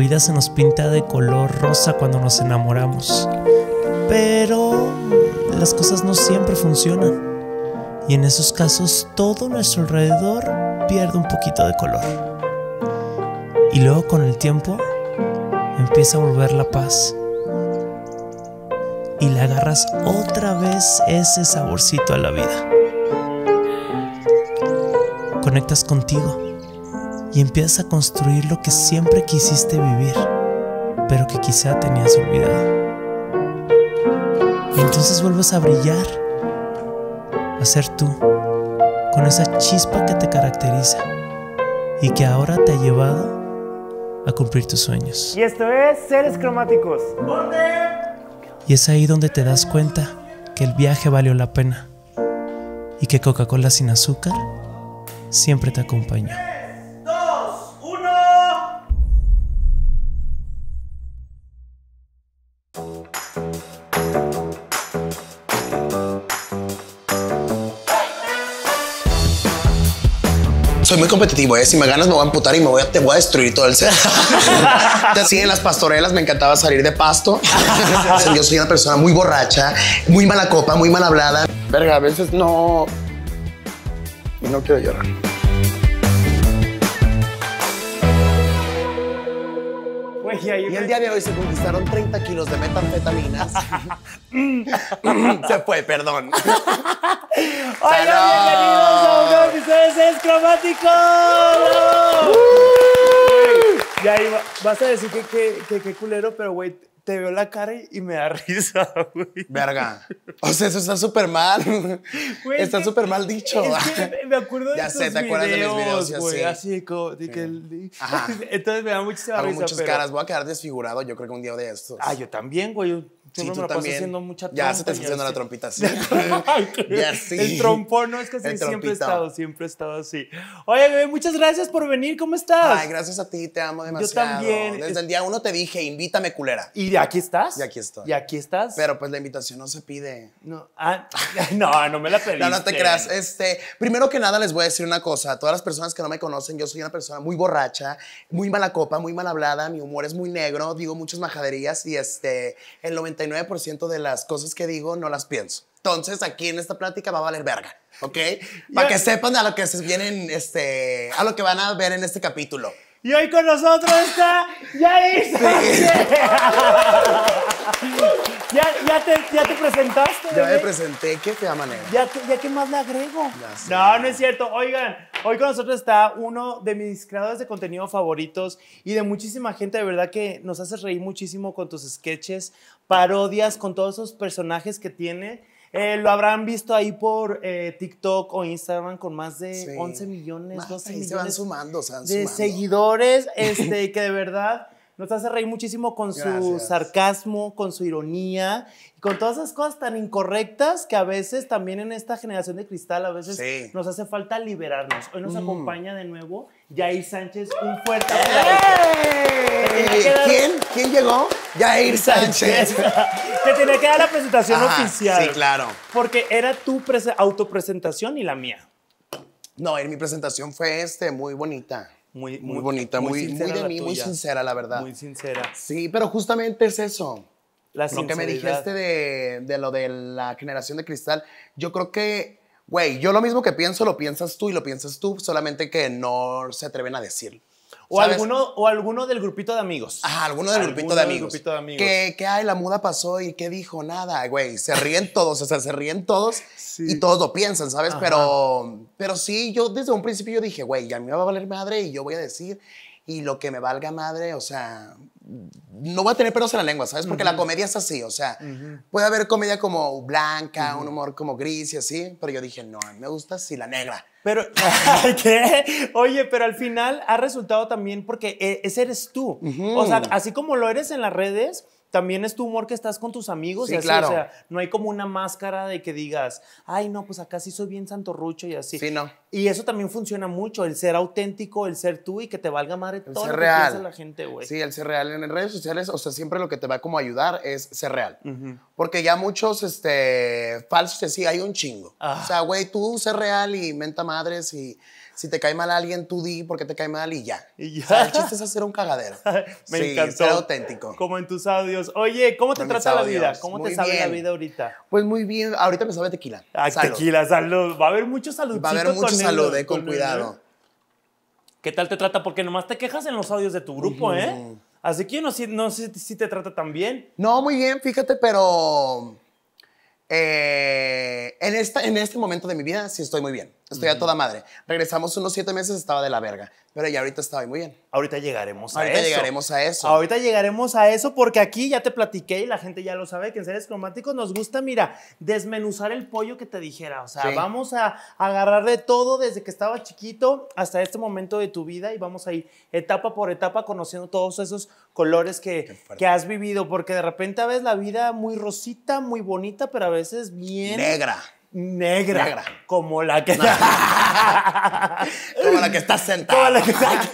vida se nos pinta de color rosa cuando nos enamoramos. Pero las cosas no siempre funcionan. Y en esos casos todo nuestro alrededor pierde un poquito de color. Y luego con el tiempo empieza a volver la paz. Y le agarras otra vez ese saborcito a la vida. Conectas contigo y empiezas a construir lo que siempre quisiste vivir, pero que quizá tenías olvidado. Y entonces vuelves a brillar, a ser tú, con esa chispa que te caracteriza y que ahora te ha llevado a cumplir tus sueños. Y esto es Seres Cromáticos. Y es ahí donde te das cuenta que el viaje valió la pena y que Coca-Cola sin azúcar siempre te acompañó. soy muy competitivo, ¿eh? si me ganas me voy a amputar y me voy a, te voy a destruir todo el set. Así en las pastorelas me encantaba salir de pasto. Yo soy una persona muy borracha, muy mala copa, muy mal hablada. Verga, a veces no... No quiero llorar. Y, el día de hoy se conquistaron 30 kilos de metanfetaminas. se fue, perdón. Hola, bienvenidos a un nuevo episodio de Escromático. Y ahí vas a decir que qué culero, pero güey, veo la cara y me da risa, güey. Verga. O sea, eso está súper mal. está súper mal dicho. me acuerdo de Ya sé, te acuerdas de mis videos. Güey, así Entonces me da muchísima Hago muchas caras. Voy a quedar desfigurado yo creo que un día de estos. Ah, yo también, güey. Siempre sí, me haciendo mucha Ya se te está haciendo la trompita El trompón, no es que siempre he estado, siempre he estado así. Oye, muchas gracias por venir, ¿cómo estás? Ay, gracias a ti, te amo demasiado. Yo también. Desde el día uno te dije, invítame, culera. ¿Y de aquí estás? Y aquí estoy. ¿Y aquí estás? Pero pues la invitación no se pide. No, ah, no, no me la pediste. No, no te creas. Este, primero que nada les voy a decir una cosa. A todas las personas que no me conocen, yo soy una persona muy borracha, muy mala copa, muy mal hablada, mi humor es muy negro, digo muchas majaderías y este, el 99 ciento de las cosas que digo no las pienso. Entonces, aquí en esta plática va a valer verga, ¿ok? Para que sepan a lo que se vienen, este, a lo que van a ver en este capítulo. Y hoy con nosotros está Yair sí. ¿Ya, ya, te, ya te presentaste. Ya me presenté, qué fea manera. Ya, ya qué más le agrego. No, no es cierto. Oigan, hoy con nosotros está uno de mis creadores de contenido favoritos y de muchísima gente, de verdad que nos hace reír muchísimo con tus sketches parodias con todos esos personajes que tiene. Eh, lo habrán visto ahí por eh, TikTok o Instagram con más de 11 millones, 12 millones. sumando, de seguidores, este, que de verdad nos hace reír muchísimo con su sarcasmo, con su ironía y con todas esas cosas tan incorrectas que a veces también en esta generación de cristal a veces nos hace falta liberarnos. Hoy nos mm. acompaña de nuevo Jair Sánchez. Un fuerte ¡Eh! aplauso. Eh, ¿Quién? ¿Quién llegó? Jair Sánchez. Te tiene que dar la presentación oficial. Sí, claro. Porque era tu autopresentación y la mía. No, mi presentación fue este, muy bonita. Muy, muy, bonita, muy, muy de mí, muy sincera, la verdad. Muy sincera. Sí, pero justamente es eso. La lo que me dijiste de lo de la generación de cristal, yo creo que güey, yo lo mismo que pienso lo piensas tú y lo piensas tú, solamente que no se atreven a decirlo. O alguno, o alguno del grupito de amigos. Ajá, alguno del, grupito, de amigos. Que, que, ay, la muda pasó y qué dijo, nada, güey. Se ríen todos, o sea, se ríen todos y todos lo piensan, ¿sabes? Pero, pero sí, yo desde un principio yo dije, güey, mí me va a valer madre y yo voy a decir y lo que me valga madre, o sea, no va a tener pelos en la lengua, ¿sabes? Porque la comedia es así, o sea, puede haber comedia como blanca, un humor como gris y así, pero yo dije, no, me gusta así la negra. Pero, ¿qué? Oye, pero al final ha resultado también porque eh, ese eres tú. O sea, así como lo eres en las redes, también es tu humor que estás con tus amigos. Sí, y claro. O sea, no hay como una máscara de que digas, ay, no, pues acá sí soy bien santorrucho y así. Sí, no. Y eso también funciona mucho, el ser auténtico, el ser tú y que te valga madre todo ser lo que real. piensa la gente, güey. Sí, el ser real. En redes sociales, o sea, siempre lo que te va como a ayudar es ser real. Porque ya muchos este, falsos, sí, hay un chingo. Ah. O sea, güey, tú ser real y menta madres y si te cae mal alguien, tú di porque te cae mal y ya. Y ya. el chiste es hacer un cagadero. Me sí, encantó. auténtico. Como en tus audios. Oye, ¿cómo te trata la vida? ¿Cómo te sabe la vida ahorita? Pues muy bien. Ahorita me sabe tequila. Ah, tequila, salud. Va a haber mucho salud. Va a haber mucho salud, eh, con, cuidado. ¿eh? ¿Qué tal te trata? Porque nomás te quejas en los audios de tu grupo, ¿eh? Así que yo no, no sé si te trata tan bien. No, muy bien, fíjate, pero eh, en, esta, en este momento de mi vida sí estoy muy bien. Estoy a toda madre. Regresamos unos siete meses, estaba de la verga. Pero ya ahorita estaba muy bien. Ahorita llegaremos a eso. Ahorita llegaremos a eso. Ahorita llegaremos a eso porque aquí ya te platiqué y la gente ya lo sabe que en seres cromáticos nos gusta, mira, desmenuzar el pollo que te dijera. O sea, vamos a agarrar de todo desde que estaba chiquito hasta este momento de tu vida y vamos a ir etapa por etapa conociendo todos esos colores que, que has vivido. Porque de repente ves la vida muy rosita, muy bonita, pero a veces bien. Negra negra, Como la que. como la que está sentada. Como la que está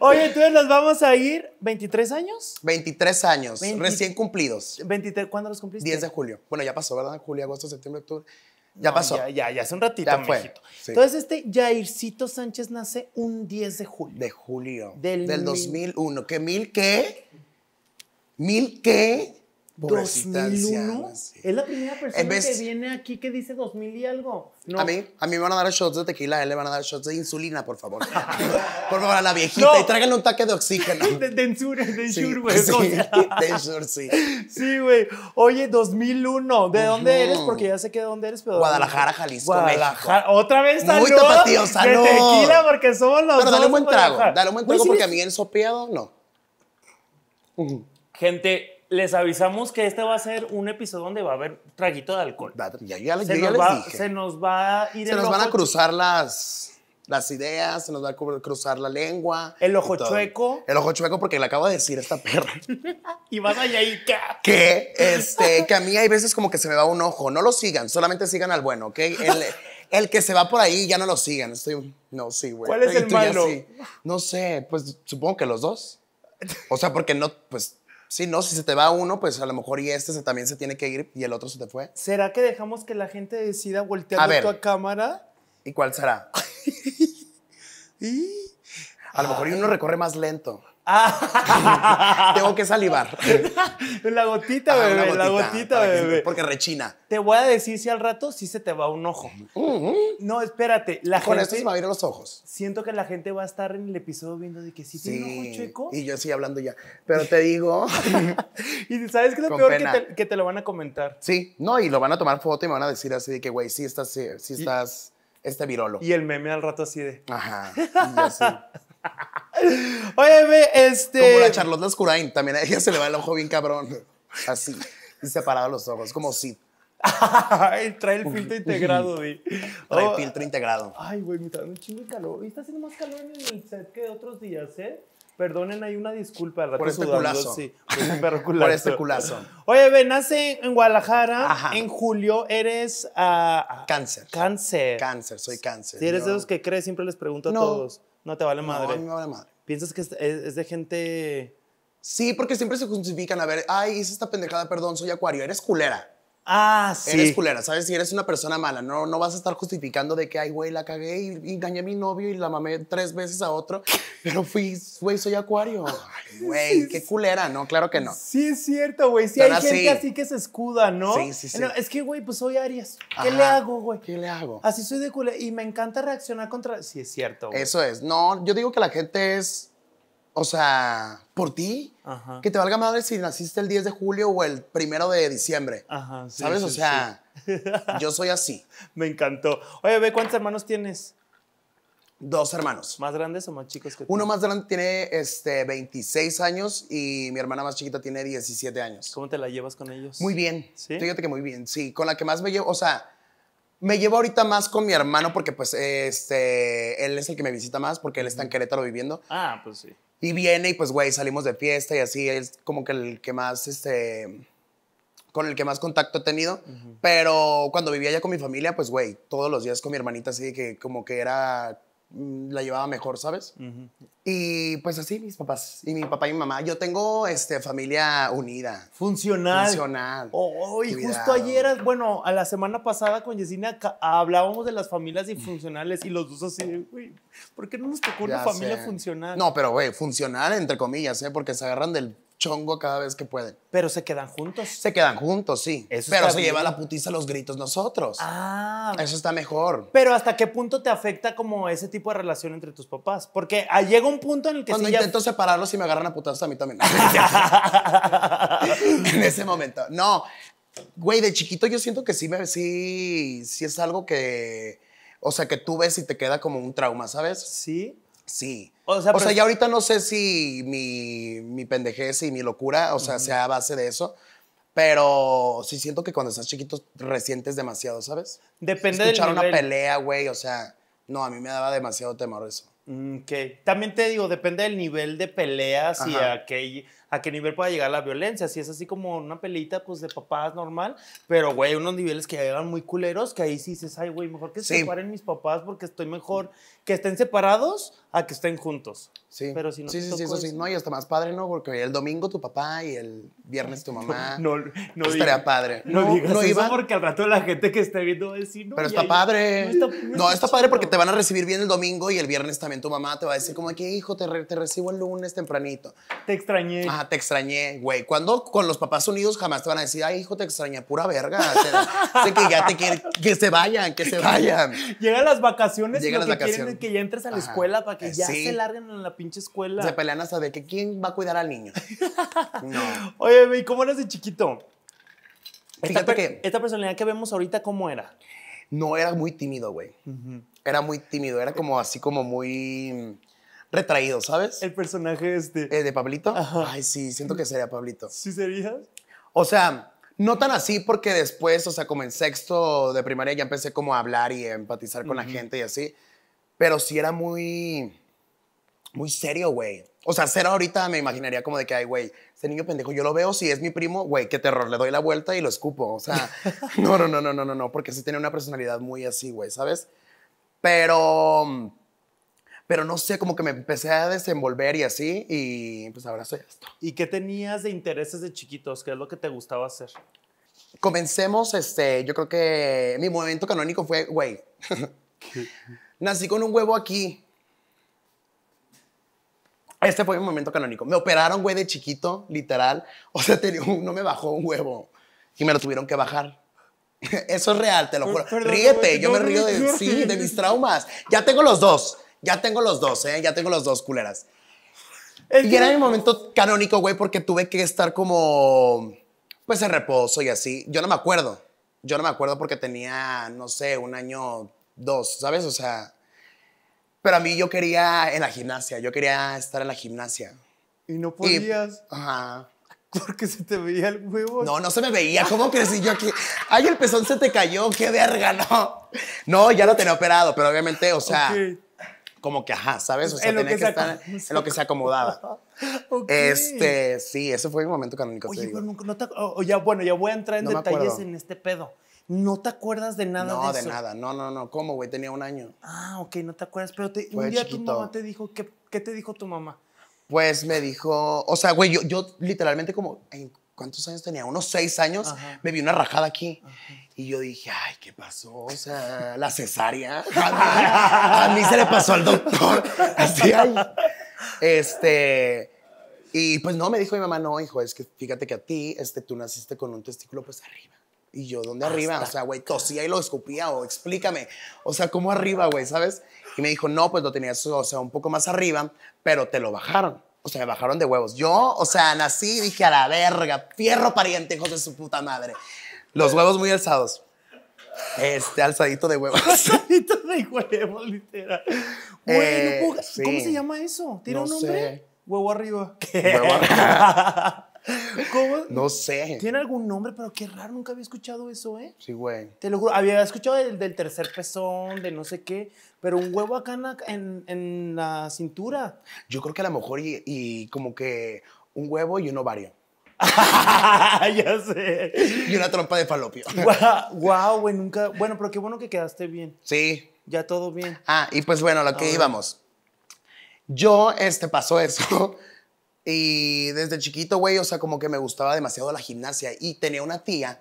Oye, entonces nos vamos a ir 23 años. 23 años, recién cumplidos. 23, ¿Cuándo los cumpliste? 10 de julio. Bueno, ya pasó, ¿verdad? Julio, agosto, septiembre, octubre. Ya pasó. Ya, ya, hace un ratito, Entonces, este Jaircito Sánchez nace un 10 de julio. De julio. Del, 2001. ¿Qué mil qué? ¿Mil qué? 2001. Es la primera persona que viene aquí que dice 2000 y algo. A mí, a mí me van a dar shots de tequila, a él le van a dar shots de insulina, por favor. por favor, a la viejita y tráiganle un taque de oxígeno. de, de güey. Sí, de ensure, sí. Sí, güey. Oye, 2001. ¿De dónde eres? Porque ya sé que de dónde eres, pero. Guadalajara, Jalisco, Guadalajara. Otra vez saludos? Muy tapatío, salud. Ah, de tequila, porque somos los Pero dale un buen trago, dale un buen trago, porque a mí el sopeado, no. Gente, les avisamos que este va a ser un episodio donde va a haber traguito de alcohol. Ya, ya, se, nos va, se, nos va, a ir Se nos van a cruzar las, las ideas, se nos va a cruzar la lengua. El ojo chueco. El ojo chueco porque le acabo de decir a esta perra. y vas allá y ¿qué? Que, este, que a mí hay veces como que se me va un ojo. No lo sigan, solamente sigan al bueno, ¿ok? El, que se va por ahí ya no lo sigan. Estoy, no, sí, güey. ¿Cuál es el malo? No sé, pues supongo que los dos. O sea, porque no, pues Sí, no, si se te va uno, pues a lo mejor y este también se tiene que ir y el otro se te fue. ¿Será que dejamos que la gente decida voltear a tu cámara? ¿Y cuál será? A lo mejor y uno recorre más lento. Ah. Tengo que salivar. la gotita, bebé. la gotita, Porque rechina. Te voy a decir si al rato sí se te va un ojo. No, espérate. La Con esto se me va a ir los ojos. Siento que la gente va a estar en el episodio viendo de que sí, tiene un ojo chueco. Y yo sí hablando ya. Pero te digo. y sabes que lo peor que te, lo van a comentar. Sí, no, y lo van a tomar foto y me van a decir así de que, güey, sí estás, sí, estás. este virolo. Y el meme al rato así de. Ajá. Óyeme, este. Como la Charlotte Lascurain, también a ella se le va el ojo bien cabrón. Así, y separado los ojos, como si. trae el filtro integrado, di. Trae el oh, filtro integrado. Ay, güey, me dando un chingo de calor. Y está haciendo más calor en el set que otros días, ¿eh? Perdonen, hay una disculpa por este Culazo. Sí, por, este, este culazo. Oye, ven, nace en Guadalajara. En julio eres. Ah, ah, cáncer. Cáncer. Cáncer, soy cáncer. Si eres de los que crees, siempre les pregunto a todos. No te vale madre. No, a mí me vale madre. ¿Piensas que es, es de gente.? Sí, porque siempre se justifican. A ver, ay, hice esta pendejada, perdón, soy acuario. Eres culera. Ah, sí. Eres culera, ¿sabes? Si eres una persona mala, no, no vas a estar justificando de que, ay, güey, la cagué y, engañé a mi novio y la mamé tres veces a otro, pero fui, güey, soy acuario. Ay, güey, qué culera, ¿no? Claro que no. Sí, es cierto, güey. Sí, hay gente así. que se escuda, ¿no? Sí, sí, sí. es que, güey, pues soy Arias. ¿Qué le hago, güey? ¿Qué le hago? Así soy de culera y me encanta reaccionar contra. Sí, es cierto, güey. Eso es. No, yo digo que la gente es o sea, por ti. Que te valga madre si naciste el 10 de julio o el primero de diciembre. Ajá, sí, ¿Sabes? o sea, yo soy así. Me encantó. Oye, ve, ¿cuántos hermanos tienes? Dos hermanos. ¿Más grandes o más chicos que tú? Uno más grande tiene este, 26 años y mi hermana más chiquita tiene 17 años. ¿Cómo te la llevas con ellos? Muy bien. ¿Sí? Fíjate que muy bien. Sí, con la que más me llevo, o sea, me llevo ahorita más con mi hermano porque pues este, él es el que me visita más porque él está en Querétaro viviendo. Ah, pues sí. Y viene y pues, güey, salimos de fiesta y así es como que el que más, este, con el que más contacto he tenido. Pero cuando vivía ya con mi familia, pues, güey, todos los días con mi hermanita, así que como que era Mm, la llevaba mejor, ¿sabes? Y pues así mis papás, y mi papá y mi mamá. Yo tengo este, familia unida. Funcional. Funcional. Oh, y justo ayer, bueno, a la semana pasada con Yesina hablábamos de las familias disfuncionales y los dos así, güey, ¿por qué no nos tocó una familia funcional? No, pero güey, funcional entre comillas, ¿eh? Porque se agarran del chongo cada vez que pueden. Pero se quedan juntos. Se quedan juntos, sí. pero se lleva la putiza los gritos nosotros. Ah. Eso está mejor. Pero ¿hasta qué punto te afecta como ese tipo de relación entre tus papás? Porque ah, llega un punto en el que... Cuando intento separarlos y me agarran a putazos a mí también. en ese momento. No. Güey, de chiquito yo siento que sí, me, sí, sí es algo que... O sea, que tú ves y te queda como un trauma, ¿sabes? Sí. Sí. O sea, ya ahorita no sé si mi, mi pendejez y mi locura, o sea, sea a base de eso, pero sí siento que cuando estás chiquito resientes demasiado, ¿sabes? Depende Escuchar del una pelea, güey, o sea, no, a mí me daba demasiado temor eso. Mm, ok. También te digo, depende del nivel de peleas y a qué, a qué nivel pueda llegar la violencia. Si es así como una pelita, pues de papás normal. Pero, güey, unos niveles que eran muy culeros que ahí sí dices, ay, güey, mejor que se separen mis papás porque estoy mejor que estén separados a que estén juntos. Sí, Pero si no sí, sí, sí, eso, sí. No, y hasta más padre, ¿no? Porque el domingo tu papá y el viernes tu mamá. No, no, no Estaría padre. No, no digas no eso porque al rato la gente que esté viendo va a Pero está padre. no está, padre porque te van a recibir bien el domingo y el viernes también tu mamá te va a decir como, que hijo, te, recibo el lunes tempranito. Te extrañé. Ajá, te extrañé, güey. Cuando con los papás unidos jamás te van a decir, ay, hijo, te extrañé, pura verga. sé que ya te quieren, que se vayan, que se vayan. Llegan las vacaciones. Llegan las vacaciones que ya entres a la escuela para que eh, ya se larguen en la pinche escuela. Se pelean hasta de que quién va a cuidar al niño. no. Oye, ¿y cómo eras de chiquito? esta, que... Esta personalidad que vemos ahorita, ¿cómo era? No, era muy tímido, güey. Era muy tímido, era como así como muy retraído, ¿sabes? El personaje este. Eh, de Pablito? Ay, sí, siento que sería Pablito. ¿Sí sería? O sea, no tan así porque después, o sea, como en sexto de primaria ya empecé como a hablar y empatizar con la gente y así. Pero sí era muy, muy serio, güey. O sea, ser ahorita me imaginaría como de que, ay, güey, ese niño pendejo, yo lo veo, si es mi primo, güey, qué terror, le doy la vuelta y lo escupo. O sea, no, no, no, no, no, no, no, porque sí tenía una personalidad muy así, güey, ¿sabes? Pero, pero no sé, como que me empecé a desenvolver y así, y pues ahora soy esto. ¿Y qué tenías de intereses de chiquitos? ¿Qué es lo que te gustaba hacer? Comencemos, este, yo creo que mi movimiento canónico fue, güey. Nací con un huevo aquí. Este fue mi momento canónico. Me operaron, güey, de chiquito, literal. O sea, te, no me bajó un huevo y me lo tuvieron que bajar. Eso es real, te lo juro. Ríete, yo me río de, mis traumas. Ya tengo los dos, ya tengo los dos, ¿eh? Ya tengo los dos, culeras. y era mi momento canónico, güey, porque tuve que estar como, pues, en reposo y así. Yo no me acuerdo. Yo no me acuerdo porque tenía, no sé, un año dos, ¿sabes? O sea, pero a mí yo quería en la gimnasia, yo quería estar en la gimnasia. Y no podías. ajá. Porque se te veía el huevo. No, no se me veía. ¿Cómo crecí yo aquí? Ay, el pezón se te cayó. Qué verga, no. No, ya lo tenía operado, pero obviamente, o sea, como que ajá, ¿sabes? O sea, que, estar en lo que se acomodaba. Este, sí, ese fue un momento canónico. Oye, bueno, ya voy a entrar en detalles en este pedo. ¿No te acuerdas de nada no, de, eso? No, de nada. No, no, no. ¿Cómo, güey? Tenía un año. Ah, ok, no te acuerdas. Pero te, un día tu mamá te dijo, ¿qué, te dijo tu mamá? Pues me dijo, o sea, güey, yo, literalmente como, ¿En ¿cuántos años tenía? Unos seis años, me vi una rajada aquí. Y yo dije, ay, ¿qué pasó? O sea, la cesárea. A mí, se le pasó al doctor. Así, ay. Este. Y pues no, me dijo mi mamá, no, hijo, es que fíjate que a ti, este, tú naciste con un testículo pues arriba. Y yo, ¿dónde arriba? O sea, güey, tosía y lo escupía, o explícame. O sea, ¿cómo arriba, güey? ¿Sabes? Y me dijo, no, pues lo tenías, o sea, un poco más arriba, pero te lo bajaron. O sea, me bajaron de huevos. Yo, o sea, nací y dije, a la verga, fierro pariente, hijos de su puta madre. Los huevos muy alzados. Este, alzadito de huevos. alzadito de huevos, literal. Eh, ¿cómo se llama eso? ¿Tiene un nombre? Huevo arriba. ¿Qué? Huevo arriba. ¿Cómo? No sé. Tiene algún nombre, pero qué raro, nunca había escuchado eso, ¿eh? Sí, güey. Te lo juro, había escuchado del, tercer pezón, de no sé qué, pero un huevo acá en, en la cintura. Yo creo que a lo mejor y, como que un huevo y un ovario. ya sé. Y una trompa de falopio. Guau, wow, güey, nunca. Bueno, pero qué bueno que quedaste bien. Sí. Ya todo bien. Ah, y pues bueno, lo que íbamos. Yo, este, pasó eso. Y desde chiquito, güey, o sea, como que me gustaba demasiado la gimnasia. Y tenía una tía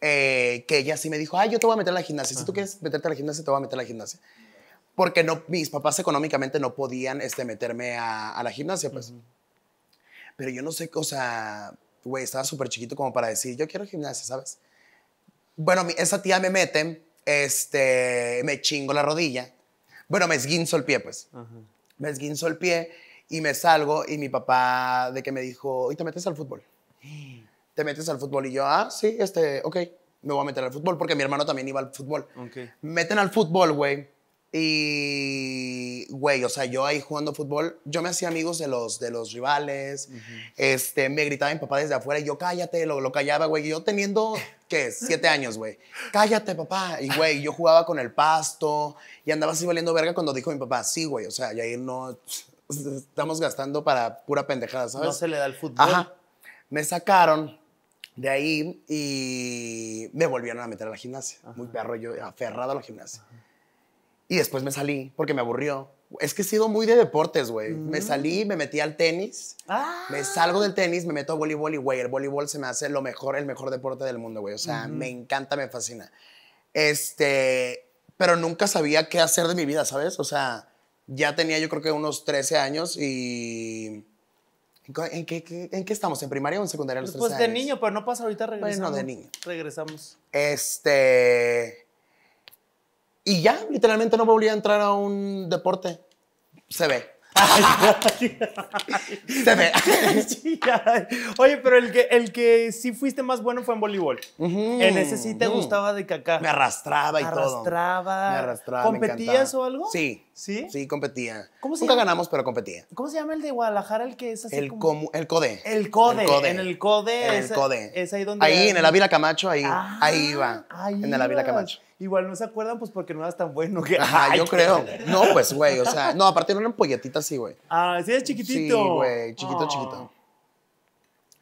eh, que ella sí me dijo, ay, yo te voy a meter a la gimnasia. Si tú quieres meterte a la gimnasia, te voy a meter a la gimnasia. Porque no, mis papás económicamente no podían este, meterme a, la gimnasia, pues. Pero yo no sé, o sea, güey, estaba súper chiquito como para decir, yo quiero gimnasia, ¿sabes? Bueno, esa tía me mete, este, me chingo la rodilla. Bueno, me esguinzo el pie, pues. Me esguinzo el pie y me salgo y mi papá de que me dijo, ¿y te metes al fútbol? ¿Te metes al fútbol? Y yo, ah, sí, este, ok, me voy a meter al fútbol porque mi hermano también iba al fútbol. Okay. Meten al fútbol, güey. Y, güey, o sea, yo ahí jugando fútbol, yo me hacía amigos de los, de los rivales, este, me gritaba mi papá desde afuera y yo, cállate, lo, lo callaba, güey, yo teniendo, ¿qué? Siete años, güey, cállate, papá, y, güey, yo jugaba con el pasto y andaba así valiendo verga cuando dijo mi papá, sí, güey, o sea, ya ahí no, pues, estamos gastando para pura pendejada, ¿sabes? No se le da el fútbol. Me sacaron de ahí y me volvieron a meter a la gimnasia. Muy perro, yo aferrado a la gimnasia. Y después me salí porque me aburrió. Es que he sido muy de deportes, güey. Me mm. salí, me metí al tenis. Ah. Me salgo del tenis, me meto a voleibol y, güey, el voleibol se me hace lo mejor, el mejor deporte del mundo, güey. O sea, me encanta, me fascina. Este, pero nunca sabía qué hacer de mi vida, ¿sabes? O sea, ya tenía yo creo que unos 13 años y... ¿En qué, estamos? ¿En primaria o en secundaria? pues, de niño, pero no pasa, ahorita regresamos. Bueno, de niño. Regresamos. Este... Y ya, literalmente no volví a entrar a un deporte. Se ve. Oye, pero el que, el que sí fuiste más bueno fue en voleibol. en ese sí te mm. gustaba de caca. Me arrastraba y todo. Me arrastraba. ¿Competías o algo? Sí. ¿Sí? Sí, competía. ¿Cómo se Nunca ganamos, pero competía. ¿Cómo se llama el de Guadalajara, el que es así? El, como... el CODE. El CODE. En el CODE. el Es ahí donde. Ahí, en el Ávila Camacho, ahí. ahí ah, iba. en el Ávila Camacho. Igual no se acuerdan, pues porque no eras tan bueno que. Ajá, yo creo. No, pues, güey, o sea, no, aparte era una ampolletita así, güey. Ah, sí, es chiquitito. Sí, güey, chiquito, chiquito.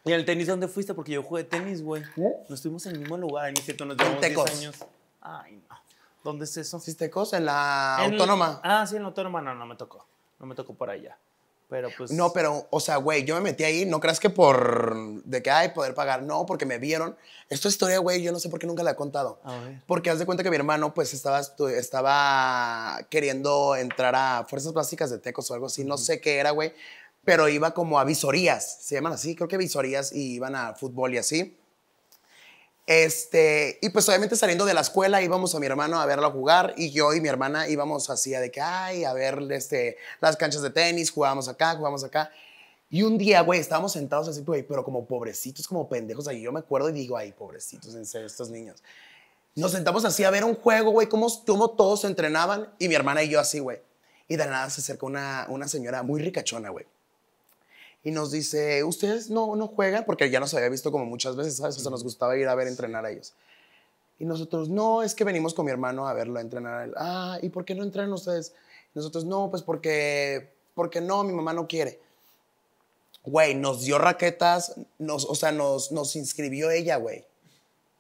¿Y el tenis dónde fuiste? Porque yo jugué tenis, güey. ¿Eh? Nos estuvimos en el mismo lugar, en cierto, nos llevamos 10 años. Ay, no. ¿Dónde es eso? ¿Sistecos? En la autónoma. Ah, sí, en la autónoma. No, no me tocó. No me tocó por allá. Pero pues... No, pero, o sea, güey, yo me metí ahí, no creas que por... De que, hay poder pagar. No, porque me vieron. Esta historia, güey, yo no sé por qué nunca la he contado. Porque haz de cuenta que mi hermano, pues, estaba, estaba queriendo entrar a Fuerzas Básicas de Tecos o algo así. No sé qué era, güey. Pero iba como a visorías. Se llaman así, creo que visorías. Y iban a fútbol y así. Este, y pues obviamente saliendo de la escuela íbamos a mi hermano a verlo jugar y yo y mi hermana íbamos así de que, ay, a ver este, las canchas de tenis, jugábamos acá, jugábamos acá. Y un día, güey, estábamos sentados así, güey, pero como pobrecitos, como pendejos. Ahí yo me acuerdo y digo, ay, pobrecitos, en serio, estos niños. Nos sentamos así a ver un juego, güey, cómo, todos se entrenaban y mi hermana y yo así, güey. Y de nada se acerca una, una señora muy ricachona, güey y nos dice, ustedes no, no juegan, porque ya nos había visto como muchas veces, ¿sabes? O sea, nos gustaba ir a ver entrenar a ellos. Y nosotros, no, es que venimos con mi hermano a verlo a entrenar a él. Ah, ¿y por qué no entrenan ustedes? nosotros, no, pues porque, porque no, mi mamá no quiere. Güey, nos dio raquetas, nos, o sea, nos, nos inscribió ella, güey.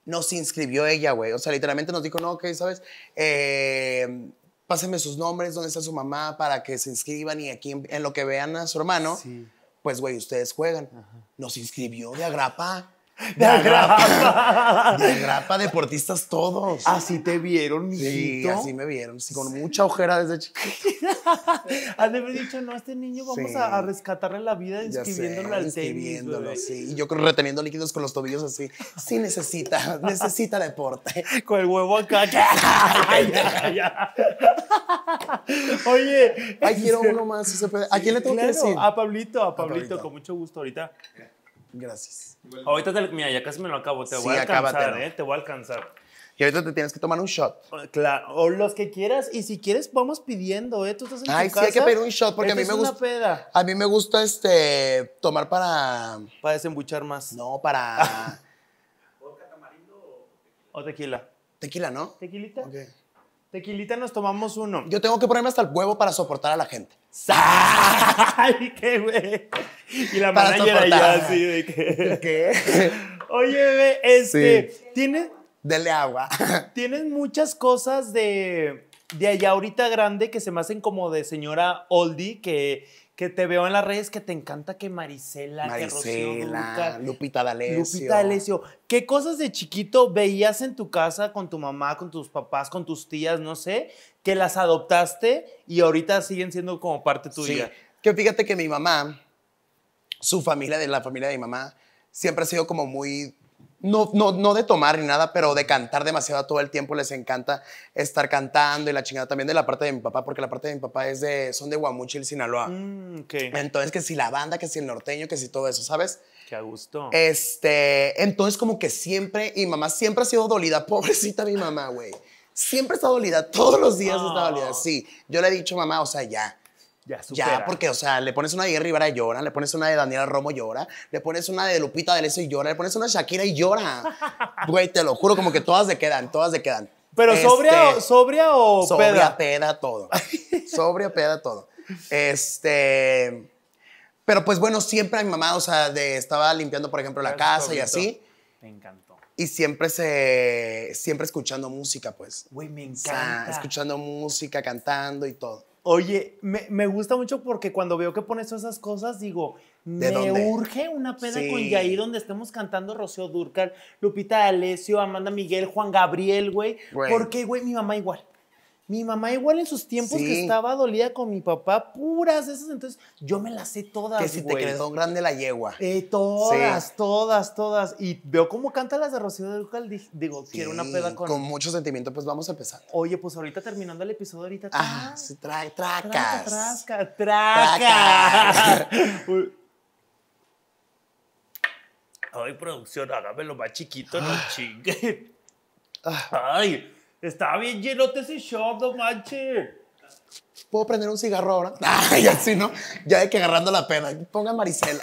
Nos inscribió ella, güey. O sea, literalmente nos dijo, no, ok, ¿sabes? Eh, pásenme sus nombres, dónde está su mamá, para que se inscriban y aquí en, en lo que vean a su hermano. Sí pues, güey, ustedes juegan. Nos inscribió de agrapa. De agrapa. De agrapa, deportistas todos. Así te vieron, mijito. Sí, así me vieron, con mucha ojera desde han Has de haber dicho, no, este niño vamos a, rescatarle la vida inscribiéndolo al inscribiéndolo, sí. Y yo reteniendo líquidos con los tobillos así. Sí necesita, necesita deporte. Con el huevo acá. Oye. Ahí quiero este, uno más. ¿A quién le tengo que decir? a Pablito, a Pablito. con mucho gusto ahorita. Gracias. Ahorita, te, mira, ya casi me lo acabo. Te voy a alcanzar, eh, Te voy a alcanzar. Y ahorita te tienes que tomar un shot. Claro, o los que quieras. Y si quieres, vamos pidiendo, ¿eh? Tú estás en Ay, tu sí, casa. hay que pedir un shot porque a mí me gusta. A mí me gusta este, tomar para. Para desembuchar más. No, para. o O tequila. Tequila, ¿no? Tequilita. Ok. Tequilita nos tomamos uno. Yo tengo que ponerme hasta el huevo para soportar a la gente. ¡Ay, qué güey! Y la para manager allá así de que... ¿Qué? Oye, bebé, este, ¿tienes... Dele agua. Tienes muchas cosas de, de allá ahorita grande que se me hacen como de señora oldie que, que te veo en las redes que te encanta que Marisela, que Rocío Lupita D'Alessio. Lupita ¿Qué cosas de chiquito veías en tu casa con tu mamá, con tus papás, con tus tías, no sé, que las adoptaste y ahorita siguen siendo como parte tuya? Sí. Que fíjate que mi mamá, su familia de la familia de mi mamá, siempre ha sido como muy no, no, no de tomar ni nada, pero de cantar demasiado todo el tiempo. Les encanta estar cantando y la chingada también de la parte de mi papá, porque la parte de mi papá es de, son de Guamuchil, Sinaloa. Mm, entonces, que si la banda, que si el norteño, que si todo eso, ¿sabes? Qué a gusto. Este, entonces como que siempre, y mamá siempre ha sido dolida, pobrecita mi mamá, güey. Siempre está dolida, todos los días está dolida. Ah. Sí, yo le he dicho, mamá, o sea, ya ya, Ya, porque, o sea, le pones una de Rivera y llora, le pones una de Daniela Romo y llora, le pones una de Lupita D'Alessio y llora, le pones una de Shakira y llora. Güey, te lo juro, como que todas se quedan, todas se quedan. ¿Pero sobria, o, este, sobria sobria peda? todo. sobria peda todo. Este... Pero pues bueno, siempre a mi mamá, o sea, de, estaba limpiando, por ejemplo, la casa y así. Me encantó. Y siempre se, siempre escuchando música, pues. Güey, me encanta. escuchando música, cantando y todo. Oye, me, gusta mucho porque cuando veo que pones esas cosas, digo, me urge una peda con Yair donde estemos cantando Rocío Durcal, Lupita D'Alessio, Amanda Miguel, Juan Gabriel, güey. Porque, güey, mi mamá igual. Mi mamá igual en sus tiempos que estaba dolida con mi papá, puras esas, entonces yo me las sé todas. Que si te quedó grande la yegua. Eh, todas, todas, todas. Y veo cómo canta las de Rocío de Ducal, digo, quiero una peda con... Con mucho sentimiento, pues vamos a empezar. Oye, pues ahorita terminando el episodio, ahorita... Ah, se trae, tracas. Traca, traca, traca. Ay, producción, hágamelo más chiquito, no ah. chingue. Ah. Ay. Está bien llenote ese show, no manches. ¿Puedo prender un cigarro ahora? Ya sí, ¿no? Ya de que agarrando la pena. Ponga Marisela.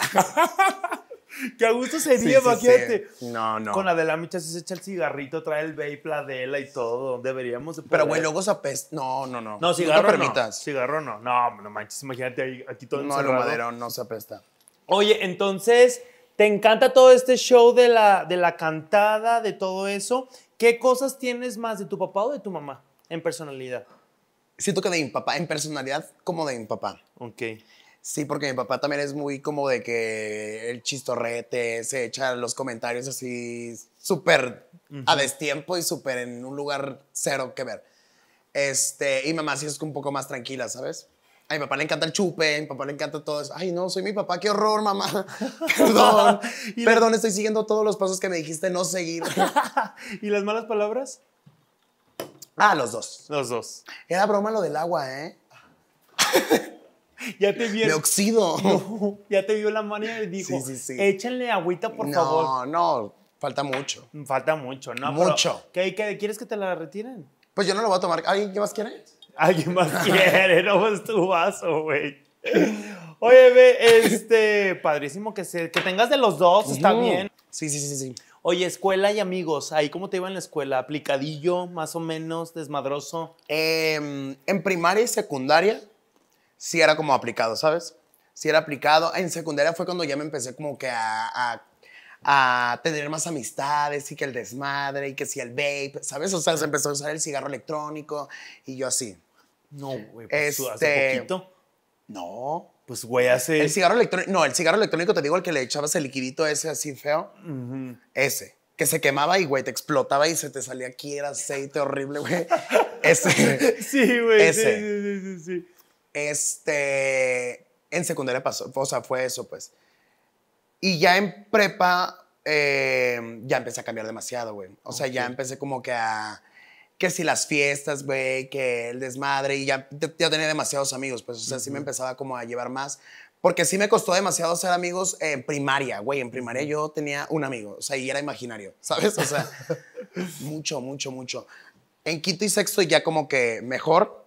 que a gusto sería, imagínate. No, no. Con Adela se echa el cigarrito, trae el vape, la Adela y todo. Deberíamos Pero, güey, luego se apesta. No, no, no. No, cigarro no. lo permitas. Cigarro no. No, no manches, imagínate aquí todo No, lo madero no se apesta. Oye, entonces, ¿te encanta todo este show de la cantada, de todo eso? ¿Qué cosas tienes más de tu papá o de tu mamá en personalidad? Siento que de mi papá, en personalidad como de mi papá. Ok. Sí, porque mi papá también es muy como de que el chistorrete se echa los comentarios así súper a destiempo y súper en un lugar cero que ver. Este, y mamá sí es un poco más tranquila, ¿sabes? A mi papá le encanta el chupe, mi papá le encanta todo eso. Ay, no, soy mi papá, qué horror, mamá. Perdón, perdón, estoy siguiendo todos los pasos que me dijiste no seguir. ¿Y las malas palabras? Ah, los dos. Los dos. Era broma lo del agua, ¿eh? ya te vio. Me oxido. ya te vio la mano y dijo, sí, sí, sí. échenle agüita, por favor. No, no, falta mucho. Falta mucho, ¿no? Mucho. ¿qué, quieres que te la retiren? Pues yo no lo voy a tomar. ¿Alguien qué más quiere? Alguien más quiere, no es tu vaso, güey. Oye, ve, este, padrísimo que, tengas de los dos, está bien. Sí, sí, sí, sí. Oye, escuela y amigos, ¿ahí cómo te iba en la escuela? ¿Aplicadillo, más o menos, desmadroso? Em, en primaria y secundaria sí era como aplicado, ¿sabes? Sí era aplicado. En secundaria fue cuando ya me empecé como que a, a tener más amistades y que el desmadre y que si el vape, ¿sabes? O sea, se empezó a usar el cigarro electrónico y yo así. No, güey, pues este... hace poquito. No. Pues, güey, hace. El cigarro electrónico. No, el cigarro electrónico, te digo, el que le echabas el liquidito ese así feo. Ese. Que se quemaba y, güey, te explotaba y se te salía aquí era aceite horrible, güey. Ese. Sí, güey. Ese. Sí, sí, sí, Este. En secundaria pasó. O sea, fue eso, pues. Y ya en prepa, eh, ya empecé a cambiar demasiado, güey. O sea, ya empecé como que a que si las fiestas, güey, que el desmadre, y ya, tenía demasiados amigos, pues, o sea, sí me empezaba como a llevar más, porque sí me costó demasiado ser amigos en primaria, güey, en primaria yo tenía un amigo, o sea, y era imaginario, ¿sabes? O sea, mucho, mucho, mucho. En quinto y sexto ya como que mejor,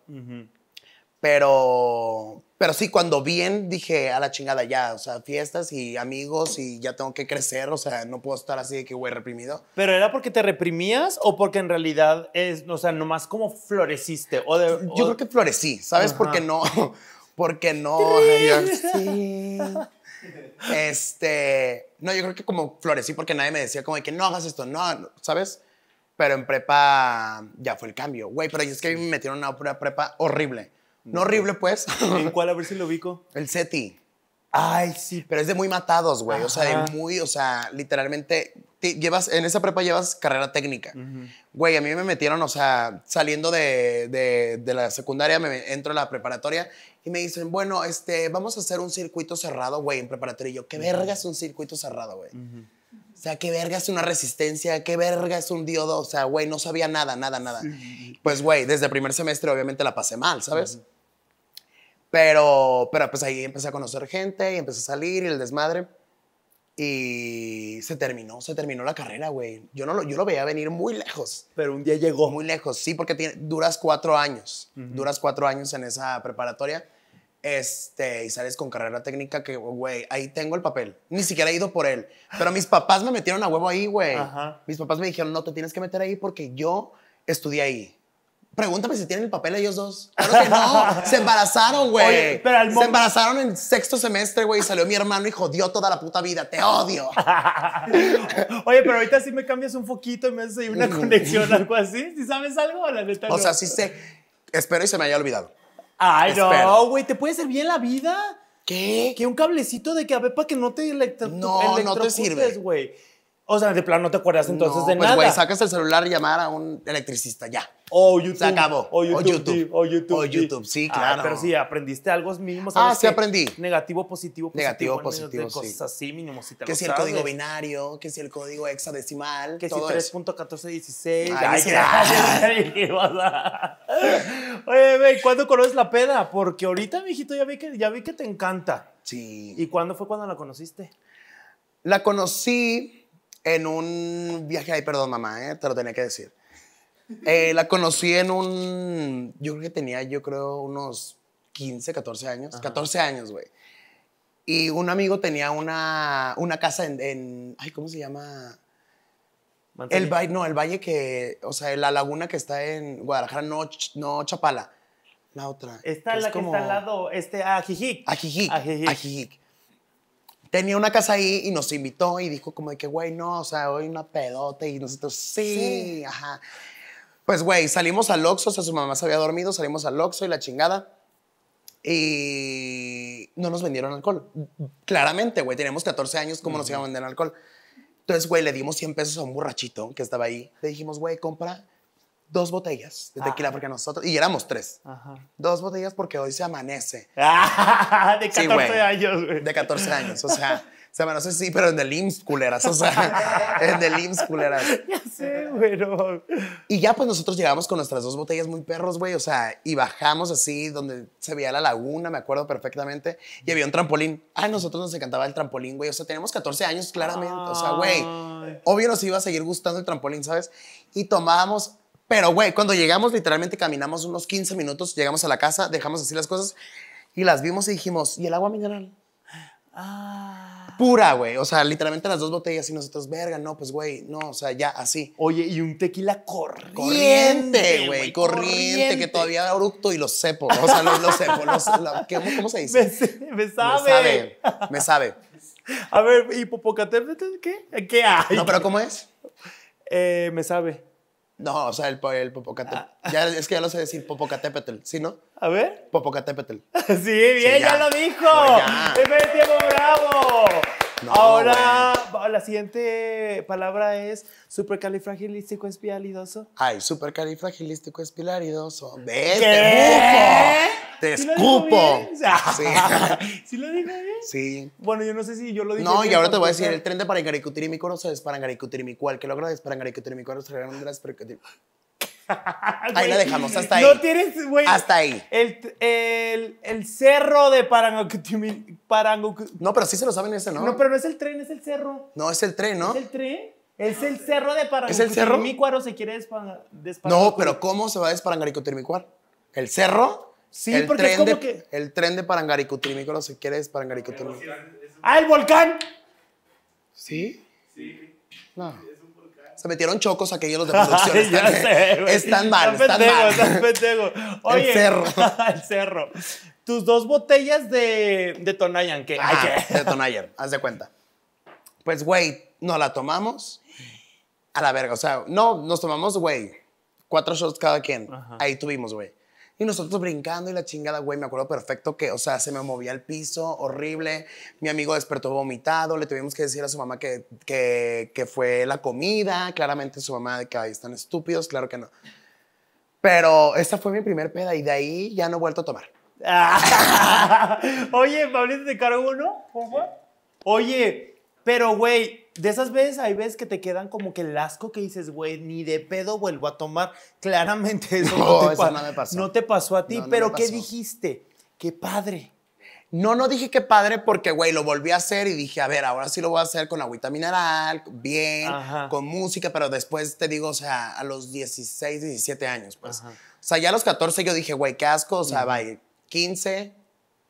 pero, pero sí, cuando bien dije a la chingada ya, o sea, fiestas y amigos y ya tengo que crecer, o sea, no puedo estar así de que, güey, reprimido. ¿Pero era porque te reprimías o porque en realidad es, o sea, nomás como floreciste? O Yo creo que florecí, ¿sabes? Porque no, porque no. sí. Este, no, yo creo que como florecí porque nadie me decía como de que no hagas esto, no, ¿sabes? Pero en prepa ya fue el cambio, güey, pero es que me metieron una prepa horrible. No horrible, pues. ¿En cuál? A ver si lo ubico. El SETI. Ay, sí. Pero es de muy matados, güey. O sea, de muy, o sea, literalmente. Llevas, en esa prepa llevas carrera técnica. Güey, a mí me metieron, o sea, saliendo de, la secundaria, me entro a la preparatoria y me dicen, bueno, este, vamos a hacer un circuito cerrado, güey, en preparatoria. Y yo, ¿qué vergas un circuito cerrado, güey? O sea, qué verga es una resistencia, qué verga es un diodo. O sea, güey, no sabía nada, nada, nada. Pues, güey, desde el primer semestre obviamente la pasé mal, ¿sabes? Pero, pero pues ahí empecé a conocer gente y empecé a salir y el desmadre. Y se terminó, se terminó la carrera, güey. Yo, no lo, yo lo veía venir muy lejos. Pero un día llegó. Muy lejos, sí, porque tiene, duras cuatro años. Duras cuatro años en esa preparatoria. Este, y sales con carrera técnica que, güey, ahí tengo el papel. Ni siquiera he ido por él. Pero mis papás me metieron a huevo ahí, güey. Mis papás me dijeron, no, te tienes que meter ahí porque yo estudié ahí. Pregúntame si tienen el papel ellos dos. Claro que no. Se embarazaron, güey. Se embarazaron en sexto semestre, güey. Y salió mi hermano y jodió toda la puta vida. Te odio. Oye, pero ahorita sí me cambias un poquito y me haces ahí una conexión, algo así. si sabes algo? La o sea, sí sé. Espero y se me haya olvidado. Ay, no, güey, ¿te puede ser bien la vida? ¿Qué? Que un cablecito de que a ver para que no te electro no, no te sirves, güey. O sea, de plano no te acuerdas entonces de pues, nada. Pues, güey, sacas el celular y llamar a un electricista, ya. O YouTube. Se acabó. O YouTube. O YouTube. YouTube, sí, ah, claro. pero sí, aprendiste algo mínimo. ah, sí, aprendí. Negativo, positivo, positivo. Negativo, positivo. cosas así, mínimo, si te Que si el código binario, que si el código hexadecimal. Que si 3.1416. Ay, ay, Oye, güey, ¿cuándo conoces la peda? Porque ahorita, mijito, ya que, ya vi que te encanta. Sí. ¿Y cuándo fue cuando la conociste? La conocí en un viaje, ay, perdón, mamá, eh, te lo tenía que decir. Eh, la conocí en un, yo creo que tenía, yo creo, unos 15, 14 años, 14 años, güey. Y un amigo tenía una, una casa en, ay, ¿cómo se llama? El valle, no, el valle que, o sea, la laguna que está en Guadalajara, no, no Chapala. La otra. Está la que está al lado, este, ah, Ajijic. Ajijic. Ajijic tenía una casa ahí y nos invitó y dijo como de que, güey, no, o sea, hoy una pedote y nosotros, sí, ajá. Pues, güey, salimos al Oxxo, o sea, su mamá se había dormido, salimos al Oxxo y la chingada. Y no nos vendieron alcohol. Claramente, güey, teníamos 14 años, ¿cómo nos iban a vender alcohol? Entonces, güey, le dimos 100 pesos a un borrachito que estaba ahí. Le dijimos, güey, compra dos botellas de ah. tequila porque nosotros, y éramos tres. Ajá. Dos botellas porque hoy se amanece. Ah, de 14 años, güey. De 14 años, o sea, se amanece sí, pero en el IMSS, culeras, o sea, en el IMSS, culeras. Ya sé, güey. Y ya pues nosotros llegamos con nuestras dos botellas muy perros, güey, o sea, y bajamos así donde se veía la laguna, me acuerdo perfectamente, y había un trampolín. A nosotros nos encantaba el trampolín, güey, o sea, tenemos 14 años claramente, o sea, güey, obvio nos iba a seguir gustando el trampolín, ¿sabes? Y tomábamos pero, güey, cuando llegamos, literalmente caminamos unos 15 minutos, llegamos a la casa, dejamos así las cosas y las vimos y dijimos, ¿y el agua mineral? Ah. Pura, güey. O sea, literalmente las dos botellas y nosotros, verga, no, pues, güey, no, o sea, ya así. Oye, y un tequila corriente, corriente güey, corriente, que todavía oructo y lo sepo. O sea, lo, lo ¿cómo, se dice? Me, sabe. Me sabe, A ver, ¿y Popocatépetl qué? ¿Qué hay? No, pero ¿cómo es? Eh, me sabe. No, o sea, el, el Popocatépetl. Ah. es que ya lo sé decir, Popocatépetl, ¿sí, no? A ver. Popocatépetl. sí, bien, ya. lo dijo. tiempo, bravo. Ahora, la siguiente palabra es supercalifragilístico espialidoso. Ay, supercalifragilístico espialidoso. ¿Ves? ¿Qué? ¡Te escupo! ¿Sí ¿Sí lo digo bien? Sí. Bueno, yo no sé si yo lo dije No, y ahora te voy a decir, el tren de Parangaricutiri mi se desparangaricutiri mi cual, que logra desparangaricutiri mi cual, se de las Ahí la dejamos, hasta ahí. No tienes, güey. Hasta ahí. El, el, el cerro de Parangaricutiri. No, pero sí se lo saben ese, ¿no? No, pero no es el tren, es el cerro. No, es el tren, ¿no? Es el tren. Es el cerro de Parangaricutiri. ¿Es el cerro? Mi cuaro se quiere desparangar. No, pero ¿cómo se va a desparangaricutiri mi ¿El cerro? Sí, porque como que. El tren de no sé si quieres, Parangaricutrímico. ¡Ah, el volcán! ¿Sí? Sí. No. Se metieron chocos aquellos de producción. están, sé, eh, están, mal, están pendejo, mal. Oye, el cerro. el cerro. Tus dos botellas de, de Tonayan, que. Ah, de Tonayan, haz de cuenta. Pues, güey, no la tomamos a la verga. O sea, no, nos tomamos, güey, cuatro shots cada quien. Ahí tuvimos, güey. Y nosotros brincando y la chingada, güey, me acuerdo perfecto que, o sea, se me movía el piso, horrible. Mi amigo despertó vomitado, le tuvimos que decir a su mamá que, que, fue la comida. Claramente su mamá de que ahí están estúpidos, claro que no. Pero esta fue mi primer peda y de ahí ya no he vuelto a tomar. Oye, Pablito, ¿te cargo uno? ¿Cómo Oye, pero güey, de esas veces hay veces que te quedan como que el asco que dices, güey, ni de pedo vuelvo a tomar. Claramente eso no, te, no me pasó. no te pasó a ti, pero ¿qué dijiste? Qué padre. No, no dije qué padre porque, güey, lo volví a hacer y dije, a ver, ahora sí lo voy a hacer con agüita mineral, bien, con música, pero después te digo, o sea, a los 16, 17 años, pues. O sea, ya a los 14 yo dije, güey, qué asco, o sea, va 15,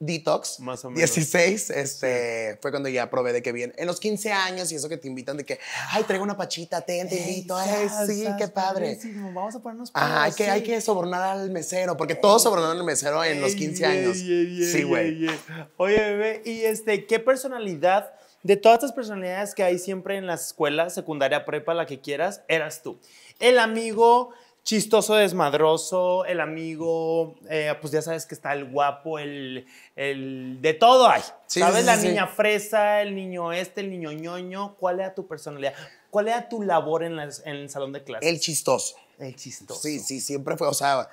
detox. Más o menos. 16, este, fue cuando ya probé de que bien. En los 15 años y eso que te invitan de que, ay, traigo una pachita, te invito. Ay, sí, qué padre. Vamos a ponernos hay que, hay que sobornar al mesero, porque todos sobornaron al mesero en los 15 años. sí, güey. Oye, bebé, y este, ¿qué personalidad de todas estas personalidades que hay siempre en la escuela, secundaria, prepa, la que quieras, eras tú? El amigo, chistoso, desmadroso, el amigo, eh, pues ya sabes que está el guapo, el, el de todo hay. ¿Sabes? la niña fresa, el niño este, el niño ñoño. ¿Cuál era tu personalidad? ¿Cuál era tu labor en, el salón de clases? El chistoso. El chistoso. Sí, sí, siempre fue, o sea,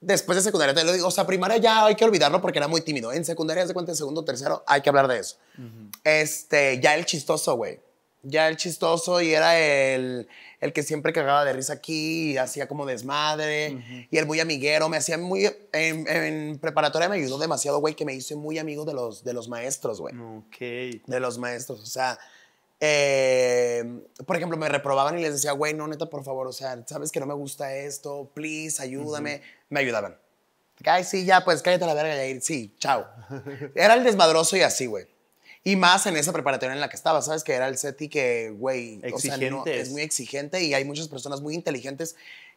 después de secundaria, te lo digo, o sea, primaria ya hay que olvidarlo porque era muy tímido. En secundaria, de cuenta, en segundo, tercero, hay que hablar de eso. Este, ya el chistoso, güey ya el chistoso y era el, que siempre cagaba de risa aquí y hacía como desmadre. Y el muy amiguero, me hacía muy... En, preparatoria me ayudó demasiado, güey, que me hice muy amigo de los, de los maestros, güey. Ok. De los maestros, o sea... Eh, por ejemplo, me reprobaban y les decía, güey, no, neta, por favor, o sea, sabes que no me gusta esto, please, ayúdame. Me ayudaban. Ay, sí, ya, pues cállate la verga, ir Sí, chao. Era el desmadroso y así, güey. Y más en esa preparatoria en la que estaba, ¿sabes? Que era el SETI que, güey, o es muy exigente y hay muchas personas muy inteligentes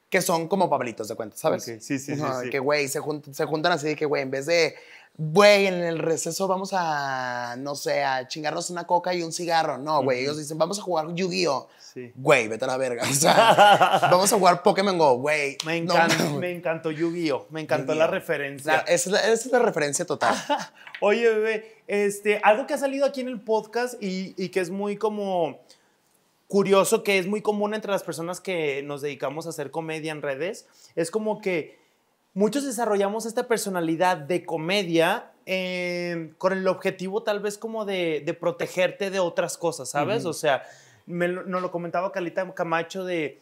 que son como Pablitos de cuenta, ¿sabes? Sí, sí, sí, Que, güey, se, se juntan así de que, güey, en vez de güey, en el receso vamos a, no sé, a chingarnos una coca y un cigarro. No, güey, ellos dicen, vamos a jugar Yu-Gi-Oh. Sí. Güey, vete a la verga. vamos a jugar Pokémon Go, güey. Me, encantó, me encantó Yu-Gi-Oh, me encantó la referencia. esa, es la, referencia total. Oye, bebé, este, algo que ha salido aquí en el podcast y que es muy como curioso, que es muy común entre las personas que nos dedicamos a hacer comedia en redes, es como que muchos desarrollamos esta personalidad de comedia em, con el objetivo tal vez como de, protegerte de otras cosas, ¿sabes? O sea, me, nos lo comentaba Calita Camacho de...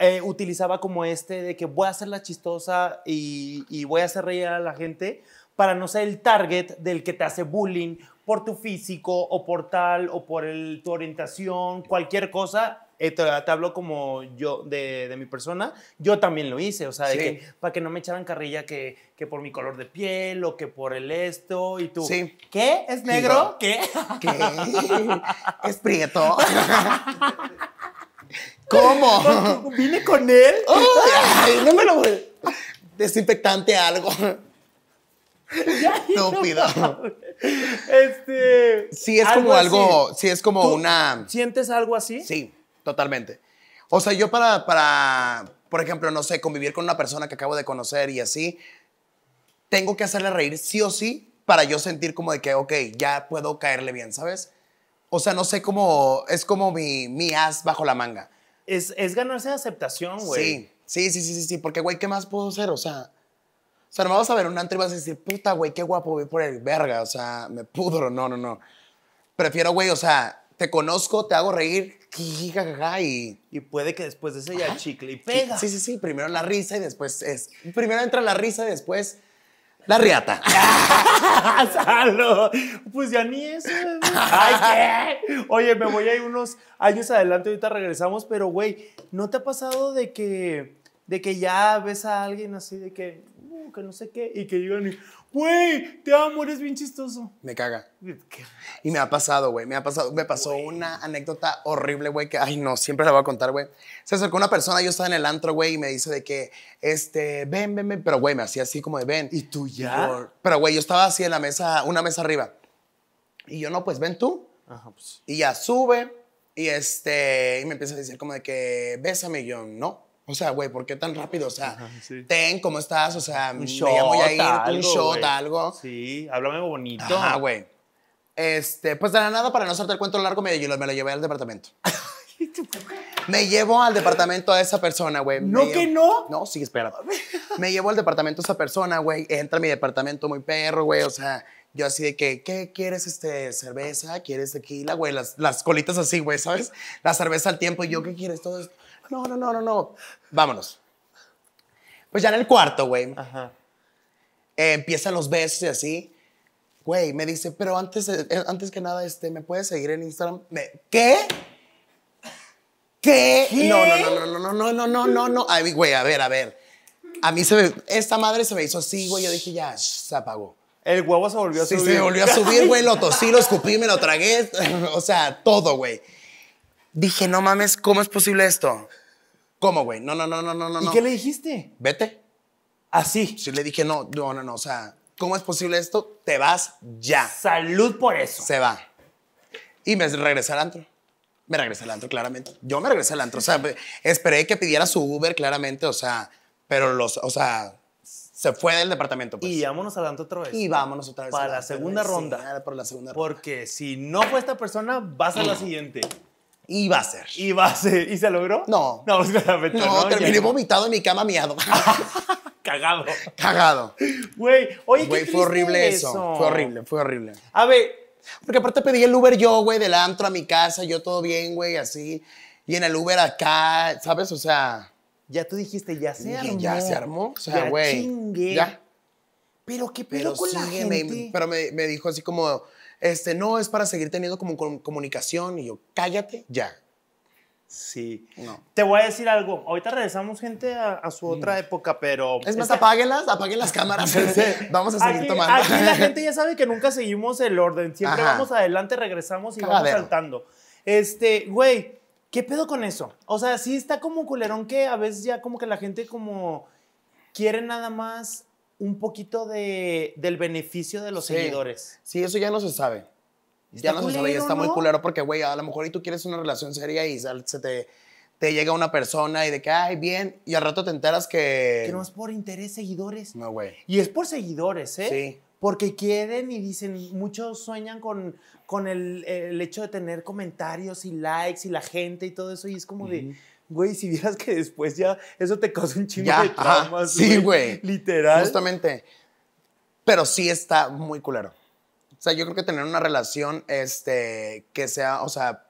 Eh, utilizaba como este de que voy a la chistosa y, voy a hacer reír a la gente para no ser el target del que te hace bullying por tu físico o por tal o por tu orientación, cualquier cosa, Ah, te hablo como yo, de, mi persona, yo también lo hice, o sea, que, para que no me echaran carrilla que, por mi color de piel o que por el esto y tú. ¿Qué? ¿Es negro? ¿Qué? ¿Qué? ¿Es prieto? ¿Cómo? ¿Vine con él? no me lo voy. Desinfectante algo. Estúpido. Este. Sí, es como algo. Sí, es como una. ¿Sientes algo así? Sí. Totalmente. O sea, yo para, para, por ejemplo, no sé, convivir con una persona que acabo de conocer y así, tengo que hacerle reír sí o sí para yo sentir como de que, ok, ya puedo caerle bien, ¿sabes? O sea, no sé cómo, es como mi, mi as bajo la manga. Es, es ganarse aceptación, güey. Sí, sí, sí, sí, sí, porque, güey, ¿qué más puedo hacer? O sea, o sea, no me vas a ver un antro y vas a decir, puta, güey, qué guapo, voy por el verga, o sea, me pudro, no, no, no. Prefiero, güey, o sea, te conozco, te hago reír, y, puede que después de eso ya chicle y pega. Sí, sí, sí. Primero la risa y después es. Primero entra la risa y después la riata. Pues ya ni eso. Ay, ¿qué? Oye, me voy ahí unos años adelante, ahorita regresamos, pero güey, ¿no te ha pasado de que, de que ya ves a alguien así, de que, que no sé qué, y que digan, güey, te amo, eres bien chistoso. Me caga. Y me ha pasado, güey, me ha pasado, me pasó una anécdota horrible, güey, que, ay, no, siempre la voy a contar, güey. Se acercó una persona, yo estaba en el antro, güey, y me dice de que, este, ven, ven, ven, pero, güey, me hacía así como de ven. ¿Y tú ya? pero, güey, yo estaba así en la mesa, una mesa arriba. Y yo, no, pues, ven tú. Ajá, pues. Y ya sube, y este, y me empieza a decir como de que, bésame, y yo, no. O sea, güey, ¿por qué tan rápido? O sea, ten, ¿cómo estás? O sea, me shot, a ir algo, un shot, algo. Sí, háblame bonito. Ah, güey. Este, pues de la nada, para no hacerte el cuento largo, me, lo, me lo llevé al departamento. me llevo al departamento a esa persona, güey. ¿No que no? No, sí, espera. me llevo al departamento a esa persona, güey. Entra a mi departamento muy perro, güey. O sea, yo así de que, ¿qué quieres? Este, cerveza, ¿quieres tequila, güey? Las, las colitas así, güey, ¿sabes? La cerveza al tiempo. Y yo, ¿qué quieres? Todo esto no, no, no, no, no. Vámonos. Pues ya en el cuarto, güey. Ajá. Eh, empiezan los besos y así. Güey, me dice, pero antes, eh, antes que nada, este, ¿me puedes seguir en Instagram? Me- ¿Qué? ¿Qué? No, no, no, no, no, no, no, no, no, no. Ay, güey, a ver, a ver. A mí se me, esta madre se me hizo así, güey. Yo dije, ya, se apagó. El huevo se volvió a Sí, se volvió a subir, güey. Lo tosí, lo escupí, me lo tragué. o sea, todo, güey. Dije, no mames, ¿cómo es posible esto? ¿Cómo, güey? No, no, no, no, no, no. ¿Y qué le dijiste? Vete. Así. Sí, le dije, no, no, no, no. O sea, ¿cómo es posible esto? Te vas ya. Salud por eso. Se va. Y me regresé al antro. Me regresé al antro, claramente. Yo me regresé al antro. O sea, esperé que pidiera su Uber, claramente. O sea, pero los, o sea, se fue del departamento. Pues. Y vámonos al antro otra vez. Y vámonos otra vez. Para la segunda ronda. para la segunda ronda. Porque si no fue esta persona, vas a la mm. siguiente. Iba a ser. Iba a ser. ¿Y se logró? No. No, pues terminé vomitado en mi cama miado. Cagado. Cagado. Güey, oye, güey, fue horrible eso. Fue horrible, fue horrible. A ver. Porque aparte pedí el Uber yo, güey, del antro a mi casa, yo todo bien, güey, así. Y en el Uber acá, ¿sabes? O sea. Ya tú dijiste, ya se armó. Ya se armó. O sea, güey. Ya. Pero qué pedo con la gente. pero me dijo así como este, no, es para seguir teniendo como comunicación. Y yo, cállate ya. Sí. No. Te voy a decir algo. Ahorita regresamos, gente, a, su otra mm. época, pero. Es más, apáguelas apáguenlas, apaguen las cámaras. vamos a seguir tomando. Aquí la gente ya sabe que nunca seguimos el orden. Siempre vamos adelante, regresamos y vamos saltando. Este, güey, ¿qué pedo con eso? O sea, sí está como culerón que a veces ya como que la gente como quiere nada más un poquito de, del beneficio de los seguidores. Sí, eso ya no se sabe. Ya no se sabe, ya está muy culero porque, güey, a lo mejor y tú quieres una relación seria y se te, te llega una persona y de que, ay, bien, y al rato te enteras que... Que no es por interés seguidores. No, güey. Y es por seguidores, ¿eh? Sí. Porque quieren y dicen, muchos sueñan con, con el, el hecho de tener comentarios y likes y la gente y todo eso, y es como de Güey, si vieras que después ya eso te causa un chingo de traumas. sí, güey. Literal. Justamente. Pero sí está muy culero. O sea, yo creo que tener una relación este, que sea, o sea,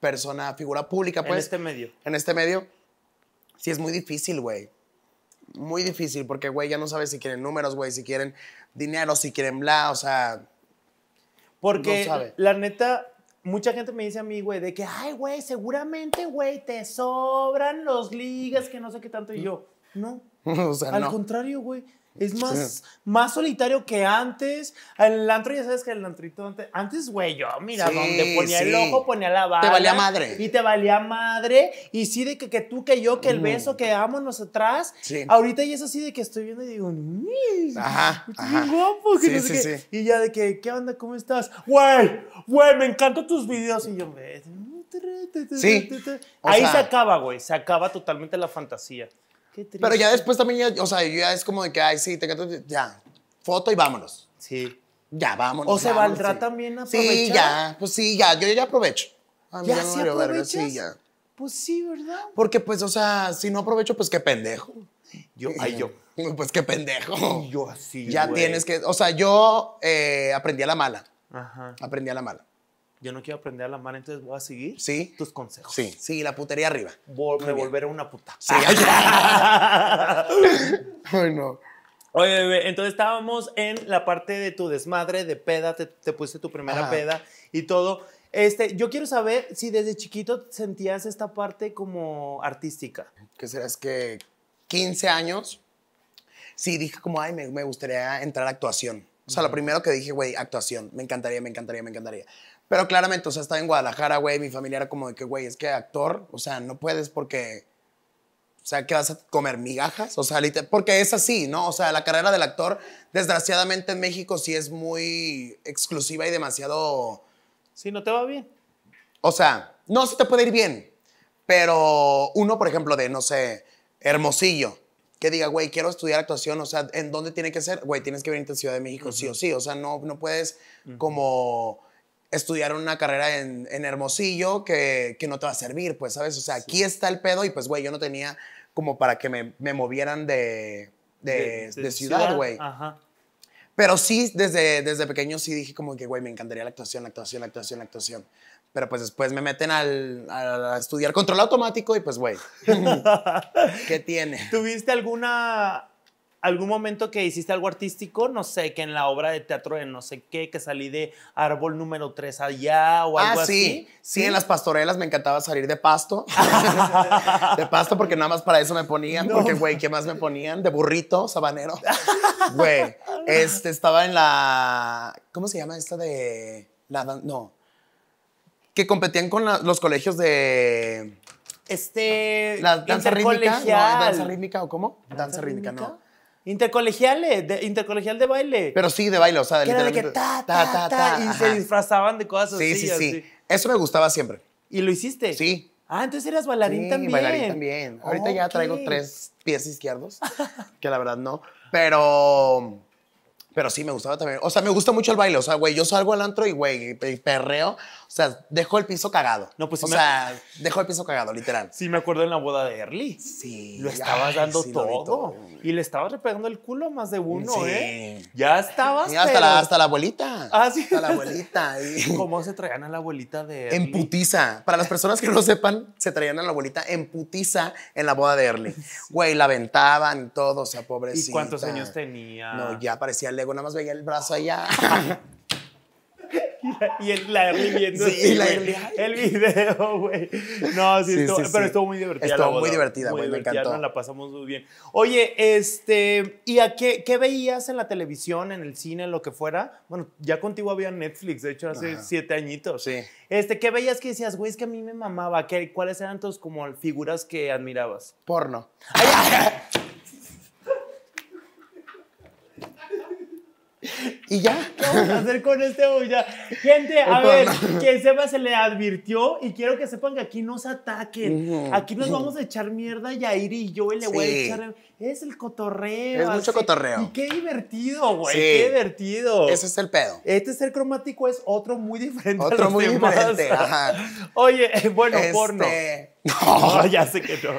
persona, figura pública, pues. En este medio. En este medio. Sí, es muy difícil, güey. Muy difícil, porque, güey, ya no sabes si quieren números, güey, si quieren dinero, si quieren bla, o sea. Porque, la neta, mucha gente me dice a mí, güey, de que, ay, güey, seguramente, güey, te sobran los ligas, que no sé qué tanto. Y yo, no. o sea, Al contrario, güey. Es más, más solitario que antes. El antro, ya sabes que el antrito antes, güey, yo, mira, donde ponía el ojo, ponía la bala. Te valía madre. Y te valía madre. Y sí, de que, que tú, que yo, que el mm. beso, que vámonos atrás. Ahorita ya es así de que estoy viendo y digo, ajá, guapo. sé Y ya de que, ¿qué onda? ¿Cómo estás? Güey, güey, me encantan tus videos. Y yo, ¿ves? Ahí se acaba, güey. Se acaba totalmente la fantasía. Pero ya después también, ya, o sea, ya es como de que, ay, sí, te quedas, ya, foto y vámonos. Sí. Ya, vámonos. O se valdrá sí. también aprovechar. Sí, ya, pues sí, ya, yo ya aprovecho. A mí ¿Ya, ya sí, ya. Pues sí, ¿verdad? Porque, pues, o sea, si no aprovecho, pues qué pendejo. Yo, ay, yo. Pues qué pendejo. Yo así. Ya tienes que, o sea, yo eh, aprendí a la mala. Ajá. Aprendí a la mala yo no quiero aprender a la mano, entonces voy a seguir tus consejos. Sí, sí, la putería arriba. me volveré una puta. Sí. Ay, no. Oye, bebé, entonces estábamos en la parte de tu desmadre, de peda, te, pusiste tu primera peda y todo. Este, yo quiero saber si desde chiquito sentías esta parte como artística. que será? Es que 15 años, sí, dije como, ay, me, me gustaría entrar a actuación. O sea, lo primero que dije, güey, actuación, me encantaría, me encantaría, me encantaría. Pero claramente, o sea, estaba en Guadalajara, güey, mi familia era como de que, güey, es que actor, o sea, no puedes porque, o sea, ¿qué vas a comer? ¿Migajas? O sea, porque es así, ¿no? O sea, la carrera del actor, desgraciadamente en México sí es muy exclusiva y demasiado... Sí, no te va bien. O sea, no, se te puede ir bien, pero uno, por ejemplo, de, no sé, Hermosillo, que diga, güey, quiero estudiar actuación, o sea, ¿en dónde tiene que ser? Güey, tienes que venirte a Ciudad de México, sí o sí, o sea, no, no puedes como estudiar una carrera en, Hermosillo que, no te va a servir, pues, ¿sabes? O sea, aquí está el pedo y pues, güey, yo no tenía como para que me, me movieran de, de, ciudad, güey. Pero sí, desde, desde pequeño sí dije como que, güey, me encantaría la actuación, la actuación, la actuación, la actuación. Pero pues después me meten al, a estudiar control automático y pues, güey, ¿qué tiene? ¿Tuviste alguna algún momento que hiciste algo artístico, no sé, que en la obra de teatro de no sé qué, que salí de árbol número 3 allá o algo ah, sí. así. Sí, en las pastorelas me encantaba salir de pasto. de pasto porque nada más para eso me ponían, porque güey, ¿qué más me ponían? De burrito, sabanero. Güey, este estaba en la ¿cómo se llama esta de la no? Que competían con los colegios de este la danza rítmica, danza rítmica o cómo? Danza, rítmica, no. ¿Intercolegiales? Eh, de, intercolegial de baile. Pero sí, de baile, o sea, de literalmente. de que ta, ta, ta, ta, y se disfrazaban de cosas así. Sí, sí, sí. Eso me gustaba siempre. ¿Y lo hiciste? Sí. Ah, entonces eras bailarín sí, también. bailarín también. Ahorita ya traigo tres pies izquierdos, que la verdad no. Pero... Pero sí, me gustaba también. O sea, me gusta mucho el baile. O sea, güey, yo salgo al antro y, güey, perreo. O sea, dejó el piso cagado. No, pues o sea, dejó el piso cagado, literal. Sí, me acuerdo en la boda de Early. Sí. Lo estabas dando todo. Y le estabas repegando el culo más de uno, sí. ¿eh? Ya estabas. hasta, la, hasta la abuelita. Ah, sí. Hasta la abuelita. Y... ¿Cómo se traían a la abuelita de Early? En putiza. Para las personas que no sepan, se traían a la abuelita en putiza en la boda de Early. Güey, la aventaban todo, o sea, pobrecita. ¿Y cuántos años tenía? No, ya parecía Lego, nada más veía el brazo allá. Y, el, la viendo el video, güey. No, sí, pero estuvo muy divertida. Estuvo muy divertida, güey, me encantó. Nos la pasamos muy bien. Oye, este, ¿y a qué, qué, veías en la televisión, en el cine, en lo que fuera? Bueno, ya contigo había Netflix, de hecho, hace siete añitos. Sí. Este, ¿qué veías que decías, güey, es que a mí me mamaba? ¿Qué, ¿Cuáles eran tus como figuras que admirabas? Porno. Ay, Y ya. ¿Qué vamos a hacer con este bulla? Gente, a ver, quien sepa, se le advirtió y quiero que sepan que aquí nos ataquen. Aquí nos vamos a echar mierda, Yair y yo, y le voy a echar. Es el cotorreo. Es mucho cotorreo. Y qué divertido, güey. Qué divertido. Ese es el pedo. Este ser cromático es otro muy diferente. Otro muy diferente. Ajá. Oye, eh, bueno, este, porno. No. no. ya sé que no.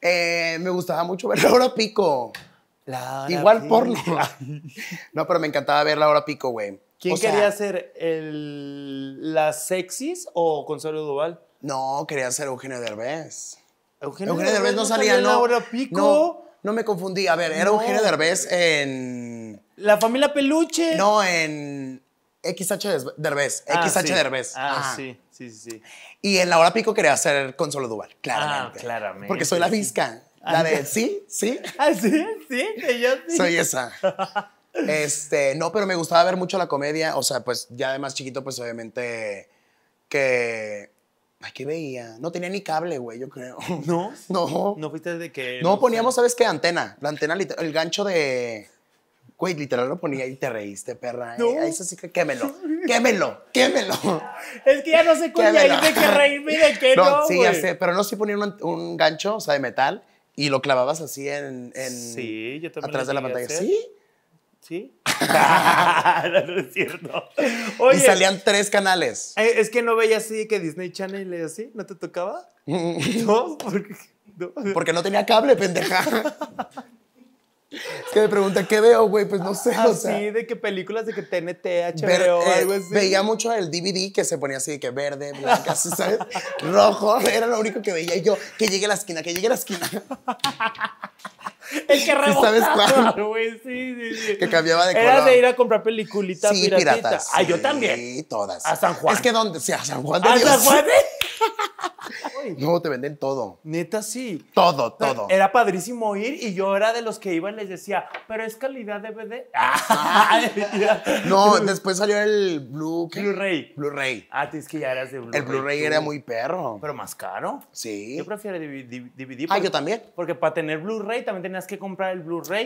Eh, me gustaba mucho ver Oro Pico. Igual por la no, pero me encantaba ver la hora pico, güey. ¿Quién quería ser? ¿La sexis o Consuelo Duval? No, quería ser Eugenio Derbez. Eugenio, Eugenio Derbez, no salía, no. La hora pico. No, me confundí. A ver, era Eugenio Derbez en. La familia Peluche. No, en. XH Derbez. XH Derbez. Ah, ah sí, sí, sí. Y en la hora pico quería ser Consuelo Duval, claramente. Ah, claramente. Porque soy la visca. La de sí, sí. ¿Ah, sí, sí, que yo sí. Soy esa. Este, no, pero me gustaba ver mucho la comedia. O sea, pues ya de más chiquito, pues obviamente que. Ay, ¿qué veía? No tenía ni cable, güey, yo creo. ¿No? No. ¿No fuiste de que.? No, poníamos, ¿sabes qué? Antena. La antena, el gancho de. Güey, literal lo ponía y te reíste, perra. ¿eh? No. sí que quémelo, quémelo, quémelo. Es que ya no sé cuál de qué reírme y de qué no. sí, ya sé, pero no sí ponía un, un gancho, o sea, de metal y lo clavabas así en, sí, yo también atrás de la pantalla. ¿Sí? ¿Sí? no, es cierto. Oye, y salían tres canales. Eh, es que no veía así que Disney Channel y así, ¿no te tocaba? porque no, porque no tenía cable, pendeja. Es que me pregunta, ¿qué veo, güey? Pues no sé, así, o ah, sea. de qué películas de que TNT, HBO, algo eh, así. Veía mucho el DVD que se ponía así de que verde, blanca, ¿sabes? Rojo, era lo único que veía y yo, que llegue a la esquina, que llegue a la esquina. El que rebotaba, ¿Sabes cuál? sí, sí, sí. Que cambiaba de color. Era de ir a comprar peliculitas sí, piratitas. ah, yo también. Sí, todas. A San Juan. Es que ¿dónde? Sí, a San Juan de ¿A San Juan de No, te venden todo. Neta, sí. Todo, todo. Era padrísimo ir y yo era de los que iba y les decía, pero es calidad DVD. no, después salió el Blue... Blu-ray. Blu-ray. Ah, es que ya eras de Blu-ray. El Blu-ray era muy perro. Pero más caro. Sí. Yo prefiero dividir Ah, yo también. Porque para tener Blu-ray también tenías que comprar el Blu-ray.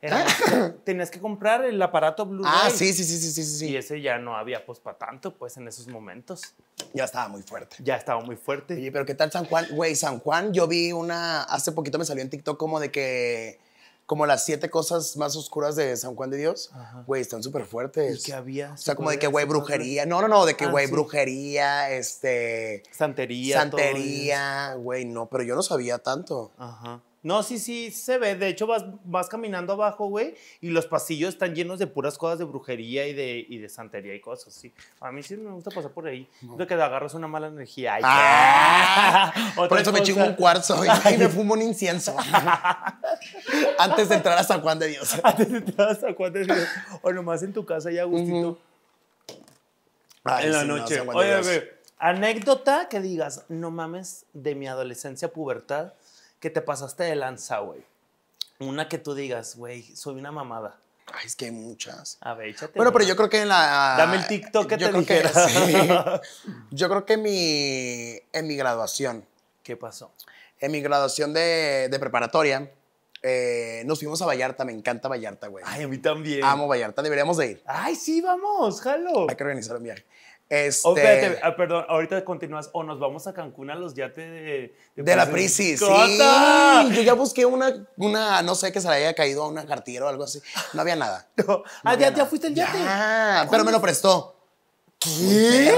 Tenías que comprar el aparato Blu-ray. Ah, sí, sí, sí, sí, sí. Y ese ya no había pues para tanto, pues en esos momentos. Ya estaba muy fuerte. Ya estaba muy fuerte pero ¿qué tal San Juan? Güey, San Juan, yo vi una, hace poquito me salió en TikTok como de que, como las siete cosas más oscuras de San Juan de Dios, güey, están súper fuertes. ¿Y qué había? O sea, como de que, güey, brujería. No, no, no, de que, ah, güey, brujería, este... Santería. Santería, güey, no, pero yo no sabía tanto. Ajá. No, sí, sí, se ve. De hecho, vas, vas caminando abajo, güey, y los pasillos están llenos de puras cosas de brujería y de, de santería y cosas sí A mí sí me gusta pasar por ahí. No. que agarras una mala energía. Ah, por eso me chingo un cuarzo y, me fumo un incienso. Antes de entrar a San Juan de Dios. Antes de entrar a San Juan de Dios. O nomás en tu casa ya, Agustito. en la noche. a Oye, anécdota que digas, no mames, de mi adolescencia, pubertad, que te pasaste de lanza, güey. Una que tú digas, güey, soy una mamada. Ay, es que hay muchas. A ver, échate. Bueno, pero yo creo que en la. Ah, Dame el TikTok que te dijera. Que, Yo creo que en mi, en mi graduación. ¿Qué pasó? En mi graduación de, preparatoria, eh, nos fuimos a Vallarta. Me encanta Vallarta, güey. Ay, a mí también. Amo Vallarta. Deberíamos de ir. Ay, sí, vamos, jalo. Hay que organizar un viaje. Este, oh, ah, perdón, ahorita continúas. O nos vamos a Cancún a los yates de. la crisis Yo ya busqué una, una, no sé, que se le haya caído a una cartera o algo así. No había nada. ah, ya, fuiste al yate. pero me lo prestó. ¿Qué?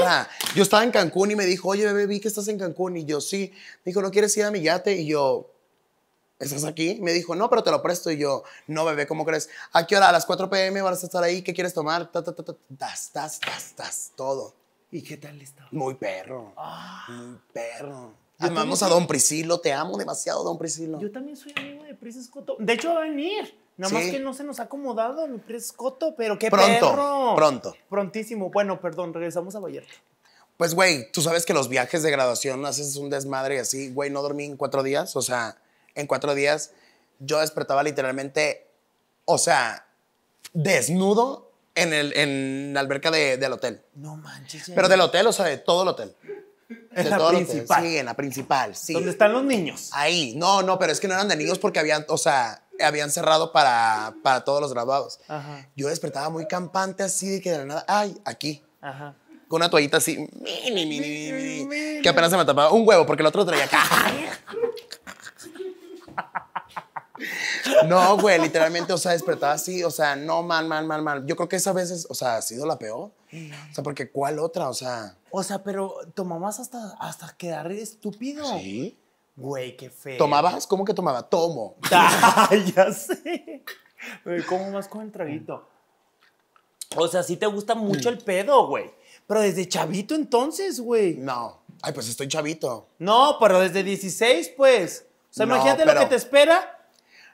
Yo estaba en Cancún y me dijo, oye, bebé, vi que estás en Cancún. Y yo, sí. Me dijo, ¿no quieres ir a mi yate? Y yo, ¿estás aquí? Me dijo, no, pero te lo presto. Y yo, no, bebé, ¿cómo crees? ¿A qué hora? A las 4 pm vas a estar ahí. ¿Qué quieres tomar? Ta, ta, ta, ta, tas, tas, tas, tas, todo. ¿Y qué tal está? Muy perro. Ah. Muy perro. Amamos a Don Priscilo, te amo demasiado, Don Priscilo. Yo también soy amigo de Pris Escoto. De hecho, va a venir. Nada más que no se nos ha acomodado mi Pris Escoto, pero qué Pronto, perro. pronto. Prontísimo. Bueno, perdón, regresamos a Vallarta. Pues, güey, tú sabes que los viajes de graduación haces un desmadre y así. Güey, no dormí en cuatro días. O sea, en cuatro días, yo despertaba literalmente, o sea, desnudo en, el, la alberca del hotel. No manches. Pero del hotel, o sea, de todo el hotel. En la principal. Sí, en la principal, sí. ¿Dónde están los niños? Ahí. No, no, pero es que no eran de niños porque habían, o sea, habían cerrado para, todos los grabados. Ajá. Yo despertaba muy campante así de que de la nada, ay, aquí. Ajá con una toallita así, que apenas se me tapaba un huevo porque el otro traía acá. No, güey, literalmente, o sea, despertaba así, o sea, no, mal, mal, mal, mal. Yo creo que esa vez, o sea, ha sido la peor. O sea, porque ¿cuál otra? O sea. O sea, pero tomabas hasta, hasta quedar estúpido. Sí. Güey, qué feo. ¿Tomabas? ¿Cómo que tomaba? Tomo. ya sé. ¿Cómo más con el traguito? O sea, sí te gusta mucho el pedo, güey. Pero desde chavito entonces, güey. No. Ay, pues estoy chavito. No, pero desde 16, pues. O sea, imagínate lo que te espera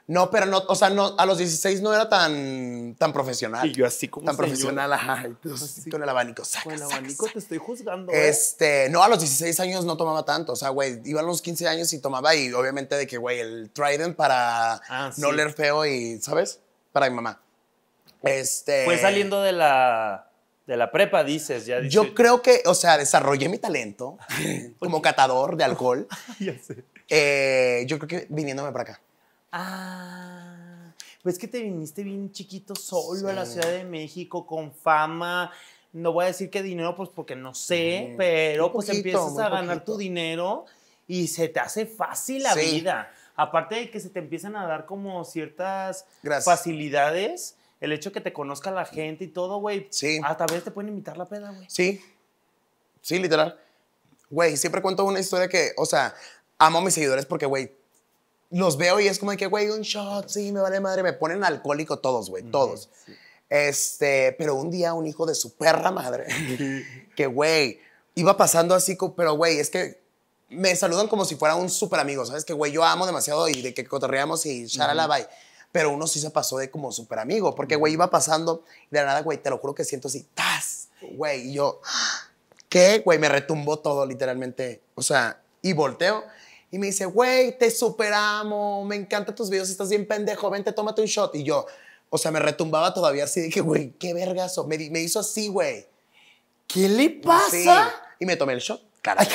no, pero no, o sea, no, a los 16 no era tan, tan profesional. Y yo así como tan profesional, ajá, entonces, con el abanico, saca, Con el abanico te estoy juzgando. ¿eh? Este, no, a los 16 años no tomaba tanto, o sea, güey, iba a los 15 años y tomaba y obviamente de que, güey, el Trident para ah, no leer feo y, ¿sabes? Para mi mamá. Este... Fue saliendo de la... De la prepa dices, ya Yo creo que, o sea, desarrollé mi talento como catador de alcohol. ya sé. Eh, yo creo que viniéndome para acá. Ah, pues que te viniste bien chiquito solo a la Ciudad de México con fama. No voy a decir qué dinero, pues porque no sé, pero pues empiezas a ganar tu dinero y se te hace fácil la vida. Aparte de que se te empiezan a dar como ciertas facilidades, el hecho que te conozca la gente y todo, güey. Sí. Hasta a veces te pueden invitar la peda, güey. Sí. Sí, literal. Güey, siempre cuento una historia que, o sea, amo a mis seguidores porque, güey, los veo y es como de que, güey, un shot, sí, me vale madre. Me ponen alcohólico todos, güey, todos. Este, pero un día un hijo de su perra madre, que, güey, iba pasando así, pero, güey, es que me saludan como si fuera un súper amigo, ¿sabes? Que, güey, yo amo demasiado y de que cotorreamos y charala, Pero uno sí se pasó de como súper amigo, porque, güey, iba pasando y de la nada, güey, te lo juro que siento así, ¡tas! Güey, y yo, ¿qué? Güey, me retumbó todo, literalmente. O sea, y volteo y me dice, güey, te superamos me encantan tus videos, estás bien pendejo, vente, tómate un shot. Y yo, o sea, me retumbaba todavía así dije, que, güey, qué vergazo. Me, hizo así, güey. ¿Qué le pasa? Y me tomé el shot, claro.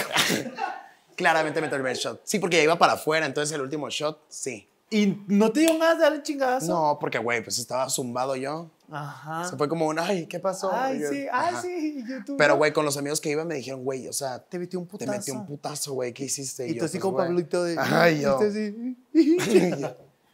Claramente me tomé el shot. Sí, porque ya iba para afuera, entonces el último shot, sí. ¿Y no te dio más de darle chingadazo? No, porque, güey, pues estaba zumbado yo. Ajá. Se fue como un, ay, ¿qué pasó? Ay, sí, ay, sí, Pero, güey, con los amigos que iba me dijeron, güey, o sea. Te metí un putazo. Te metí un putazo, güey, ¿qué hiciste? Y, tú así pues, con Pablito de. Ay, yo. Así,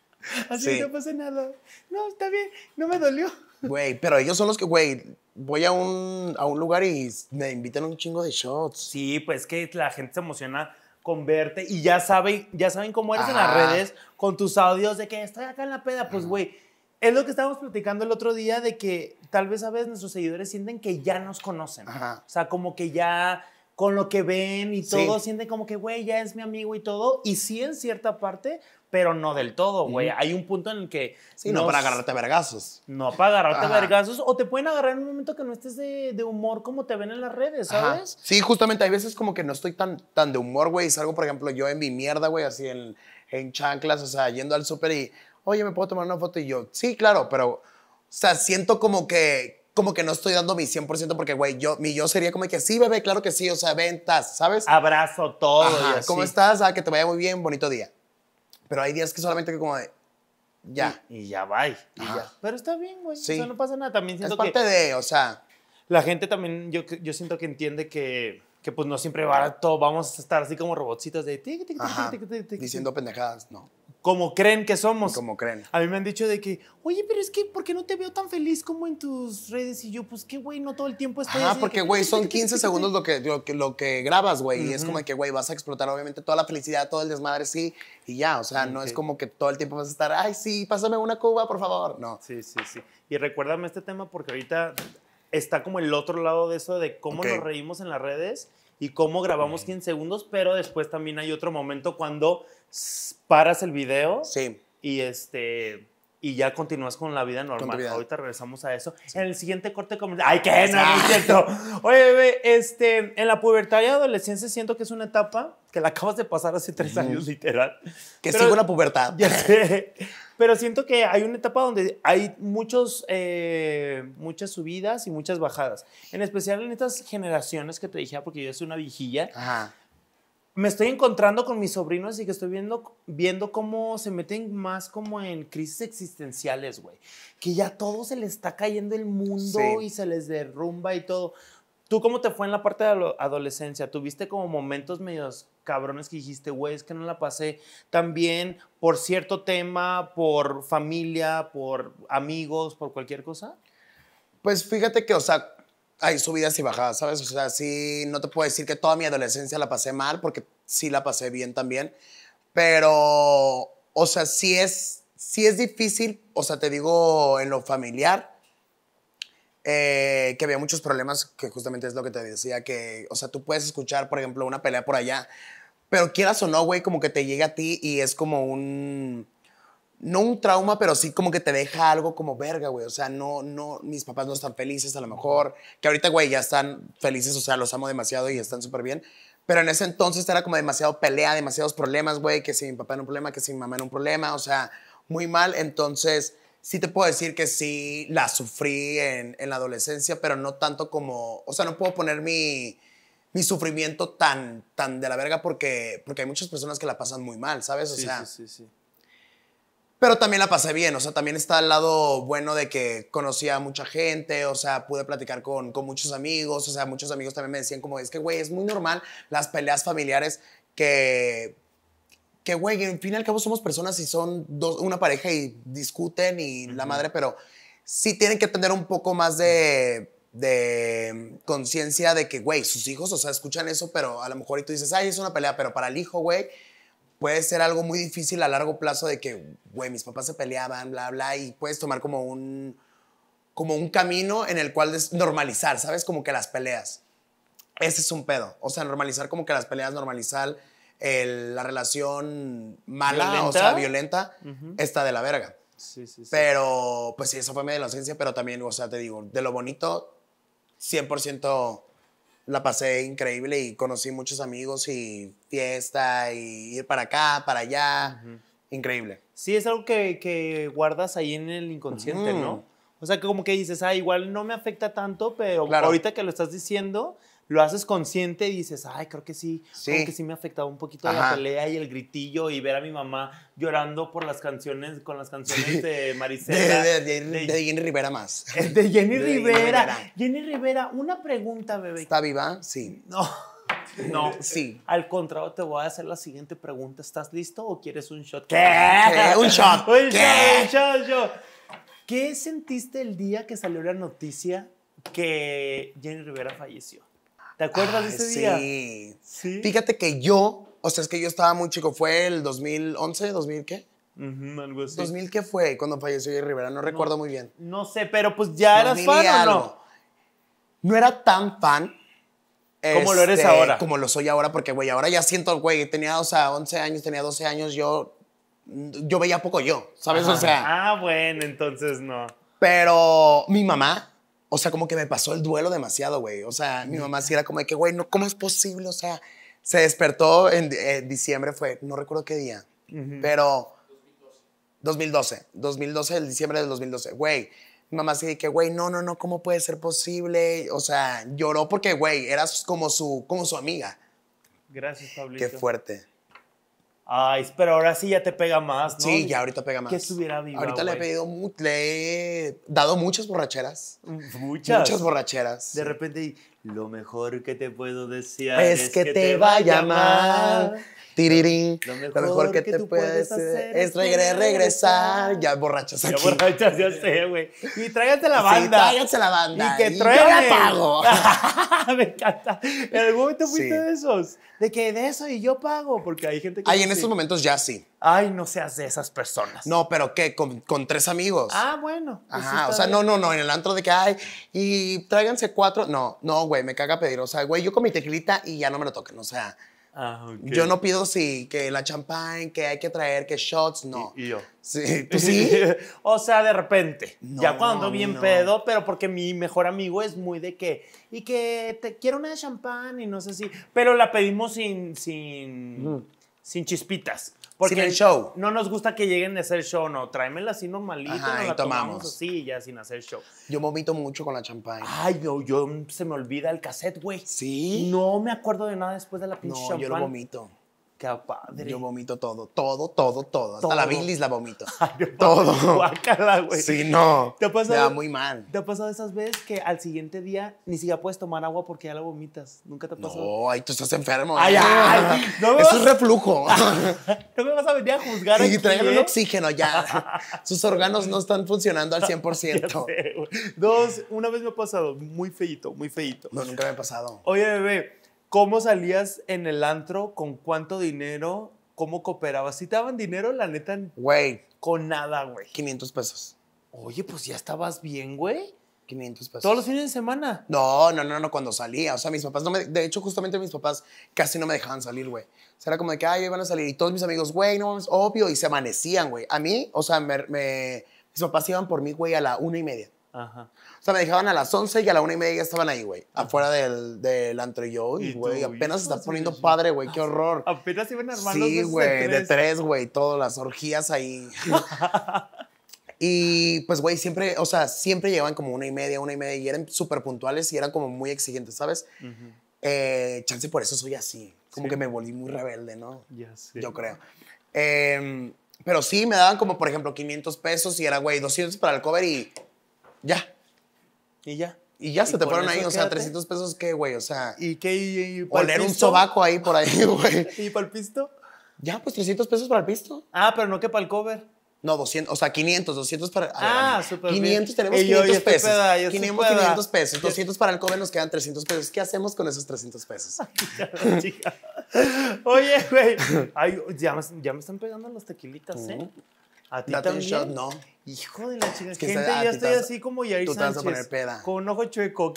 así no pasa nada. No, está bien, no me dolió. Güey, pero ellos son los que, güey, voy a un, a un lugar y me invitan un chingo de shots. Sí, pues que la gente se emociona con verte y ya saben, ya saben cómo eres en las redes con tus audios de que estoy acá en la peda. Pues, güey es lo que estábamos platicando el otro día de que tal vez a veces nuestros seguidores sienten que ya nos conocen. O sea, como que ya con lo que ven y todo, sienten como que, güey, ya es mi amigo y todo. Y sí, en cierta parte, pero no del todo, güey. Hay un punto en el que. Sí, no para agarrarte vergazos. No para agarrarte vergazos. O te pueden agarrar en un momento que no estés de, humor como te ven en las redes, ¿sabes? Sí, justamente hay veces como que no estoy tan, tan de humor, güey. Salgo, por ejemplo, yo en mi mierda, güey, así en, en chanclas, o sea, yendo al súper y oye, ¿me puedo tomar una foto? Y yo, sí, claro, pero, o sea, siento como que, como que no estoy dando mi 100% porque, güey, yo, mi yo sería como que, sí, bebé, claro que sí, o sea, ventas, ¿sabes? Abrazo todo. ¿Cómo estás? Ah, que te vaya muy bien, bonito día. Pero hay días que solamente como de, ya. Y, ya, bye. Y ya. Pero está bien, güey. O sea, no pasa nada. También siento que es parte de, o sea. La gente también, yo, yo siento que entiende que que pues no siempre va todo, vamos a estar así como robotcitos de diciendo pendejadas, no como creen que somos. Como creen. A mí me han dicho de que, oye, pero es que, ¿por qué no te veo tan feliz como en tus redes? Y yo, pues qué, güey, no todo el tiempo estoy. Ah, porque, güey, son 15 segundos lo que, lo grabas, güey. Y es como que, güey, vas a explotar, obviamente, toda la felicidad, todo el desmadre, sí, y ya. O sea, no es como que todo el tiempo vas a estar, ay, sí, pásame una cuba, por favor. No. Sí, sí, sí. Y recuérdame este tema porque ahorita está como el otro lado de eso de cómo nos reímos en las redes y cómo grabamos 15 segundos, pero después también hay otro momento cuando paras el video sí. y este y ya continúas con la vida normal. Ahorita regresamos a eso. En el siguiente corte como ¡Ay, qué no, ah. cierto! Oye, bebé, este, en la pubertad y adolescencia siento que es una etapa que la acabas de pasar hace tres años, literal. Que Pero, sigo la pubertad. Pero siento que hay una etapa donde hay muchos, eh, muchas subidas y muchas bajadas. En especial en estas generaciones que te dije, porque yo soy una viejilla. Ajá me estoy encontrando con mis sobrinos y que estoy viendo, viendo cómo se meten más como en crisis existenciales, güey. Que ya todo se les está cayendo el mundo y se les derrumba y todo. ¿Tú cómo te fue en la parte de la adolescencia? ¿Tuviste como momentos medios cabrones que dijiste, güey, es que no la pasé tan bien por cierto tema, por familia, por amigos, por cualquier cosa? Pues fíjate que, o sea, hay subidas y bajadas, ¿sabes? O sea, sí, no te puedo decir que toda mi adolescencia la pasé mal, porque sí la pasé bien también, pero, o sea, sí es, sí es difícil, o sea, te digo en lo familiar, eh, que había muchos problemas, que justamente es lo que te decía, que, o sea, tú puedes escuchar, por ejemplo, una pelea por allá, pero quieras o no, güey, como que te llega a ti y es como un no un trauma, pero sí como que te deja algo como verga, güey. O sea, no, no, mis papás no están felices a lo mejor. Que ahorita, güey, ya están felices, o sea, los amo demasiado y están súper bien. Pero en ese entonces era como demasiado pelea, demasiados problemas, güey. Que si mi papá era un problema, que si mi mamá era un problema. O sea, muy mal. Entonces, sí te puedo decir que sí la sufrí en, la adolescencia, pero no tanto como, o sea, no puedo poner mi, mi sufrimiento tan, tan de la verga porque, porque hay muchas personas que la pasan muy mal, ¿sabes? O sea, sí, sí, sí. Pero también la pasé bien, o sea, también está al lado bueno de que conocía a mucha gente, o sea, pude platicar con, muchos amigos, o sea, muchos amigos también me decían como, es que, güey, es muy normal las peleas familiares que, que, güey, en fin y al cabo somos personas y son dos, una pareja y discuten y la madre, pero sí tienen que tener un poco más de de conciencia de que, güey, sus hijos, o sea, escuchan eso, pero a lo mejor y tú dices, ay, es una pelea, pero para el hijo, güey, puede ser algo muy difícil a largo plazo de que, güey, mis papás se peleaban, bla, bla, y puedes tomar como un, como un camino en el cual normalizar, ¿sabes? Como que las peleas. Ese es un pedo. O sea, normalizar como que las peleas, normalizar la relación mala, o sea, violenta, está de la verga. Sí, sí, sí. Pero, pues sí, eso fue mi ciencia, pero también, o sea, te digo, de lo bonito, 100% la pasé increíble y conocí muchos amigos y fiesta y ir para acá, para allá. Increíble. Sí, es algo que, guardas ahí en el inconsciente, ¿no? O sea, que como que dices, ah, igual no me afecta tanto, pero ahorita que lo estás diciendo, lo haces consciente y dices, ay, creo que sí, creo que sí me ha afectado un poquito la pelea y el gritillo y ver a mi mamá llorando por las canciones, con las canciones de Maricela. De, Jenny Rivera más. De Jenny Rivera. Jenny Rivera, una pregunta, bebé. ¿Está viva? Sí. No. No. Sí. Al contrario, te voy a hacer la siguiente pregunta. ¿Estás listo o quieres un shot? ¿Qué? ¿Un shot? ¿Un shot? Un shot, ¿Qué sentiste el día que salió la noticia que Jenny Rivera falleció? ¿Te acuerdas de ese día? Sí. Fíjate que yo, o sea, es que yo estaba muy chico, fue el 2011, 2000 qué? algo así. 2000 qué fue cuando falleció Jerry Rivera, no, recuerdo muy bien. No sé, pero pues ya eras fan o no. No era tan fan. Como lo eres este, ahora. Como lo soy ahora, porque, güey, ahora ya siento, güey, tenía, o sea, 11 años, tenía 12 años, yo, yo veía poco yo, ¿sabes? O sea. Ah, bueno, entonces no. Pero mi mamá, o sea, como que me pasó el duelo demasiado, güey. O sea, mi mamá sí era como de que, güey, no, ¿cómo es posible? O sea, se despertó en, eh, diciembre, fue, no recuerdo qué día, pero... 2012, 2012, el diciembre del 2012, güey. Mi mamá sí que, güey, no, no, no, ¿cómo puede ser posible? O sea, lloró porque, güey, eras como su, como su amiga. Gracias, Pablito. Qué fuerte. Ay, pero ahora sí ya te pega más, ¿no? Sí, ya ahorita pega más. Que estuviera viva, Ahorita le he, pedido, le he dado muchas borracheras. Muchas. Muchas borracheras. De repente, lo mejor que te puedo decir pues es, que, te, vaya mal. Tirirín. Lo mejor, lo mejor que, te puedo hacer es regresar. regresar. Ya borrachos aquí. Ya borrachas, ya sé, güey. Y tráigate la banda. Sí, la banda. Y que truene. Yo la pago. Me encanta. En algún momento fuiste de esos. De que de eso y yo pago. Porque hay gente que... Ay, en estos momentos ya sí. Ay, no seas de esas personas. No, pero ¿qué? Con, tres amigos. Ah, bueno. Pues Ajá, o sea, no, no, no, en el antro de que, ay, y tráiganse cuatro. No, no, güey, me caga pedir. O sea, güey, yo con mi tequilita y ya no me lo toquen. O sea, ah, yo no pido si que la champán, que hay que traer, que shots, no. Y, yo. Sí, tú sí. o sea, de repente. ya cuando bien pedo, pero porque mi mejor amigo es muy de que, y que te quiero una de champán y no sé si. Pero la pedimos sin, sin, sin chispitas. Porque sin el show. No nos gusta que lleguen a hacer show, no. Tráemela así normalito, Ajá, la tomamos. Sí, ya sin hacer show. Yo vomito mucho con la champaña. Ay, no, yo se me olvida el cassette, güey. Sí. No me acuerdo de nada después de la pinche no, Yo lo vomito. Qué padre. Yo vomito todo, todo, todo, todo. Hasta la bilis la vomito. todo. Guácala, güey. Sí, no. ¿Te ha pasado, me da muy mal. ¿Te ha pasado esas veces que al siguiente día ni siquiera puedes tomar agua porque ya la vomitas? ¿Nunca te ha pasado? No, ay, tú estás enfermo. Ay, ay. No Eso es reflujo. no me vas a venir a juzgar Sí, traigan un ¿eh? oxígeno ya. Sus órganos no están funcionando al 100%. Dos, una vez me ha pasado muy feito, muy feito. No, nunca me ha pasado. Oye, bebé, ¿Cómo salías en el antro? ¿Con cuánto dinero? ¿Cómo cooperabas? ¿Si te daban dinero, la neta? Güey. Con nada, güey. 500 pesos. Oye, pues ya estabas bien, güey. 500 pesos. ¿Todos los fines de semana? No, no, no, no, cuando salía. O sea, mis papás no me. De hecho, justamente mis papás casi no me dejaban salir, güey. O sea, era como de que, ay, van a salir. Y todos mis amigos, güey, no mames, obvio. Y se amanecían, güey. A mí, o sea, me, mis papás iban por mí, güey, a la una y media. Ajá. O sea, me dejaban a las 11 y a la una y media ya estaban ahí, güey. Afuera del, del y güey. apenas se está poniendo padre, güey. Qué horror. Apenas iban armando. Sí, güey. De tres, güey. Todas las orgías ahí. y pues, güey, siempre, o sea, siempre llegaban como una y media, una y media. Y eran súper puntuales y eran como muy exigentes, ¿sabes? Eh, chance por eso soy así. Como que me volví muy rebelde, ¿no? Ya Yo creo. Em, pero sí, me daban como, por ejemplo, 500 pesos y era, güey, 200 para el cover y ya. Y ya. Y ya se te fueron ahí, o sea, 300 pesos, ¿qué, güey? O sea. ¿Y qué? Y, un sobaco ahí por ahí, güey. ¿Y para el pisto? Ya, pues 300 pesos para el pisto. Ah, pero no que para el cover. No, 200, o sea, 500, 200 para. Ah, súper 500, tenemos 500 pesos. 500, 500 pesos. 200 para el cover nos quedan 300 pesos. ¿Qué hacemos con esos 300 pesos? Oye, güey. ya, me están pegando las tequilitas, ¿eh? ¿A ti también? un shot, no. Hijo de la chica. que Gente, ya estoy ah, así como Yair tú te Vas a poner peda. Con un ojo chueco.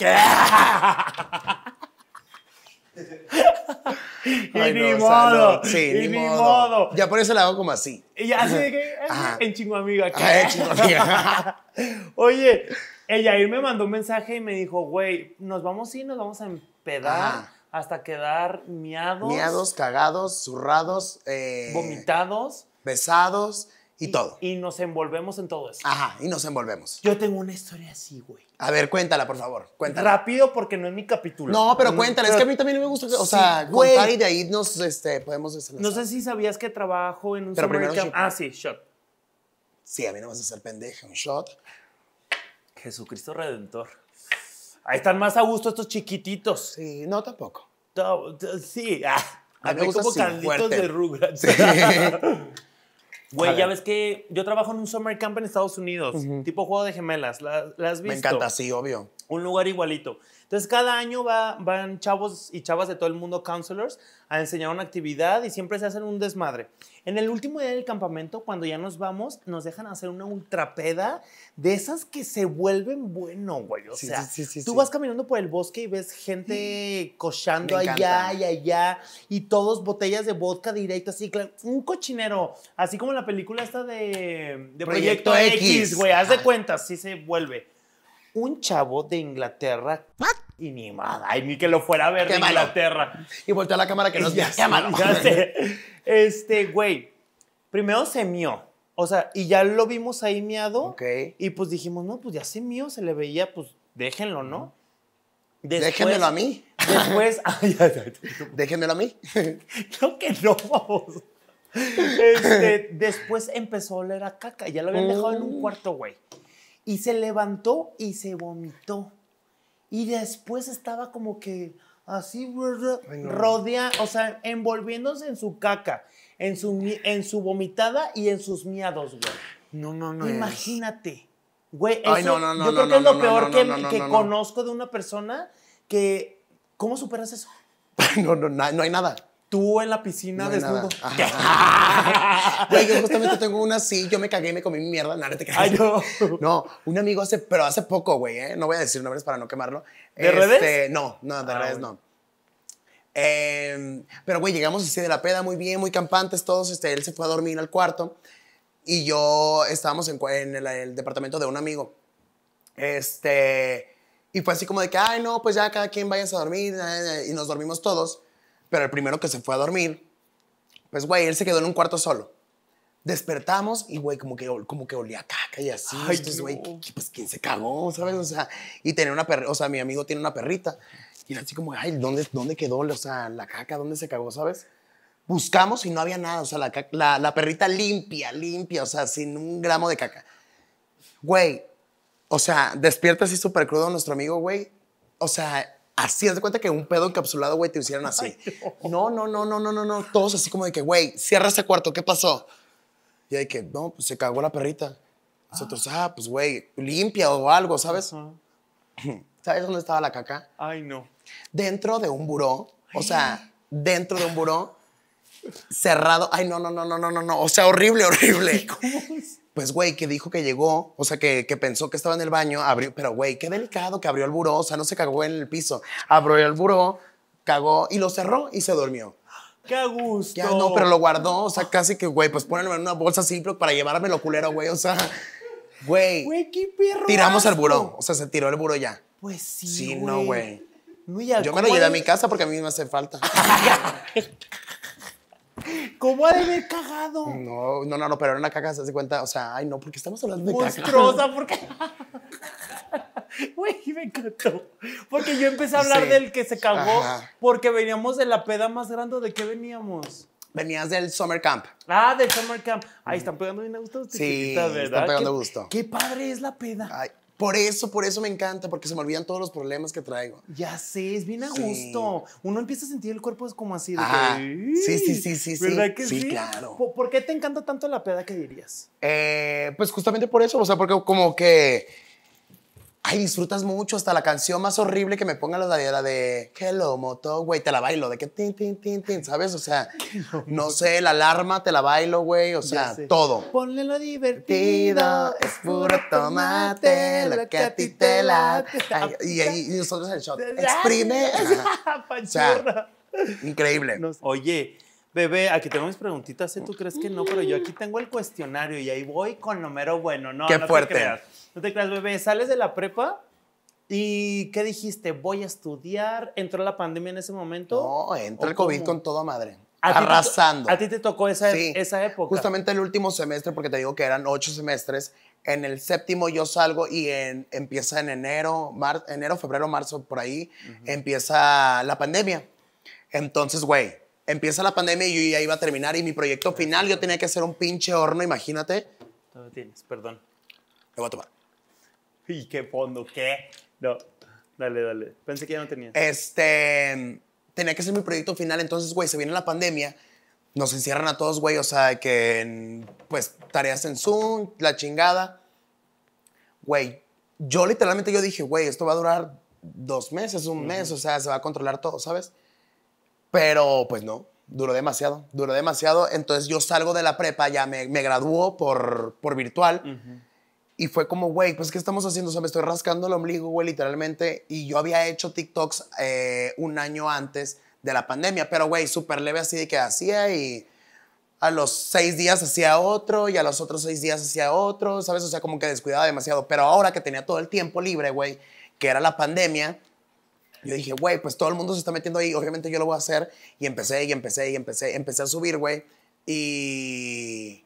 y ni modo. Sí, y ni, modo. Ya por eso la hago como así. Y así de que eh, en chingo amiga. Oye, el eh, Yair me mandó un mensaje y me dijo, güey, nos vamos y nos vamos a empedar. hasta quedar miados. Miados, cagados, zurrados. Eh, vomitados. Besados y, todo. Y nos envolvemos en todo eso. Ajá, y nos envolvemos. Yo tengo una historia así, güey. A ver, cuéntala, por favor. Cuéntala. Rápido porque no es mi capítulo. No, pero mm, cuéntala. es que a mí también me gusta, o sea, contar güey. y de ahí nos este, podemos No sé si sabías que trabajo en un pero primero Ah, sí, shot. Sí, a mí no vas a ser pendeja, un shot. Jesucristo Redentor. Ahí están más a gusto estos chiquititos. Sí, no tampoco. Sí, ah, a mí me gusta como canditos de Rugrats. Sí. Güey, ya ves que yo trabajo en un summer camp en Estados Unidos, tipo juego de gemelas. la has visto? Me encanta, sí, obvio un lugar igualito. Entonces, cada año van chavos y chavas de todo el mundo, counselors, a enseñar una actividad y siempre se hacen un desmadre. En el último día del campamento, cuando ya nos vamos, nos dejan hacer una ultrapeda de esas que se vuelven bueno, güey. O sea, tú vas caminando por el bosque y ves gente mm. cochando allá y allá y todos botellas de vodka directo, así, un cochinero, así como la película esta de, Proyecto, X, güey. Haz de ah. cuentas, sí se vuelve un chavo de Inglaterra. Y ni madre, ay, ni que lo fuera a ver de Inglaterra. Y a la cámara que nos ya, ya Este, güey, primero se mió. O sea, y ya lo vimos ahí miado. Ok. Y pues dijimos, no, pues ya se mió, se le veía, pues déjenlo, ¿no? Después, Déjenmelo a mí. Después. ay, Déjenmelo a mí. No, que no, vamos. Este, después empezó a oler a caca. Ya lo habían dejado en un mm. cuarto, güey y se levantó y se vomitó. Y después estaba como que así rodea, o sea, envolviéndose en su caca, en su, en su vomitada y en sus miedos, güey. No, no, no. Imagínate. Güey, Ay, no, no, no, yo creo que es lo peor que, que conozco de una persona que ¿cómo superas eso? No, no, no, no hay nada. Tú en la piscina desnudo. yo justamente tengo una así, yo me cagué me comí mi mierda, te no. un amigo hace, pero hace poco, güey, ¿eh? no voy a decir nombres para no quemarlo. ¿De redes? Este, no, no, de ah, redes no. Em, pero, güey, llegamos así de la peda, muy bien, muy campantes todos. Este, él se fue a dormir al cuarto y yo estábamos en, el, departamento de un amigo. Este, y fue así como de que, ay, no, pues ya cada quien vayas a dormir. Y nos dormimos todos. Pero el primero que se fue a dormir, pues, güey, él se quedó en un cuarto solo. Despertamos y, güey, como que, como que olía caca y así. Ay, pues, güey, pues, ¿quién se cagó? ¿Sabes? O sea, y tenía una perrita, o sea, mi amigo tiene una perrita. Y era así como, ay, ¿dónde, dónde quedó? O sea, la caca, ¿dónde se cagó? ¿Sabes? Buscamos y no había nada. O sea, la, perrita limpia, limpia, o sea, sin un gramo de caca. Güey, o sea, despierta y súper crudo nuestro amigo, güey. O sea, Así, haz de cuenta que un pedo encapsulado, güey, te hicieron así. no. no, no, no, no, no, no, Todos así como de que, güey, cierra ese cuarto, ¿qué pasó? Y hay que, no, pues se cagó la perrita. Nosotros, ah, ah pues, güey, limpia o algo, ¿sabes? ¿Sabes dónde estaba la caca? Ay, no. Dentro de un buró, o sea, dentro de un buró cerrado. Ay, no, no, no, no, no, no, no. O sea, horrible, horrible. ¿Cómo pues, güey, que dijo que llegó, o sea, que, pensó que estaba en el baño, abrió, pero, güey, qué delicado que abrió el buró, o sea, no se cagó en el piso, abrió el buró, cagó y lo cerró y se durmió. ¡Qué gusto! Ya, no, pero lo guardó, o sea, casi que, güey, pues ponerme en una bolsa simple para llevarme lo culero, güey, o sea, güey. Güey, qué perro. Tiramos el buró, o sea, se tiró el buró ya. Pues sí. Sí, no, güey. Yo me lo llevé a mi casa porque a mí me hace falta. ¿Cómo ha de haber cagado? No, no, no, no, pero era una caca, se hace cuenta. O sea, ay, no, porque estamos hablando de Monstruosa, ¿por porque. Güey, me encantó. Porque yo empecé a hablar del que se cagó porque veníamos de la peda más grande. ¿De qué veníamos? Venías del Summer Camp. Ah, del Summer Camp. Ay, están pegando bien a gusto. Sí, ¿verdad? están pegando a gusto. Qué padre es la peda. Ay, por eso, por eso me encanta, porque se me olvidan todos los problemas que traigo. Ya sé, es bien a gusto. Uno empieza a sentir el cuerpo como así. sí, sí, sí, sí. ¿Verdad que sí? claro. ¿Por, qué te encanta tanto la peda que dirías? Eh, pues justamente por eso, o sea, porque como que Ay, disfrutas mucho hasta la canción más horrible que me pongan la de, la de Hello, moto, güey, te la bailo, de que tin, tin, tin, tin, ¿sabes? O sea, no sé, la alarma, te la bailo, güey, o sea, todo. Ponle lo divertido, es puro tomate, lo que a ti te la... y, ahí nosotros el shot, exprime. o sea, increíble. Oye, Bebé, aquí tengo mis preguntitas, ¿eh? tú crees que no, pero yo aquí tengo el cuestionario y ahí voy con lo mero bueno, ¿no? Qué fuerte. No te creas, bebé, sales de la prepa ¿Y qué dijiste? ¿Voy a estudiar? ¿Entró la pandemia en ese momento? No, entra el COVID con toda madre. arrasando. ¿A ti te tocó esa, e-, esa época? Justamente el último semestre, porque te digo que eran ocho semestres. En el séptimo yo salgo y empieza en enero, enero, febrero, marzo, por ahí, empieza la pandemia. Entonces, güey, empieza la pandemia y yo ya iba a terminar. Y mi proyecto final, yo tenía que hacer un pinche horno, imagínate. lo tienes, perdón. Lo voy a tomar. ¿Y qué fondo? ¿Qué? No. Dale, dale. Pensé que ya no tenía. Este. Tenía que ser mi proyecto final. Entonces, güey, se viene la pandemia. Nos encierran a todos, güey. O sea, que. pues tareas en Zoom, la chingada. Güey, yo literalmente yo dije, güey, esto va a durar dos meses, un mes. O sea, se va a controlar todo, ¿sabes? Pero, pues no. Duró demasiado. Duró demasiado. Entonces, yo salgo de la prepa, ya me, me graduó por, por virtual. Y fue como, güey, pues, ¿qué estamos haciendo? O sea, me estoy rascando el ombligo, güey, literalmente. Y yo había hecho TikToks eh, un año antes de la pandemia, pero, güey, súper leve así de que hacía y a los seis días hacía otro y a los otros seis días hacía otro, ¿sabes? O sea, como que descuidaba demasiado. Pero ahora que tenía todo el tiempo libre, güey, que era la pandemia, yo dije, güey, pues todo el mundo se está metiendo ahí, obviamente yo lo voy a hacer. Y empecé, y empecé, y empecé, empecé a subir, güey. Y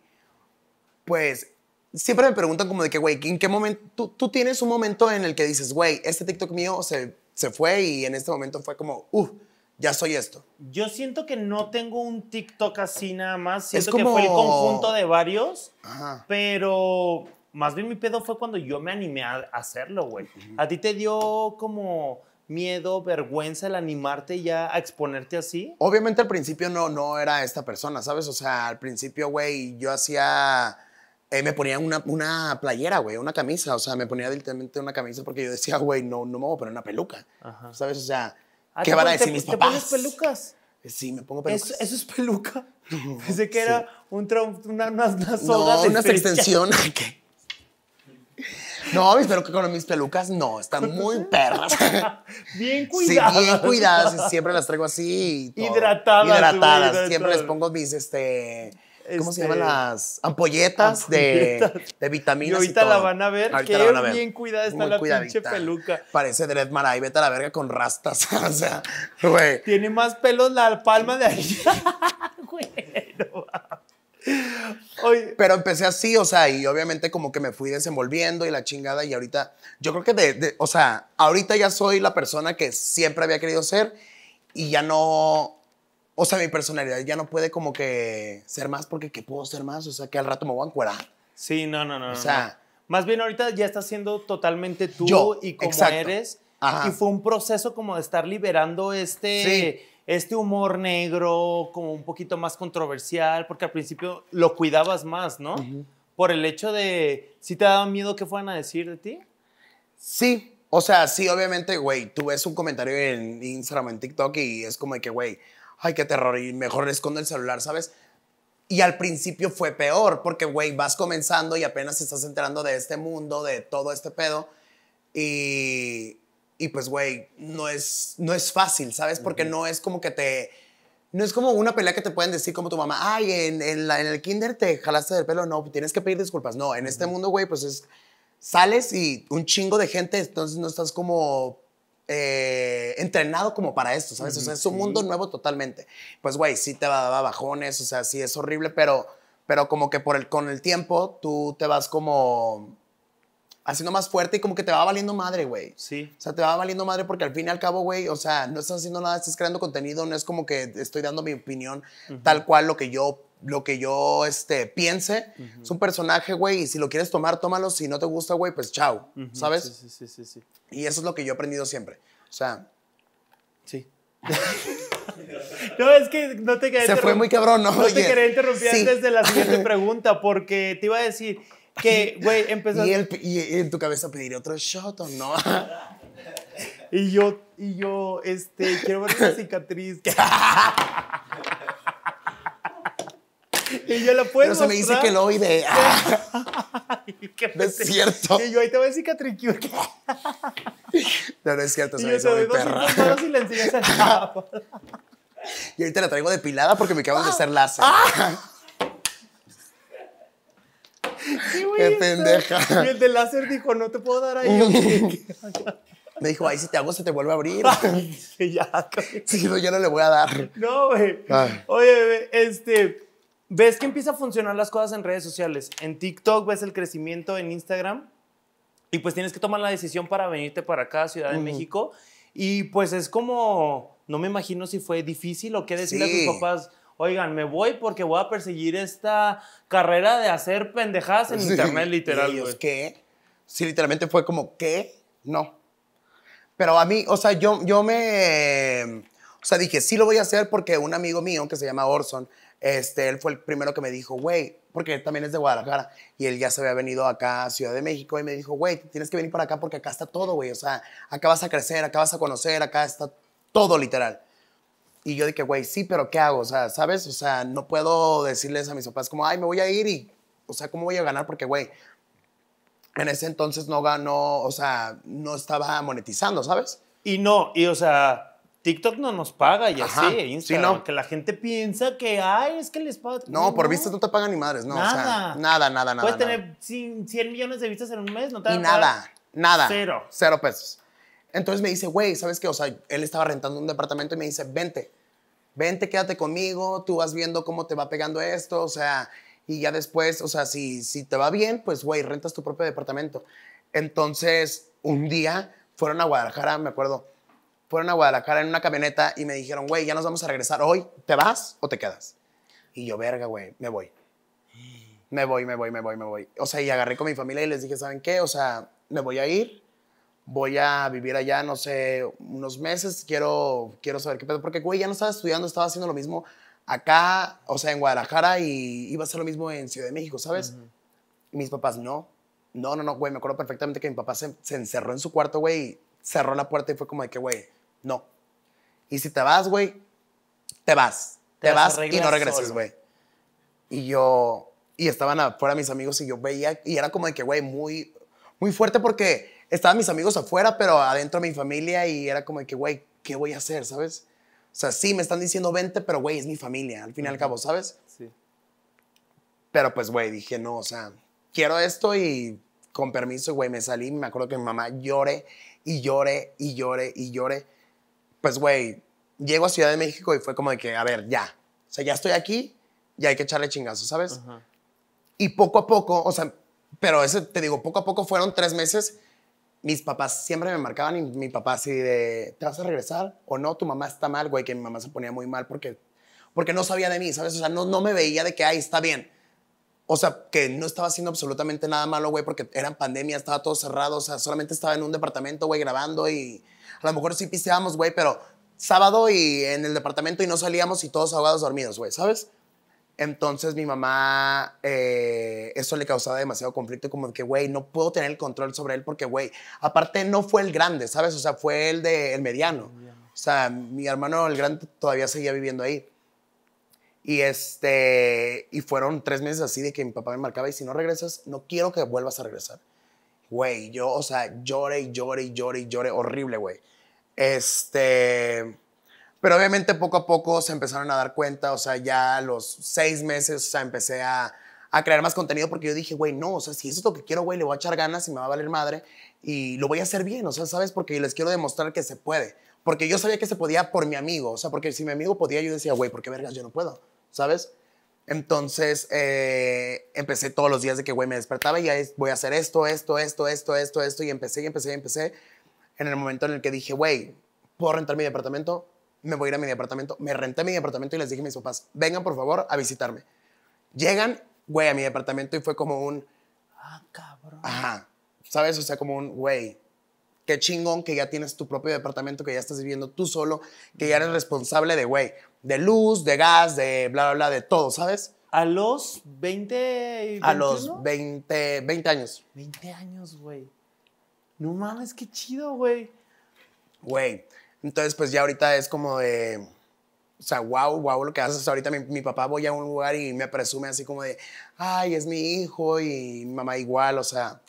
pues siempre me preguntan como de que, güey, ¿en qué momento? Tú, tienes un momento en el que dices, güey, este TikTok mío se, fue y en este momento fue como, uff, uh, ya soy esto. Yo siento que no tengo un TikTok así nada más. Siento que fue el conjunto de varios. Pero más bien mi pedo fue cuando yo me animé a hacerlo, güey. ¿A ti te dio como miedo, vergüenza el animarte ya a exponerte así? Obviamente al principio no, no era esta persona, ¿sabes? O sea, al principio, güey, yo hacía eh, me ponían una, una playera, güey, una camisa. O sea, me ponía directamente una camisa porque yo decía, güey, no, no me voy a poner una peluca. ¿Sabes? O sea, ah, ¿qué van a decir mis papás? ¿Te pones pelucas? Eh, sí, me pongo pelucas. ¿Eso, es peluca? Pensé que era un una, una, una soga no, unas extensiones. No, mis pelucas, con mis pelucas no, están muy perras. bien cuidadas. Sí, bien cuidadas, siempre las traigo así. Hidratadas. Hidratadas, siempre les pongo mis, este, ¿Cómo se llaman este, las ampolletas, De, de, vitaminas? Y ahorita la van a ver. Que bien cuidada está la pinche peluca. Parece Dred Maray, vete a la verga con rastas. o sea, güey. Tiene más pelos la palma de ahí. Pero empecé así, o sea, y obviamente como que me fui desenvolviendo y la chingada y ahorita, yo creo que, de, de, o sea, ahorita ya soy la persona que siempre había querido ser y ya no, o sea, mi personalidad ya no puede como que ser más porque ¿qué puedo ser más, o sea, que al rato me voy a encuerar. Sí, no, no, no. O sea, más bien ahorita ya estás siendo totalmente tú y como eres. Y fue un proceso como de estar liberando este, este humor negro, como un poquito más controversial, porque al principio lo cuidabas más, ¿no? Por el hecho de, ¿Si te daba miedo que fueran a decir de ti? Sí, o sea, sí, obviamente, güey, tú ves un comentario en Instagram, en TikTok y es como de que, güey, ay, qué terror, y mejor le escondo el celular, ¿sabes? Y al principio fue peor, porque, güey, vas comenzando y apenas estás enterando de este mundo, de todo este pedo. Y, y pues, güey, no es, no es fácil, ¿sabes? Porque no es como que te... No es como una pelea que te pueden decir como tu mamá, ay, en, el kinder te jalaste del pelo, no, tienes que pedir disculpas. No, en este mundo, güey, pues es... Sales y un chingo de gente, entonces no estás como eh, entrenado como para esto, ¿sabes? O sea, es un mundo nuevo totalmente. Pues, güey, sí te va dar bajones, o sea, sí es horrible, pero, pero como que por el, con el tiempo tú te vas como haciendo más fuerte y como que te va valiendo madre, güey. Sí. O sea, te va valiendo madre porque al fin y al cabo, güey, o sea, no estás haciendo nada, estás creando contenido, no es como que estoy dando mi opinión tal cual lo que yo lo que yo este, piense. Es un personaje, güey, y si lo quieres tomar, tómalo. Si no te gusta, güey, pues chao, ¿sabes? Sí, sí, sí, sí, Y eso es lo que yo he aprendido siempre. O sea... Sí. no, es que no te quería Se fue muy cabrón, ¿no? No te quería interrumpir antes de la siguiente pregunta, porque te iba a decir que, güey, empezó... ¿Y, en tu cabeza pediría otro shot o no? y yo, y yo, este, quiero ver una cicatriz. y yo la puedo Pero se me dice que lo oí de... es cierto. Y yo ahí te voy a decir Que... no, no es cierto, se dos muy perra. Y le Y ahorita la traigo depilada porque me acaban de hacer láser. Ah. Qué pendeja. Y el de láser dijo, no te puedo dar ahí. Me dijo, ay, si te hago, se te vuelve a abrir. Y ya, sí, no, ya no le voy a dar. No, güey. Oye, este, ves que empieza a funcionar las cosas en redes sociales. En TikTok ves el crecimiento, en Instagram. Y pues tienes que tomar la decisión para venirte para acá, Ciudad de México. Y pues es como, no me imagino si fue difícil o qué decirle a tus papás. Oigan, me voy porque voy a perseguir esta carrera de hacer pendejadas en internet, literal. que ¿Qué? Sí, literalmente fue como, ¿qué? No. Pero a mí, o sea, yo, yo me... O sea, dije, sí lo voy a hacer porque un amigo mío que se llama Orson, este, él fue el primero que me dijo, güey, porque él también es de Guadalajara, y él ya se había venido acá a Ciudad de México, y me dijo, güey, tienes que venir para acá porque acá está todo, güey, o sea, acá vas a crecer, acá vas a conocer, acá está todo literal. Y yo dije, güey, sí, pero ¿qué hago? O sea, ¿sabes? O sea, no puedo decirles a mis papás como, ay, me voy a ir y, o sea, ¿cómo voy a ganar? Porque, güey, en ese entonces no ganó, o sea, no estaba monetizando, ¿sabes? Y no, y o sea, TikTok no nos paga y así, Instagram. Que la gente piensa que, ay, es que les paga. No, por vistas no te pagan ni madres, no. Nada. nada, nada, nada. Puedes tener 100 millones de vistas en un mes, no te Y nada, nada. Cero. Cero pesos. Entonces me dice, güey, ¿sabes qué? O sea, él estaba rentando un departamento y me dice, vente, vente, quédate conmigo, tú vas viendo cómo te va pegando esto, o sea, y ya después, o sea, si, si te va bien, pues, güey, rentas tu propio departamento. Entonces, un día fueron a Guadalajara, me acuerdo, fueron a Guadalajara en una camioneta y me dijeron, güey, ya nos vamos a regresar hoy, ¿te vas o te quedas? Y yo, verga, güey, me voy. Me voy, me voy, me voy, me voy. O sea, y agarré con mi familia y les dije, ¿saben qué? O sea, me voy a ir, voy a vivir allá, no sé, unos meses, quiero, quiero saber qué pedo, porque, güey, ya no estaba estudiando, estaba haciendo lo mismo acá, o sea, en Guadalajara y iba a ser lo mismo en Ciudad de México, ¿sabes? mis papás, no, no, no, no, güey, me acuerdo perfectamente que mi papá se, se encerró en su cuarto, güey, cerró la puerta y fue como de que, güey, no. Y si te vas, güey, te vas. Te, vas y no regresas, güey. Y yo, y estaban afuera mis amigos y yo veía, y era como de que, güey, muy, muy fuerte porque estaban mis amigos afuera, pero adentro mi familia y era como de que, güey, ¿qué voy a hacer, sabes? O sea, sí, me están diciendo vente, pero, güey, es mi familia, al fin y al cabo, ¿sabes? Sí. Pero pues, güey, dije, no, o sea, quiero esto y con permiso, güey, me salí, me acuerdo que mi mamá llore y llore y llore y lloré pues, güey, llego a Ciudad de México y fue como de que, a ver, ya. O sea, ya estoy aquí y hay que echarle chingazo, ¿sabes? Y poco a poco, o sea, pero ese, te digo, poco a poco fueron tres meses. Mis papás siempre me marcaban y mi papá así de, ¿te vas a regresar o no? Tu mamá está mal, güey, que mi mamá se ponía muy mal porque, porque no sabía de mí, ¿sabes? O sea, no, no me veía de que, ay, está bien. O sea, que no estaba haciendo absolutamente nada malo, güey, porque era pandemia, estaba todo cerrado, o sea, solamente estaba en un departamento, güey, grabando y, a lo mejor sí pisteábamos, güey, pero sábado y en el departamento y no salíamos y todos ahogados dormidos, güey, ¿sabes? Entonces mi mamá, eh, eso le causaba demasiado conflicto, como que, güey, no puedo tener el control sobre él porque, güey, aparte no fue el grande, ¿sabes? O sea, fue el de mediano. O sea, mi hermano el grande todavía seguía viviendo ahí. Y este, y fueron tres meses así de que mi papá me marcaba y si no regresas, no quiero que vuelvas a regresar. Güey, yo, o sea, lloré y lloré y lloré y lloré, horrible, güey. Este, pero obviamente poco a poco se empezaron a dar cuenta, o sea, ya los seis meses, o sea, empecé a, crear más contenido porque yo dije, güey, no, o sea, si eso es lo que quiero, güey, le voy a echar ganas y me va a valer madre y lo voy a hacer bien, o sea, ¿sabes? Porque les quiero demostrar que se puede. Porque yo sabía que se podía por mi amigo, o sea, porque si mi amigo podía, yo decía, güey, ¿por qué vergas yo no puedo? ¿Sabes? Entonces eh, empecé todos los días de que, güey, me despertaba y ya voy a hacer esto, esto, esto, esto, esto, esto, y empecé y empecé y empecé en el momento en el que dije, güey, ¿puedo rentar mi departamento? Me voy a ir a mi departamento. Me renté mi departamento y les dije a mis papás, vengan por favor a visitarme. Llegan, güey, a mi departamento y fue como un... Ah, cabrón. Ajá. ¿Sabes? O sea, como un, güey, qué chingón que ya tienes tu propio departamento, que ya estás viviendo tú solo, que ya eres responsable de, güey, de luz, de gas, de bla, bla, bla, de todo, ¿sabes? A los 20... 21? A los 20, 20 años. 20 años, güey no mames, qué chido, güey. Güey, entonces pues ya ahorita es como de... O sea, wow, wow, lo que haces. Ahorita mi, papá voy a un lugar y me presume así como de, ay, es mi hijo y mamá igual. O sea,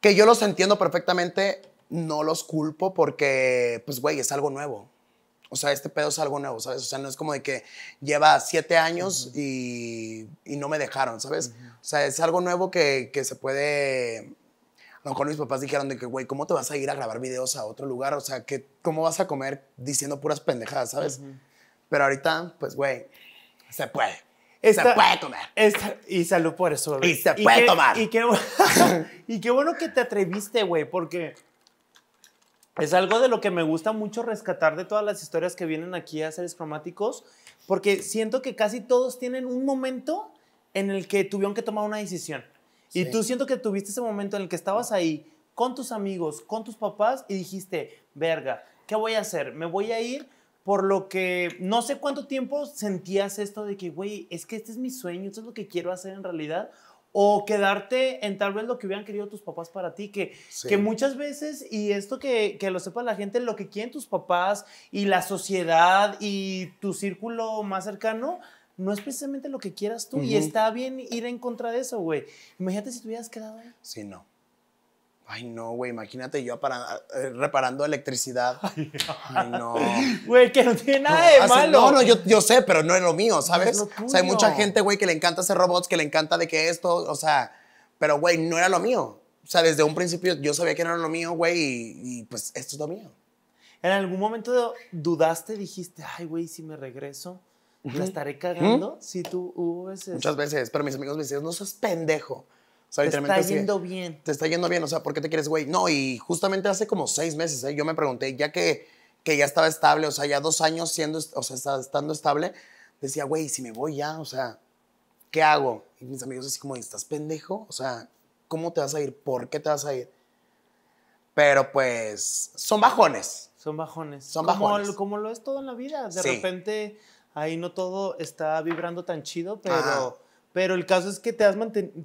que yo los entiendo perfectamente, no los culpo porque, pues, güey, es algo nuevo. O sea, este pedo es algo nuevo, ¿sabes? O sea, no es como de que lleva siete años y, y, no me dejaron, ¿sabes? O sea, es algo nuevo que, que se puede a lo mejor mis papás dijeron de que, güey, ¿cómo te vas a ir a grabar videos a otro lugar? O sea, ¿qué, ¿cómo vas a comer diciendo puras pendejadas, sabes? Pero ahorita, pues, güey, se puede. se puede comer. y salud por eso, Y se puede tomar. Y qué, y qué bueno que te atreviste, güey, porque es algo de lo que me gusta mucho rescatar de todas las historias que vienen aquí a seres cromáticos, porque siento que casi todos tienen un momento en el que tuvieron que tomar una decisión. Y tú siento que tuviste ese momento en el que estabas ahí con tus amigos, con tus papás y dijiste, verga, ¿qué voy a hacer? ¿Me voy a ir? Por lo que no sé cuánto tiempo sentías esto de que, güey, es que este es mi sueño, esto es lo que quiero hacer en realidad. O quedarte en tal vez lo que hubieran querido tus papás para ti, que, que muchas veces, y esto que, que, lo sepa la gente, lo que quieren tus papás y la sociedad y tu círculo más cercano, no es precisamente lo que quieras tú. Y está bien ir en contra de eso, güey. Imagínate si te hubieras quedado ahí. Sí, no. Ay, no, güey, imagínate yo para, eh, reparando electricidad. Ay, no. Güey, que no tiene nada de malo. No, no, yo, sé, pero no es lo mío, ¿sabes? o sea, hay mucha gente, güey, que le encanta hacer robots, que le encanta de que esto, o sea, pero, güey, no era lo mío. O sea, desde un principio yo sabía que no era lo mío, güey, y, y pues esto es lo mío. ¿En algún momento dudaste, dijiste, ay, güey, si me regreso? ¿La estaré ¿Mm? cagando? Si tú hubo Muchas veces, pero mis amigos me decían, no sos pendejo. O sea, te está yendo bien. Te está yendo bien, o sea, ¿por qué te quieres, güey? No, y justamente hace como seis meses, ¿eh? yo me pregunté, ya que, que ya estaba estable, o sea, ya dos años siendo, o sea, estando estable, decía, güey, si me voy ya, o sea, ¿qué hago? Y mis amigos así como, ¿estás pendejo? O sea, ¿cómo te vas a ir? ¿Por qué te vas a ir? Pero pues, son bajones. Son bajones. Son bajones. Como, lo es todo en la vida. De repente ahí no todo está vibrando tan chido, ah. pero... Pero el caso es que te has,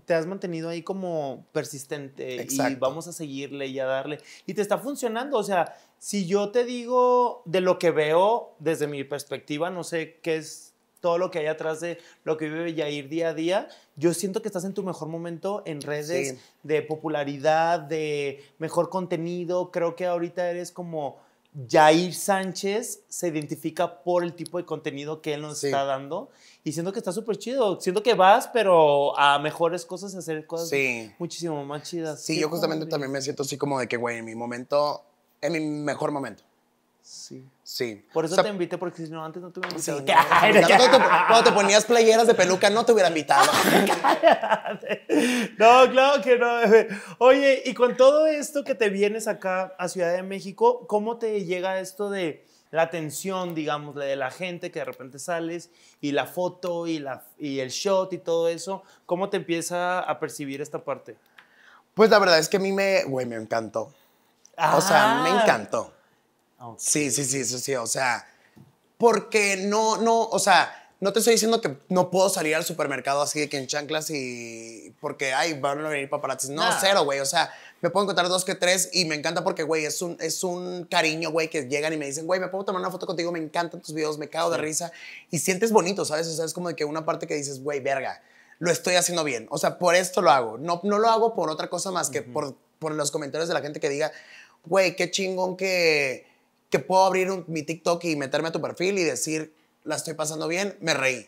te has mantenido ahí como persistente y vamos a seguirle y a darle. Y te está funcionando. O sea, si yo te digo de lo que veo desde mi perspectiva, no sé qué es todo lo que hay atrás de lo que vive Yair día a día, yo siento que estás en tu mejor momento en redes de popularidad, de mejor contenido. Creo que ahorita eres como Jair Sánchez se identifica por el tipo de contenido que él nos está dando y siento que está súper chido. Siento que vas, pero a mejores cosas, a hacer cosas muchísimo más chidas. Sí, yo justamente también me siento así como de que, güey, en mi momento, en mi mejor momento. Sí. Sí. Por eso te invité, porque si no, antes no te hubiera invitado. Sí, cuando, te, ponías playeras de peluca, no te hubiera invitado. no, claro que no. Oye, y con todo esto que te vienes acá a Ciudad de México, ¿cómo te llega esto de la atención, digamos, de la gente que de repente sales y la foto y, la, y el shot y todo eso? ¿Cómo te empieza a percibir esta parte? Pues la verdad es que a mí me, me encantó. O sea, me ah. encantó. Ah, sí, Sí, sí, sí, sí, o sea, porque no, no, o sea, no te estoy diciendo que no puedo salir al supermercado así de que en chanclas y porque, ay, van a venir paparazzi No, cero, güey, o sea, me puedo encontrar dos que tres y me encanta porque, güey, es un, es un cariño, güey, que llegan y me dicen, güey, me puedo tomar una foto contigo, me encantan tus videos, me cago de risa y sientes bonito, ¿sabes? O sea, es como de que una parte que dices, güey, verga, lo estoy haciendo bien, o sea, por esto lo hago, no, no lo hago por otra cosa más que por, por los comentarios de la gente que diga, güey, qué chingón que puedo abrir mi TikTok y meterme a tu perfil y decir, la estoy pasando bien, me reí.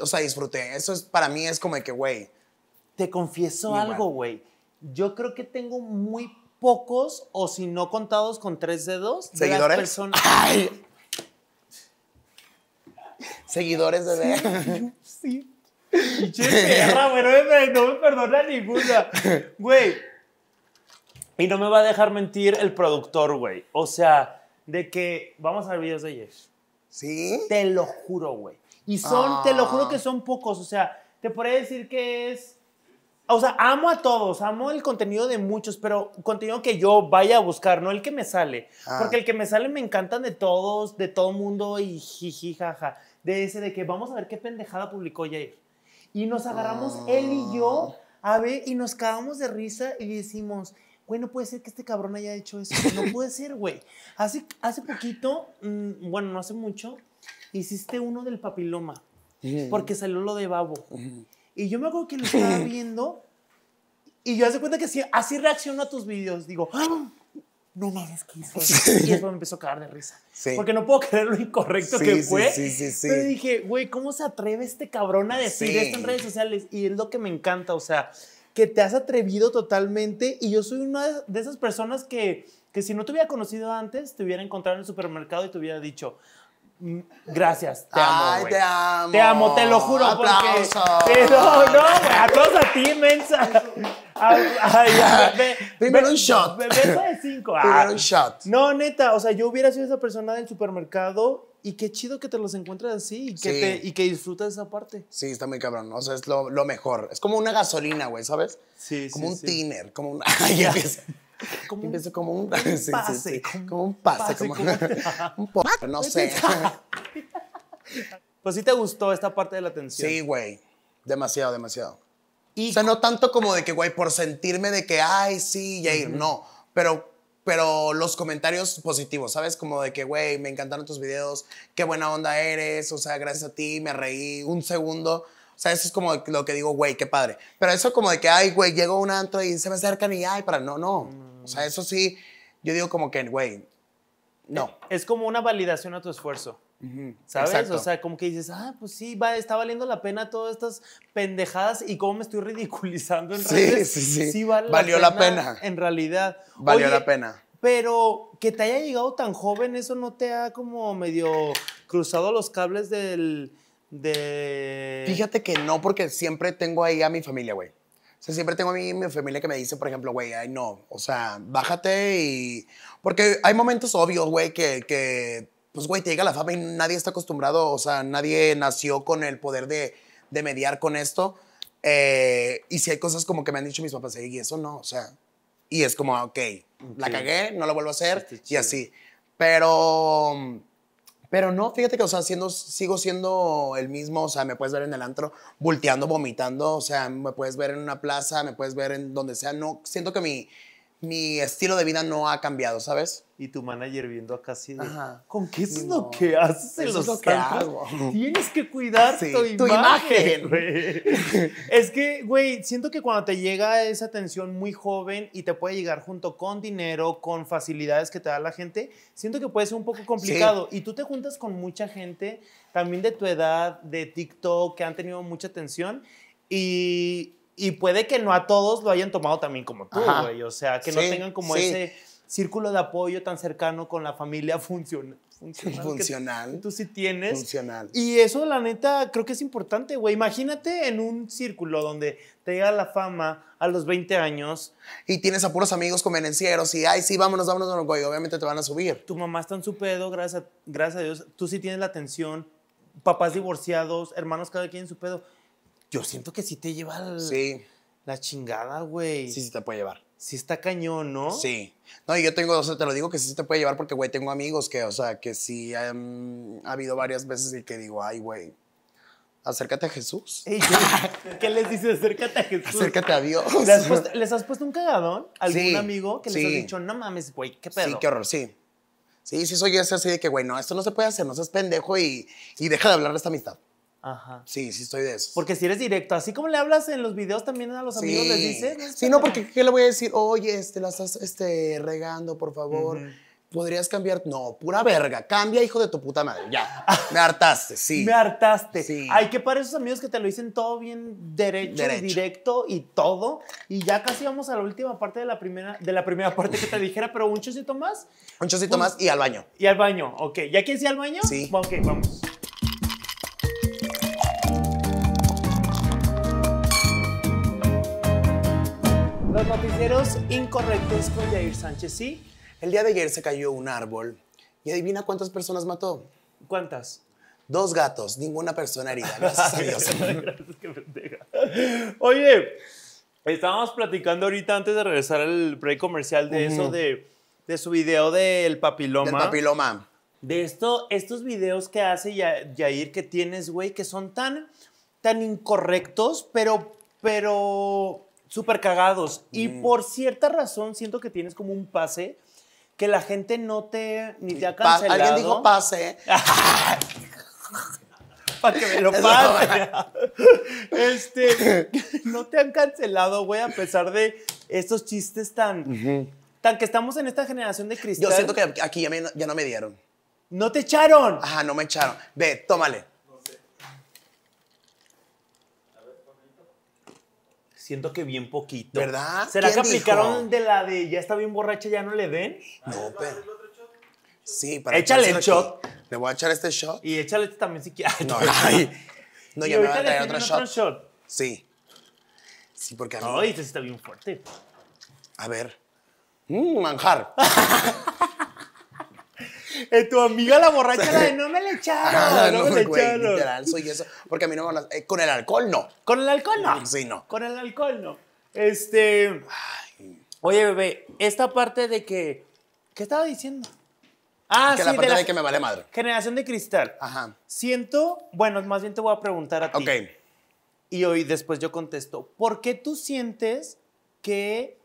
O sea, disfruté. Eso es, para mí es como de que, güey. Te confieso algo, güey. Yo creo que tengo muy pocos, o si no contados con tres dedos, ¿Seguidores? De las personas. Seguidores de Sí. güey, no me, perdona ninguna. Güey. Y no me va a dejar mentir el productor, güey. O sea, de que vamos a ver videos de ellos. ¿Sí? Te lo juro, güey. Y son, te lo juro ah. que son pocos. O sea, te podría decir que es. O sea, amo a todos, amo el contenido de muchos, pero contenido que yo vaya a buscar, no el que me sale. Ah. Porque el que me sale me encantan de todos, de todo mundo y jiji, jaja. De ese de que vamos a ver qué pendejada publicó Jair. Y nos agarramos él y yo ah. a ver y nos cagamos de risa y decimos, güey, no puede ser que este cabrón haya hecho eso. No puede ser, güey. Hace, hace poquito, mm, bueno, no hace mucho, hiciste uno del papiloma. Porque salió lo de babo. Y yo me acuerdo que lo estaba viendo y yo hace cuenta que así, así reacciono a tus videos. Digo, ¡Ah! no mames, ¿qué hizo? Y eso me empezó a cagar de risa. Porque no puedo creer lo incorrecto que fue. Sí, dije, güey, ¿cómo se atreve este cabrón a decir esto en redes sociales? Y es lo que me encanta, o sea, que te has atrevido totalmente y yo soy una de esas personas que, que si no te hubiera conocido antes, te hubiera encontrado en el supermercado y te hubiera dicho, mm, Gracias, te amo. te amo. Te amo, te lo juro. Porque... No, no, a ti, mensa. Primero un shot. de cinco. Primero ah. un shot. No, neta, o sea, yo hubiera sido esa persona del supermercado y qué chido que te los encuentres así y que, disfrutas de esa parte. Sí, está muy cabrón. O sea, es lo, mejor. Es como una gasolina, güey, ¿sabes? Sí, como Un como un como un. como un, pase, como un pase, un, no pues sé. pues sí te gustó esta parte de la atención. Sí, güey, demasiado, demasiado. o sea, no tanto como de que, güey, por sentirme de que, ay, sí, Jair, no, pero pero los comentarios positivos, ¿sabes? Como de que, güey, me encantaron tus videos, qué buena onda eres, o sea, gracias a ti, me reí un segundo. O sea, eso es como lo que digo, güey, qué padre. Pero eso como de que, ay, güey, llegó un anto y se me acercan y, ay, para, no, no. Mm. O sea, eso sí, yo digo como que, güey, no. Es como una validación a tu esfuerzo. ¿Sabes? O sea, como que dices, ah, pues sí, va, está valiendo la pena todas estas pendejadas y cómo me estoy ridiculizando en sí, Sí, sí, sí. Valió la pena, En realidad. Valió la pena. Pero que te haya llegado tan joven, eso no te ha como medio cruzado los cables del. De... Fíjate que no, porque siempre tengo ahí a mi familia, güey. O sea, siempre tengo a mi familia que me dice, por ejemplo, güey, ay, no, o sea, bájate y... Porque hay momentos obvios, güey, que, que pues güey, te llega la fama y nadie está acostumbrado, o sea, nadie nació con el poder de, mediar con esto. Eh, y si hay cosas como que me han dicho mis papás, y eso no, o sea, y es como, ok, ah, okay. la cagué, no lo vuelvo a hacer y así. Pero, pero no, fíjate que, o sea, siendo, sigo siendo el mismo, o sea, me puedes ver en el antro volteando, vomitando, o sea, me puedes ver en una plaza, me puedes ver en donde sea, no, siento que mi, mi estilo de vida no ha cambiado, ¿sabes? y tu manager viendo acá así ¿con qué es lo que haces es que Tienes que cuidar tu, imagen. es que, güey, siento que cuando te llega esa atención muy joven y te puede llegar junto con dinero, con facilidades que te da la gente, siento que puede ser un poco complicado. Y tú te juntas con mucha gente también de tu edad, de TikTok, que han tenido mucha atención y puede que no a todos lo hayan tomado también como tú, güey. O sea, que no tengan como ese círculo de apoyo tan cercano con la familia funciona, funcional. Funcional. tú sí tienes. Funcional. Y eso, la neta, creo que es importante, güey. Imagínate en un círculo donde te llega la fama a los 20 años. Y tienes a puros amigos convenencieros y, ay, sí, vámonos, vámonos, güey. Obviamente te van a subir. Tu mamá está en su pedo, gracias a, gracias a Dios. Tú sí tienes la atención. Papás divorciados, hermanos cada quien en su pedo. Yo siento que sí te lleva la chingada, güey. Sí, sí te puede llevar si está cañón, ¿no? Sí. No, y yo tengo, o sea, te lo digo que sí te puede llevar porque, güey, tengo amigos que, o sea, que sí ha habido varias veces y que digo, ay, güey, acércate a Jesús. ¿qué, les dices? Acércate a Jesús. Acércate a Dios. ¿Les has puesto, un cagadón a algún amigo que les has dicho, no mames, güey, qué pedo? Sí, qué horror, sí. Sí, sí soy ese así de que, güey, no, esto no se puede hacer, no seas pendejo y, y deja de hablar de esta amistad. Ajá. Sí, sí estoy de eso. Porque si eres directo, así como le hablas en los videos también a los amigos, les dices. sí, no, porque ¿qué le voy a decir? Oye, este, la estás este, regando, por favor. ¿Podrías cambiar? No, pura verga. Cambia, hijo de tu puta madre. Ya. Me hartaste, sí. Me hartaste. Sí. Hay que para esos amigos que te lo dicen todo bien derecho, directo y todo. Y ya casi vamos a la última parte de la primera, de la primera parte que te dijera, pero un chocito más. Un chocito más y al baño. Y al baño, ok. ¿Ya quieres ir al baño? Sí. Ok, vamos. incorrectos con Jair Sánchez, ¿sí? El día de ayer se cayó un árbol y adivina cuántas personas mató. ¿Cuántas? Dos gatos, ninguna persona herida. Gracias Oye, estábamos platicando ahorita antes de regresar al break comercial de eso de, de, su video del papiloma. Del papiloma. De esto, estos videos que hace Jair que tienes, güey, que son tan, tan incorrectos, pero, pero súper cagados. Y mm. por cierta razón siento que tienes como un pase que la gente no te, ni te ha cancelado. Alguien dijo pase. para que me lo pase. este, no te han cancelado, güey, a pesar de estos chistes tan, tan que estamos en esta generación de cristal. Yo siento que aquí ya, ya no me dieron. ¿No te echaron? Ajá, no me echaron. Ve, tómale. siento que bien poquito. ¿Verdad? ¿Será que aplicaron de la de ya está bien borracha, ya no le den? No, pero. Sí, para Échale el shot. Le voy a echar este shot. Y échale este también si quieres. No, No, ya me voy a traer otro shot. otro shot. Sí. Sí, porque a mí. Ay, este está bien fuerte. A ver. Mmm, manjar. Eh, tu amiga la borracha, la de no me le ah, echaron. no, me le echaron. Literal, soy eso. Porque a mí no me eh, Con el alcohol no. Con el alcohol no. Sí, no. Con el alcohol no. Este. Oye, bebé, esta parte de que. ¿Qué estaba diciendo? Ah, que la parte de, que me vale madre. Generación de cristal. Ajá. Siento, bueno, más bien te voy a preguntar a ti. Ok. Y hoy después yo contesto, ¿por qué tú sientes que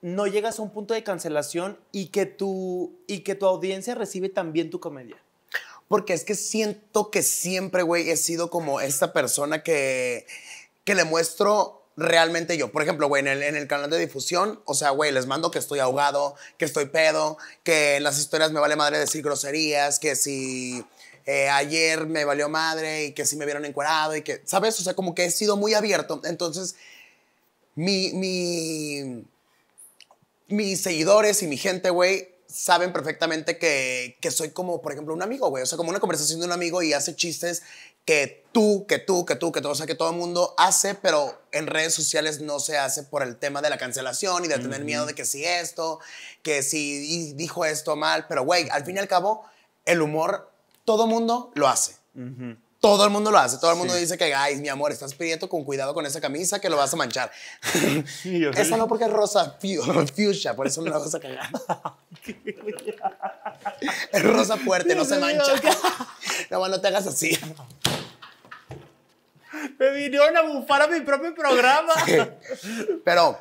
no llegas a un punto de cancelación y que tu, y que tu audiencia recibe también tu comedia? Porque es que siento que siempre, güey, he sido como esta persona que, que le muestro realmente yo. Por ejemplo, güey, en el, canal de difusión, o sea, güey, les mando que estoy ahogado, que estoy pedo, que en las historias me vale madre decir groserías, que si eh, ayer me valió madre y que si me vieron encuerado y que, ¿sabes? O sea, como que he sido muy abierto. Entonces, mi mis seguidores y mi gente, güey, saben perfectamente que, soy como, por ejemplo, un amigo, güey. O sea, como una conversación de un amigo y hace chistes que tú, que tú, que tú, que todo, sea, que todo el mundo hace, pero en redes sociales no se hace por el tema de la cancelación y de tener miedo de que si esto, que si dijo esto mal. Pero, güey, al fin y al cabo, el humor, todo mundo lo hace. Todo el mundo lo hace, todo el mundo dice que, ay, mi amor, estás pidiendo con cuidado con esa camisa que lo vas a manchar. esa no porque es rosa fuchsia, por eso no la vas a cagar. es rosa fuerte, no se mancha. No, no te hagas así. Me vinieron a bufar a mi propio programa. Pero,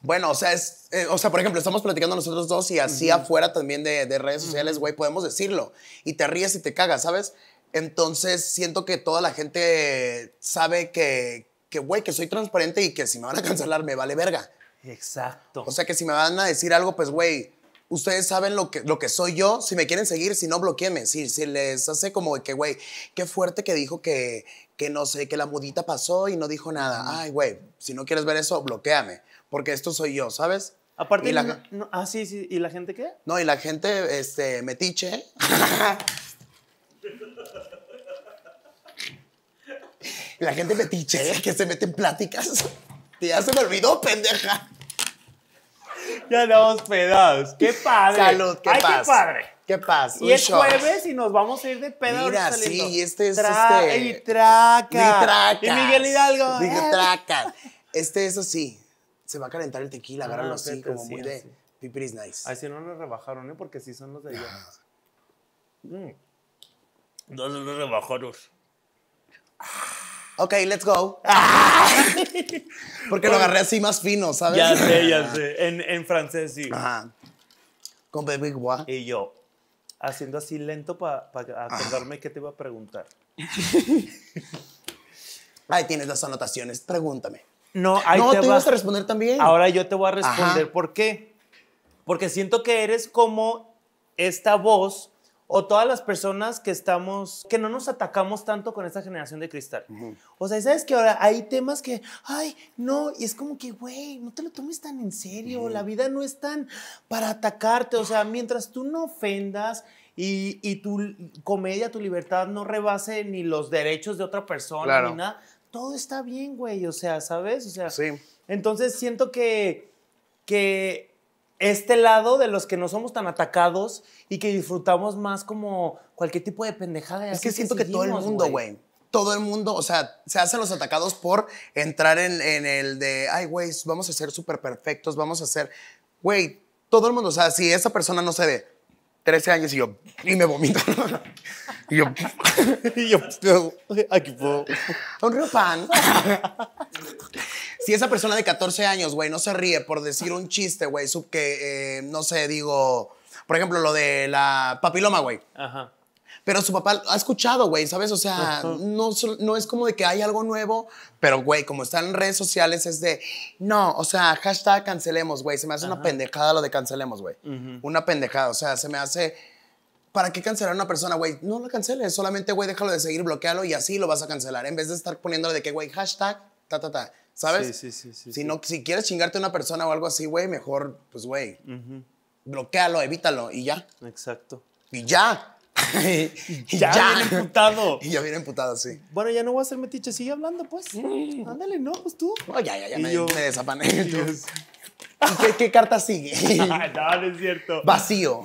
bueno, o sea, es, eh, o sea, por ejemplo, estamos platicando nosotros dos y así afuera también de, redes sociales, güey, podemos decirlo. Y te ríes y te cagas, ¿sabes? Entonces siento que toda la gente sabe que, güey, que soy transparente y que si me van a cancelar me vale verga. Exacto. O sea que si me van a decir algo, pues, güey, ustedes saben lo que, lo que soy yo. Si me quieren seguir, si no, bloqueenme. Si, si les hace como que, güey, qué fuerte que dijo que, que no sé, que la mudita pasó y no dijo nada. Ay, güey, si no quieres ver eso, bloquéame. Porque esto soy yo, ¿sabes? Aparte, y ah, sí. ¿Y la gente qué? No, y la gente, este, metiche. La gente me tichea, eh, que se mete en pláticas. Ya se me olvidó, pendeja. Ya andamos pedados. ¡Qué padre! Salud, qué padre. ¿Qué pasa? Y es jueves y nos vamos a ir de pedo. Mira, sí, este es este... Y traca. Y traca. Y Miguel Hidalgo. Y ¿eh? traca. Este, eso sí, se va a calentar el tequila, ah, agárralo así, como muy de pipiris nice. Ay, si no nos rebajaron, ¿eh? Porque sí son los de ellos. mmm Dos los rebajoros. Ok, let's go. Porque lo agarré así más fino, ¿sabes? Ya sé, ya sé. En, en francés sí. Ajá. Con Baby Gua. Y yo, haciendo así lento para acordarme qué te iba a preguntar. Ahí tienes las anotaciones. Pregúntame. No, ahí no, te tú vas. ibas a responder también. Ahora yo te voy a responder. ¿Por qué? Porque siento que eres como esta voz o todas las personas que estamos, que no nos atacamos tanto con esta generación de cristal. O sea, ¿sabes que ahora hay temas que, ay, no, y es como que, güey, no te lo tomes tan en serio, la vida no es tan para atacarte, o sea, mientras tú no ofendas y, tu comedia, tu libertad no rebase ni los derechos de otra persona ni nada, todo está bien, güey, o sea, ¿sabes? O sea, sí. entonces siento que, que este lado de los que no somos tan atacados y que disfrutamos más como cualquier tipo de pendejada. Es que siento que, todo el mundo, güey. Todo el mundo, o sea, se hacen los atacados por entrar en, el de, ay, güey, vamos a ser súper perfectos, vamos a ser, güey, todo el mundo, o sea, si esa persona no se ve 13 años y yo, y me vomito. y yo, y yo, aquí puedo. Un pan si esa persona de 14 años, güey, no se ríe por decir un chiste, güey, sub que, eh, no sé, digo, por ejemplo, lo de la papiloma, güey. Ajá. Pero su papá ha escuchado, güey, ¿sabes? O sea, no, no es como de que hay algo nuevo, pero, güey, como están en redes sociales, es de, no, o sea, hashtag cancelemos, güey. Se me hace una pendejada lo de cancelemos, güey. Una pendejada, o sea, se me hace... ¿Para qué cancelar a una persona, güey? No la canceles, solamente, güey, déjalo de seguir, bloquealo y así lo vas a cancelar. En vez de estar poniéndole de que, güey, hashtag, ta, ta, ta. ¿Sabes? Sí, sí, sí. si, No, si quieres chingarte a una persona o algo así, güey, mejor, pues, güey, bloquealo, evítalo y ya. Exacto. Y ya. y ya, ya. viene imputado. y ya viene imputado, sí. Bueno, ya no voy a ser metiche, sigue hablando, pues. Ándale, no, pues tú. oye oh, ya, ya, me, ¿Qué, ¿Qué, carta sigue? no, no es cierto. Vacío.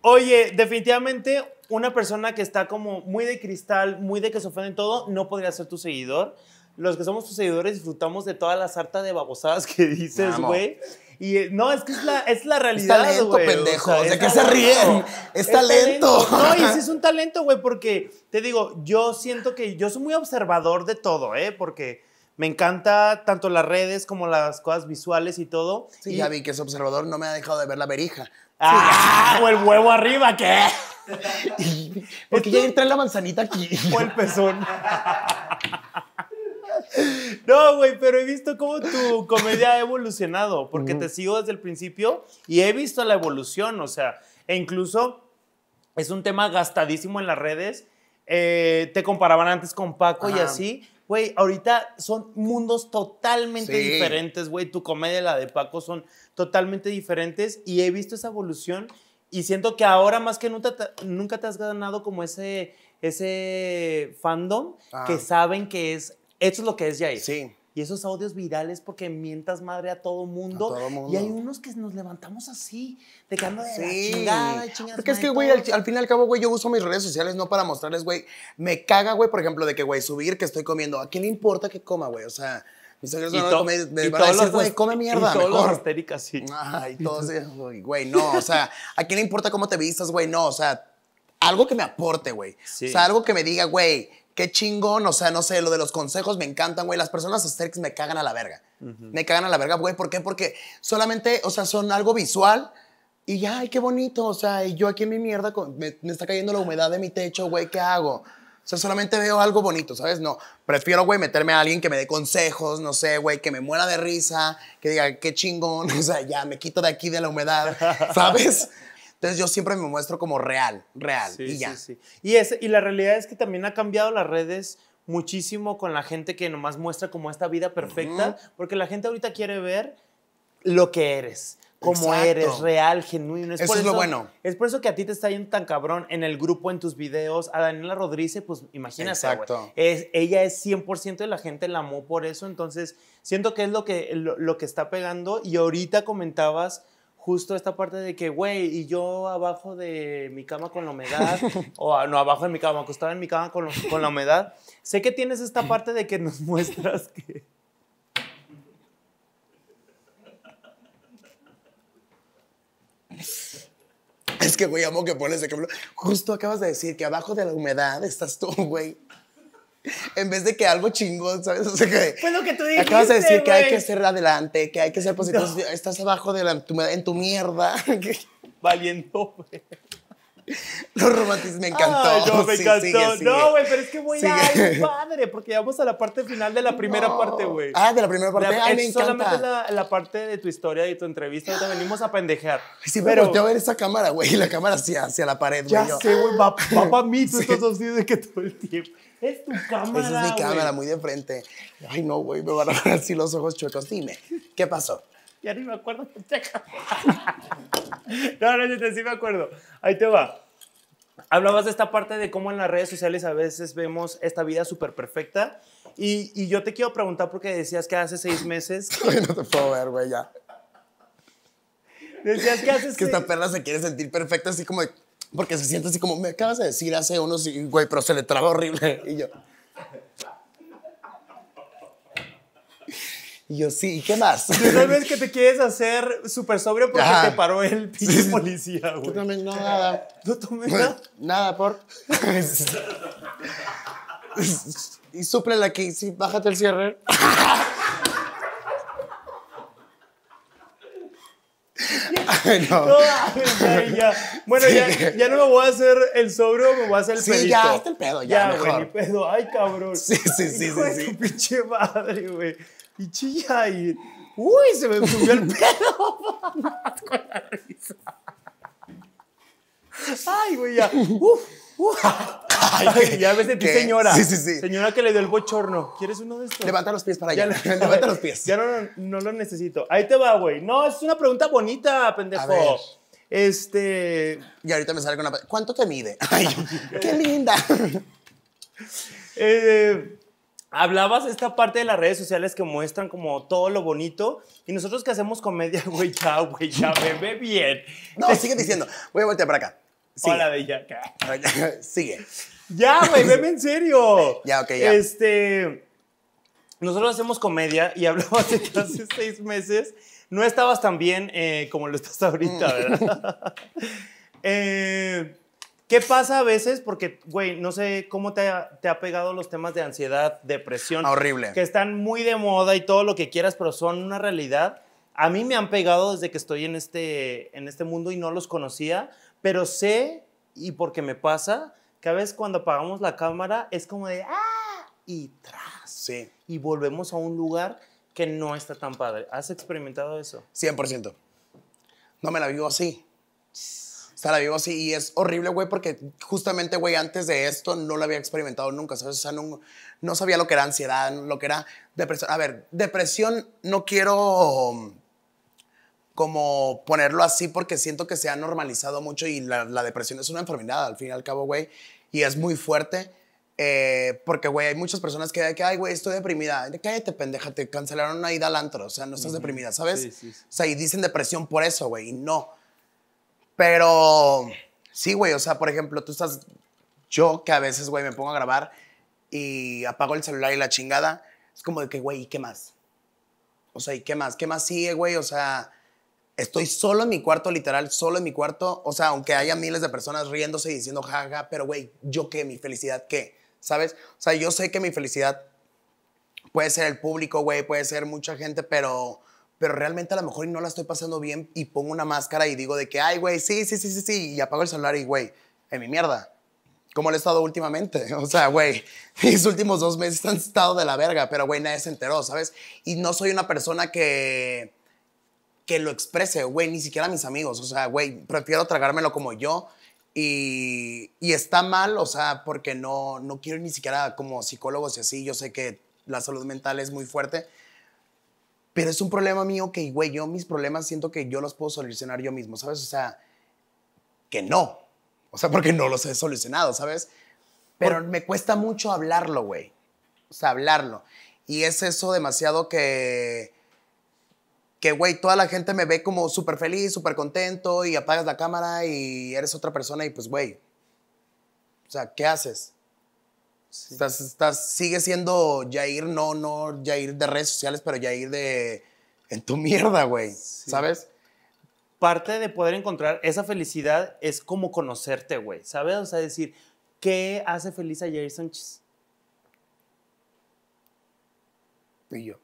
Oye, definitivamente una persona que está como muy de cristal, muy de que se ofende en todo, no podría ser tu seguidor los que somos tus seguidores disfrutamos de toda la sarta de babosadas que dices, güey. Y eh, no, es que es la, realidad, güey. Es talento, pendejo. ¿De qué se ríen? Es, talento. No, y sí es un talento, güey, porque te digo, yo siento que yo soy muy observador de todo, ¿eh? Porque me encanta tanto las redes como las cosas visuales y todo. Sí, y... ya vi que es observador, no me ha dejado de ver la berija. ¡Ah! O el huevo arriba, ¿qué? Porque ya entra la manzanita aquí. O el pezón. No, güey, pero he visto cómo tu comedia ha evolucionado, porque te sigo desde el principio y he visto la evolución, o sea, e incluso es un tema gastadísimo en las redes. Eh, te comparaban antes con Paco y así. Güey, ahorita son mundos totalmente diferentes, güey. Tu comedia y la de Paco son totalmente diferentes y he visto esa evolución y siento que ahora más que nunca nunca te has ganado como ese, ese fandom que ah. saben que es eso es lo que es Jair. Sí. Y esos audios virales porque mientas madre a todo mundo. A todo mundo. Y hay unos que nos levantamos así, de de la chingada, Porque es que, güey, al, fin y al cabo, güey, yo uso mis redes sociales no para mostrarles, güey. Me caga, güey, por ejemplo, de que, güey, subir que estoy comiendo. ¿A quién le importa que coma, güey? O sea, mis amigos no me van a decir, güey, come mierda. Y sí. Ay, todos, güey, no, o sea, ¿a quién le importa cómo te vistas, güey? No, o sea, algo que me aporte, güey. O sea, algo que me diga, güey, qué chingón, o sea, no sé, lo de los consejos me encantan, güey. Las personas asterix me cagan a la verga. Me cagan a la verga, güey. ¿Por qué? Porque solamente, o sea, son algo visual. Y ya, ay, qué bonito, o sea, y yo aquí en mi mierda, me, me, está cayendo la humedad de mi techo, güey, ¿qué hago? O sea, solamente veo algo bonito, ¿sabes? No, prefiero, güey, meterme a alguien que me dé consejos, no sé, güey, que me muera de risa, que diga, qué chingón, o sea, ya, me quito de aquí de la humedad, ¿sabes? Entonces yo siempre me muestro como real, real y ya. Y, y la realidad es que también ha cambiado las redes muchísimo con la gente que nomás muestra como esta vida perfecta, porque la gente ahorita quiere ver lo que eres. Como eres, real, genuino. Es eso, por es lo bueno. Es por eso que a ti te está yendo tan cabrón en el grupo, en tus videos. A Daniela Rodríguez, pues imagínate. Exacto. Es, ella es 100% de la gente, la amó por eso. Entonces, siento que es lo que, lo que está pegando. Y ahorita comentabas justo esta parte de que, güey, y yo abajo de mi cama con la humedad, o no, abajo de mi cama, acostado en mi cama con, la humedad, sé que tienes esta parte de que nos muestras que... Es que, güey, amo que pones ejemplo. Justo acabas de decir que abajo de la humedad estás tú, güey en vez de que algo chingón, ¿sabes? O sea, que pues lo que tú dijiste, Acabas de decir que hay que ser adelante, que hay que ser positivo. Pues, estás abajo de la, en tu mierda. Valiendo, güey. Los romantics me encantó. Ay, no, me encantó. No, güey, pero es que voy a padre, porque ya vamos a la parte final de la primera parte, güey. Ah, de la primera parte. Ah, me solamente encanta. la, parte de tu historia y tu entrevista, ahorita venimos a pendejear. Sí, pero te voy a ver esa cámara, güey, y la cámara hacia, hacia la pared, güey. Ya sé, güey, va, para mí, tú estás así de que todo el tiempo. Es tu cámara. Esa es mi cámara, muy de frente. Ay, no, güey, me van a ver así los ojos chuecos. Dime, ¿qué pasó? Ya ni me acuerdo. no, no, yo sí me acuerdo. Ahí te va. Hablabas de esta parte de cómo en las redes sociales a veces vemos esta vida súper perfecta. Y, y, yo te quiero preguntar porque decías que hace seis meses. no te puedo ver, güey, ya. Decías que hace Que esta perra se quiere sentir perfecta, así como de porque se siente así como, me acabas de decir hace unos, güey, pero se le traba horrible. Y yo. Y yo, sí, ¿y qué más? Tal vez que te quieres hacer súper sobrio porque te paró el pinche policía, güey. Yo también, no, nada. ¿No tomé nada? Nada, por... y la aquí, sí, bájate el cierre. Bueno, ya, ya, no me voy a hacer el sobro me voy a hacer el sí, ya, hasta el pedo, ya, ya mejor. pedo, ay, cabrón. Sí, sí, sí. Hijo sí, sí. pinche madre, güey. Y chilla y... Uy, se me subió el pedo. Con la risa. Ay, güey, ya. Uf ya ves de ti, señora. Sí, sí, sí. Señora que le dio el bochorno. ¿Quieres uno de estos? Levanta los pies para allá. Levanta los pies. Ya no, no lo necesito. Ahí te va, güey. No, es una pregunta bonita, pendejo. A Este. Y ahorita me sale con una. ¿Cuánto te mide? Ay, qué linda. Hablabas eh, Hablabas esta parte de las redes sociales que muestran como todo lo bonito y nosotros que hacemos comedia, güey, ya, güey, ya, me ve bien. No, sigue diciendo. Voy a voltear para acá. Hola, de Sigue. Ya, güey, veme en serio. ya, ok, ya. Este. Nosotros hacemos comedia y hablamos de que hace seis meses no estabas tan bien eh, como lo estás ahorita, mm. ¿verdad? Eh, ¿Qué pasa a veces? Porque, güey, no sé cómo te ha, te ha, pegado los temas de ansiedad, depresión. Ah, horrible. Que están muy de moda y todo lo que quieras, pero son una realidad. A mí me han pegado desde que estoy en este, en este mundo y no los conocía, pero sé, y porque me pasa, que a veces cuando apagamos la cámara es como de ¡ah! y tras. Sí. Y volvemos a un lugar que no está tan padre. ¿Has experimentado eso? 100%. No me la vivo así. O sea, la vivo así y es horrible, güey, porque justamente, güey, antes de esto no lo había experimentado nunca, O sea, no, no sabía lo que era ansiedad, lo que era depresión. A ver, depresión no quiero como ponerlo así porque siento que se ha normalizado mucho y la, depresión es una enfermedad, al fin y al cabo, güey, y es muy fuerte. Eh, porque, güey, hay muchas personas que que, ay, güey, estoy deprimida. Cállate, pendeja, te cancelaron una ida al O sea, no estás deprimida, ¿sabes? O sea, y dicen depresión por eso, güey, y no. Pero sí, güey, o sea, por ejemplo, tú estás. Yo que a veces, güey, me pongo a grabar y apago el celular y la chingada. Es como de que, güey, ¿y qué más? O sea, ¿y qué más? ¿Qué más sigue, güey? O sea, estoy solo en mi cuarto, literal, solo en mi cuarto. O sea, aunque haya miles de personas riéndose y diciendo jaja, ja, pero güey, ¿yo qué? ¿Mi felicidad qué? ¿Sabes? O sea, yo sé que mi felicidad puede ser el público, güey, puede ser mucha gente, pero, pero realmente a lo mejor no la estoy pasando bien y pongo una máscara y digo de que, ay, güey, sí, sí, sí, sí, sí, y apago el celular y, güey, en mi mierda. ¿cómo le he estado últimamente. O sea, güey, mis últimos dos meses han estado de la verga, pero, güey, nadie se enteró, ¿sabes? Y no soy una persona que que lo exprese, güey, ni siquiera a mis amigos, o sea, güey, prefiero tragármelo como yo y, y, está mal, o sea, porque no, no quiero ni siquiera como psicólogos y así, yo sé que la salud mental es muy fuerte, pero es un problema mío que, güey, yo mis problemas siento que yo los puedo solucionar yo mismo, ¿sabes? O sea, que no, o sea, porque no los he solucionado, ¿sabes? Pero me cuesta mucho hablarlo, güey, o sea, hablarlo. Y es eso demasiado que que, güey, toda la gente me ve como súper feliz, súper contento y apagas la cámara y eres otra persona y pues, güey, o sea, ¿qué haces? Estás, sigue siendo Jair, no, no Jair de redes sociales, pero Jair de en tu mierda, güey, ¿sabes? Parte de poder encontrar esa felicidad es como conocerte, güey, ¿sabes? O sea, decir, ¿qué hace feliz a jason Sánchez? Y yo.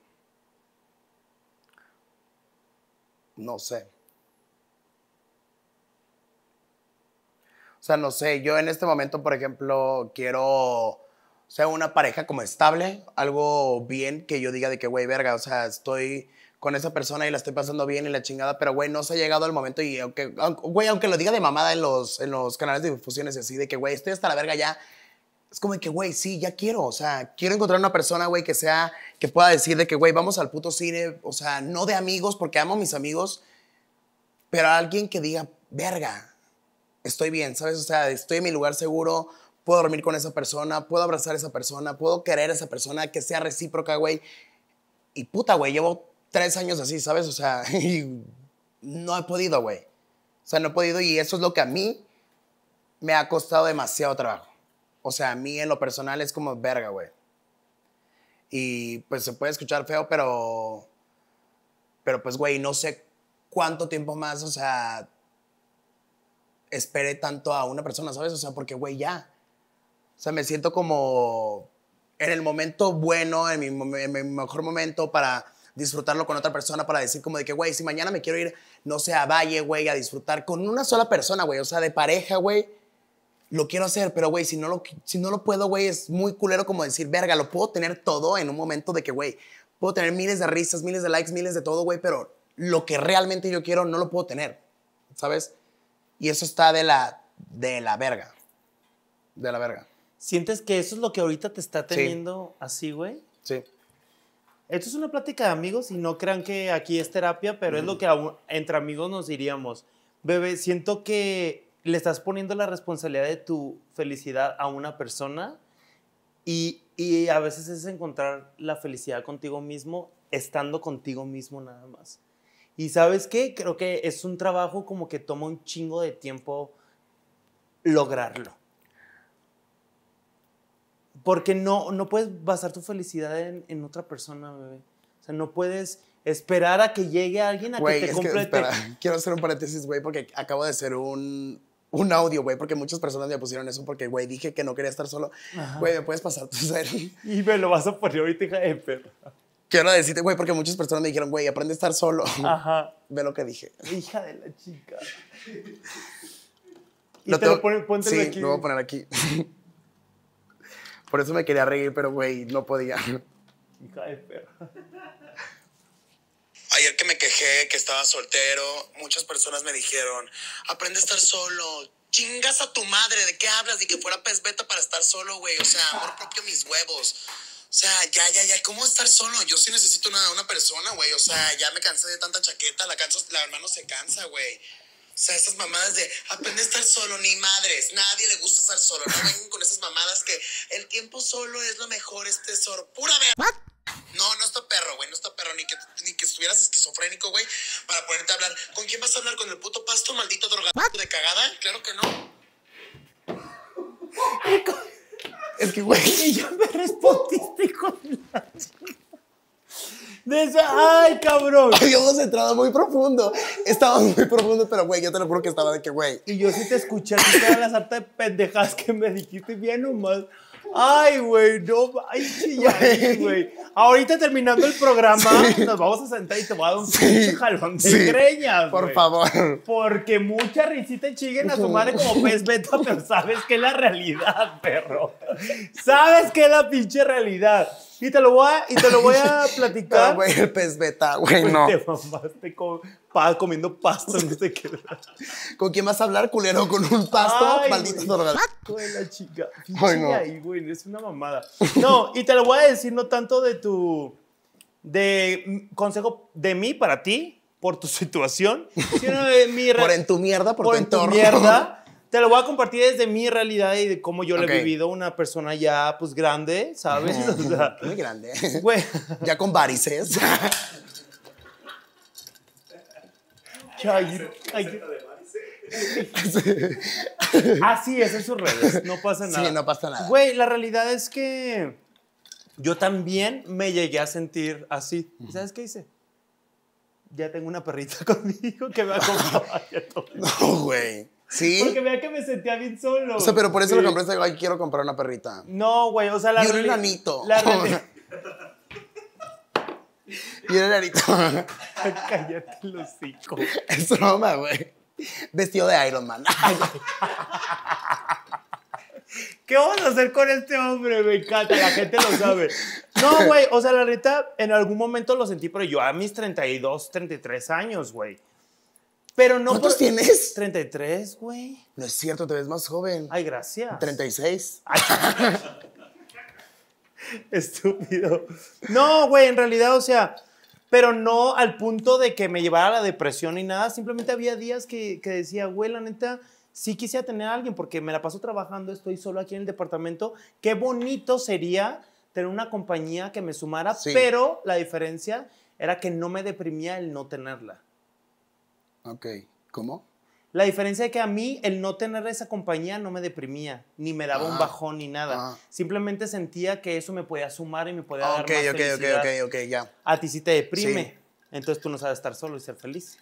no sé. O sea, no sé, yo en este momento, por ejemplo, quiero o sea, una pareja como estable, algo bien que yo diga de que, güey, verga, o sea, estoy con esa persona y la estoy pasando bien y la chingada, pero, güey, no se ha llegado el momento y, aunque, güey, aunque lo diga de mamada en los, en los canales de difusiones y así, de que, güey, estoy hasta la verga ya es como que, güey, sí, ya quiero, o sea, quiero encontrar una persona, güey, que sea, que pueda decir de que, güey, vamos al puto cine, o sea, no de amigos, porque amo a mis amigos, pero alguien que diga, verga, estoy bien, ¿sabes? O sea, estoy en mi lugar seguro, puedo dormir con esa persona, puedo abrazar a esa persona, puedo querer a esa persona, que sea recíproca, güey. Y puta, güey, llevo tres años así, ¿sabes? O sea, y no he podido, güey. O sea, no he podido y eso es lo que a mí me ha costado demasiado trabajo. O sea, a mí en lo personal es como verga, güey. Y pues se puede escuchar feo, pero. Pero pues, güey, no sé cuánto tiempo más, o sea. Esperé tanto a una persona, ¿sabes? O sea, porque, güey, ya. O sea, me siento como. En el momento bueno, en mi, mejor momento para disfrutarlo con otra persona para decir como de que, güey, si mañana me quiero ir, no sé, a Valle, güey, a disfrutar con una sola persona, güey, o sea, de pareja, güey, lo quiero hacer, pero güey, si, no lo, si no lo puedo, güey, es muy culero como decir, verga, lo puedo tener todo en un momento de que, güey, puedo tener miles de risas, miles de likes, miles de todo, güey, pero lo que realmente yo quiero no lo puedo tener, ¿sabes? Y eso está de la, de la verga. De la verga. ¿Sientes que eso es lo que ahorita te está teniendo así, güey? Sí. Esto es una plática de amigos y no crean que aquí es terapia, pero es lo que entre amigos nos diríamos. Bebé, siento que le estás poniendo la responsabilidad de tu felicidad a una persona y, a veces es encontrar la felicidad contigo mismo estando contigo mismo nada más. Y sabes qué, creo que es un trabajo como que toma un chingo de tiempo lograrlo. Porque no, no puedes basar tu felicidad en, otra persona, bebé. O sea, no puedes esperar a que llegue alguien a que te complete. quiero hacer un paréntesis, güey, porque acabo de ser un un audio, güey, porque muchas personas me pusieron eso porque, güey, dije que no quería estar solo. Güey, ¿me puedes pasar tu ser? Y me lo vas a poner ahorita, hija de perra. Quiero decirte, güey, porque muchas personas me dijeron, güey, aprende a estar solo. Ajá. Ve lo que dije. Hija de la chica. Y te lo ponen, aquí. Sí, lo voy a poner aquí. Por eso me quería reír, pero, güey, no podía. Hija de perra ayer que me quejé que estaba soltero, muchas personas me dijeron, aprende a estar solo, chingas a tu madre, ¿de qué hablas? Y que fuera pez para estar solo, güey. O sea, amor propio mis huevos. O sea, ya, ya, ya, ¿cómo estar solo? Yo sí necesito una, una persona, güey. O sea, ya me cansé de tanta chaqueta, la, la hermano se cansa, güey. O sea, esas mamadas de aprende a estar solo, ni madres, nadie le gusta estar solo. No vengan con esas mamadas que el tiempo solo es lo mejor, es tesoro. Pura ver. No, no está perro, güey, no está perro, ni que, ni que estuvieras esquizofrénico, güey, para ponerte a hablar. ¿Con quién vas a hablar? ¿Con el puto pasto maldito drogado de cagada? Claro que no. Es que, güey, y ya me respondiste con la de esa, ¡Ay, cabrón! Habíamos entrado muy profundo. Estaba muy profundo, pero, güey, yo te lo juro que estaba de que, güey. Y yo sí te escuché todas las de pendejas que me dijiste bien nomás. Ay, güey, no. Ay, güey. Ahorita terminando el programa, nos vamos a sentar y te voy a dar un sí. jalón de sí. güey. Por favor. Porque mucha risita chiguen a su madre como pez beta, pero sabes que es la realidad, perro. Sabes que es la pinche realidad. Y te lo voy a, y te lo voy a platicar. güey, el pez beta, güey, no. Te mamaste con comiendo pasto. vez este que. ¿Con quién vas a hablar, culero? ¿Con un pasto? Ay, Maldito Con la chica. Ay, no. ahí, güey, es una mamada. No, y te lo voy a decir no tanto de tu... De mm, consejo de mí para ti, por tu situación, sino de mi... por en tu mierda, por, por tu en entorno. tu mierda. Te lo voy a compartir desde mi realidad y de cómo yo lo he vivido, una persona ya, pues, grande, ¿sabes? Muy grande. Güey. Ya con varices. Ah, Así es en sus redes, no pasa nada. Sí, no pasa nada. Güey, la realidad es que yo también me llegué a sentir así. sabes qué hice? Ya tengo una perrita conmigo que me acompaña todo. No, güey. Sí. Porque vea que me sentía bien solo. O sea, pero por eso lo compré. ay, quiero comprar una perrita. No, güey, o sea, la Y un enanito. La Y era Cállate el hocico. Es broma, güey. Vestido de Iron Man. ¿Qué vamos a hacer con este hombre? Me encanta, la gente lo sabe. No, güey, o sea, la en algún momento lo sentí, pero yo a mis 32, 33 años, güey. Pero no ¿Cuántos tienes? 33, güey. No es cierto, te ves más joven. Ay, gracias. 36. Ay. Estúpido. No, güey, en realidad, o sea, pero no al punto de que me llevara a la depresión ni nada. Simplemente había días que, decía, güey, la neta, sí quisiera tener a alguien porque me la paso trabajando, estoy solo aquí en el departamento. Qué bonito sería tener una compañía que me sumara, pero la diferencia era que no me deprimía el no tenerla. Ok, ¿cómo? La diferencia es que a mí el no tener esa compañía no me deprimía, ni me daba un ah, bajón ni nada. Ah. Simplemente sentía que eso me podía sumar y me podía ah, dar más okay, felicidad. Okay, ok, ok, ya. A ti sí te deprime, entonces tú no sabes estar solo y ser feliz.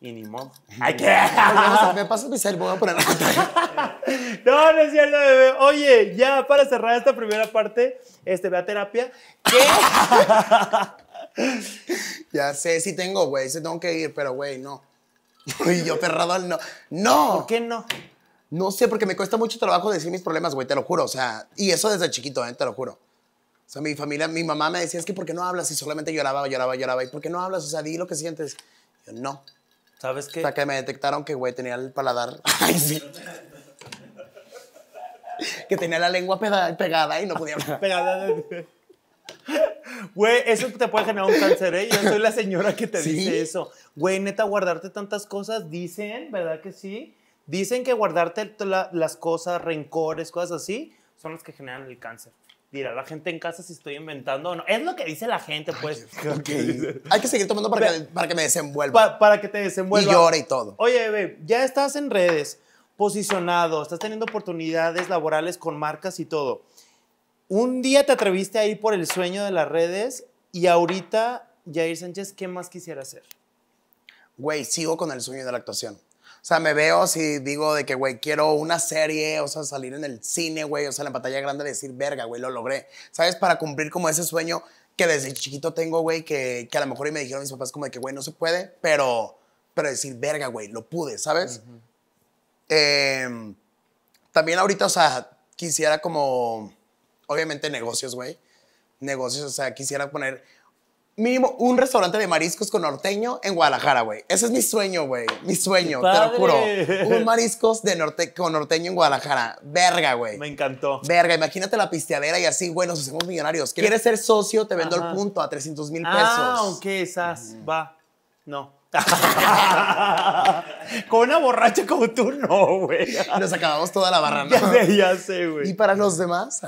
Y ni modo. Ay, ¿qué? me pasa a la no, no es cierto, bebé. Oye, ya para cerrar esta primera parte, este, ve a terapia. ¿Qué? ya sé, si tengo, güey, se tengo que ir, pero, güey, no. Y yo, al no. ¡No! ¿Por qué no? No sé, porque me cuesta mucho trabajo decir mis problemas, güey, te lo juro. O sea, y eso desde chiquito, ¿eh? Te lo juro. O sea, mi familia, mi mamá me decía, es que ¿por qué no hablas? Y solamente lloraba, lloraba, lloraba. ¿Y por qué no hablas? O sea, di lo que sientes. Yo, no. ¿Sabes qué? Hasta que me detectaron que, güey, tenía el paladar. Ay, sí. que tenía la lengua pegada y no podía hablar. Pegada. Güey, eso te puede generar un cáncer, ¿eh? Yo soy la señora que te dice eso. Güey, neta, guardarte tantas cosas, dicen, ¿verdad que sí? Dicen que guardarte las cosas, rencores, cosas así, son las que generan el cáncer. Dirá la gente en casa si estoy inventando o no. Es lo que dice la gente, pues. okay. Hay que seguir tomando para, que, para que me desenvuelva. para que te desenvuelva. Y llore y todo. Oye, ya estás en redes, posicionado, estás teniendo oportunidades laborales con marcas y todo un día te atreviste a ir por el sueño de las redes y ahorita, Jair Sánchez, ¿qué más quisiera hacer? Güey, sigo con el sueño de la actuación. O sea, me veo si digo de que, güey, quiero una serie, o sea, salir en el cine, güey, o sea, en la pantalla grande decir, verga, güey, lo logré. ¿Sabes? Para cumplir como ese sueño que desde chiquito tengo, güey, que, a lo mejor y me dijeron mis papás como de que, güey, no se puede, pero, pero decir, verga, güey, lo pude, ¿sabes? Em, también ahorita, o sea, quisiera como obviamente negocios, güey. Negocios, o sea, quisiera poner mínimo un restaurante de mariscos con norteño en Guadalajara, güey. Ese es mi sueño, güey. Mi sueño, te lo juro. Un mariscos de norte con norteño en Guadalajara. Verga, güey. Me encantó. Verga, imagínate la pisteadera y así, güey, nos hacemos millonarios. ¿Quieres ser socio? Te vendo el punto a 300 mil ah, pesos. Ah, qué esas. Mm. Va. No. Con una borracha como tú, no, güey. Nos acabamos toda la barra, ¿no? Ya sé, ya sé, güey. ¿Y para los demás?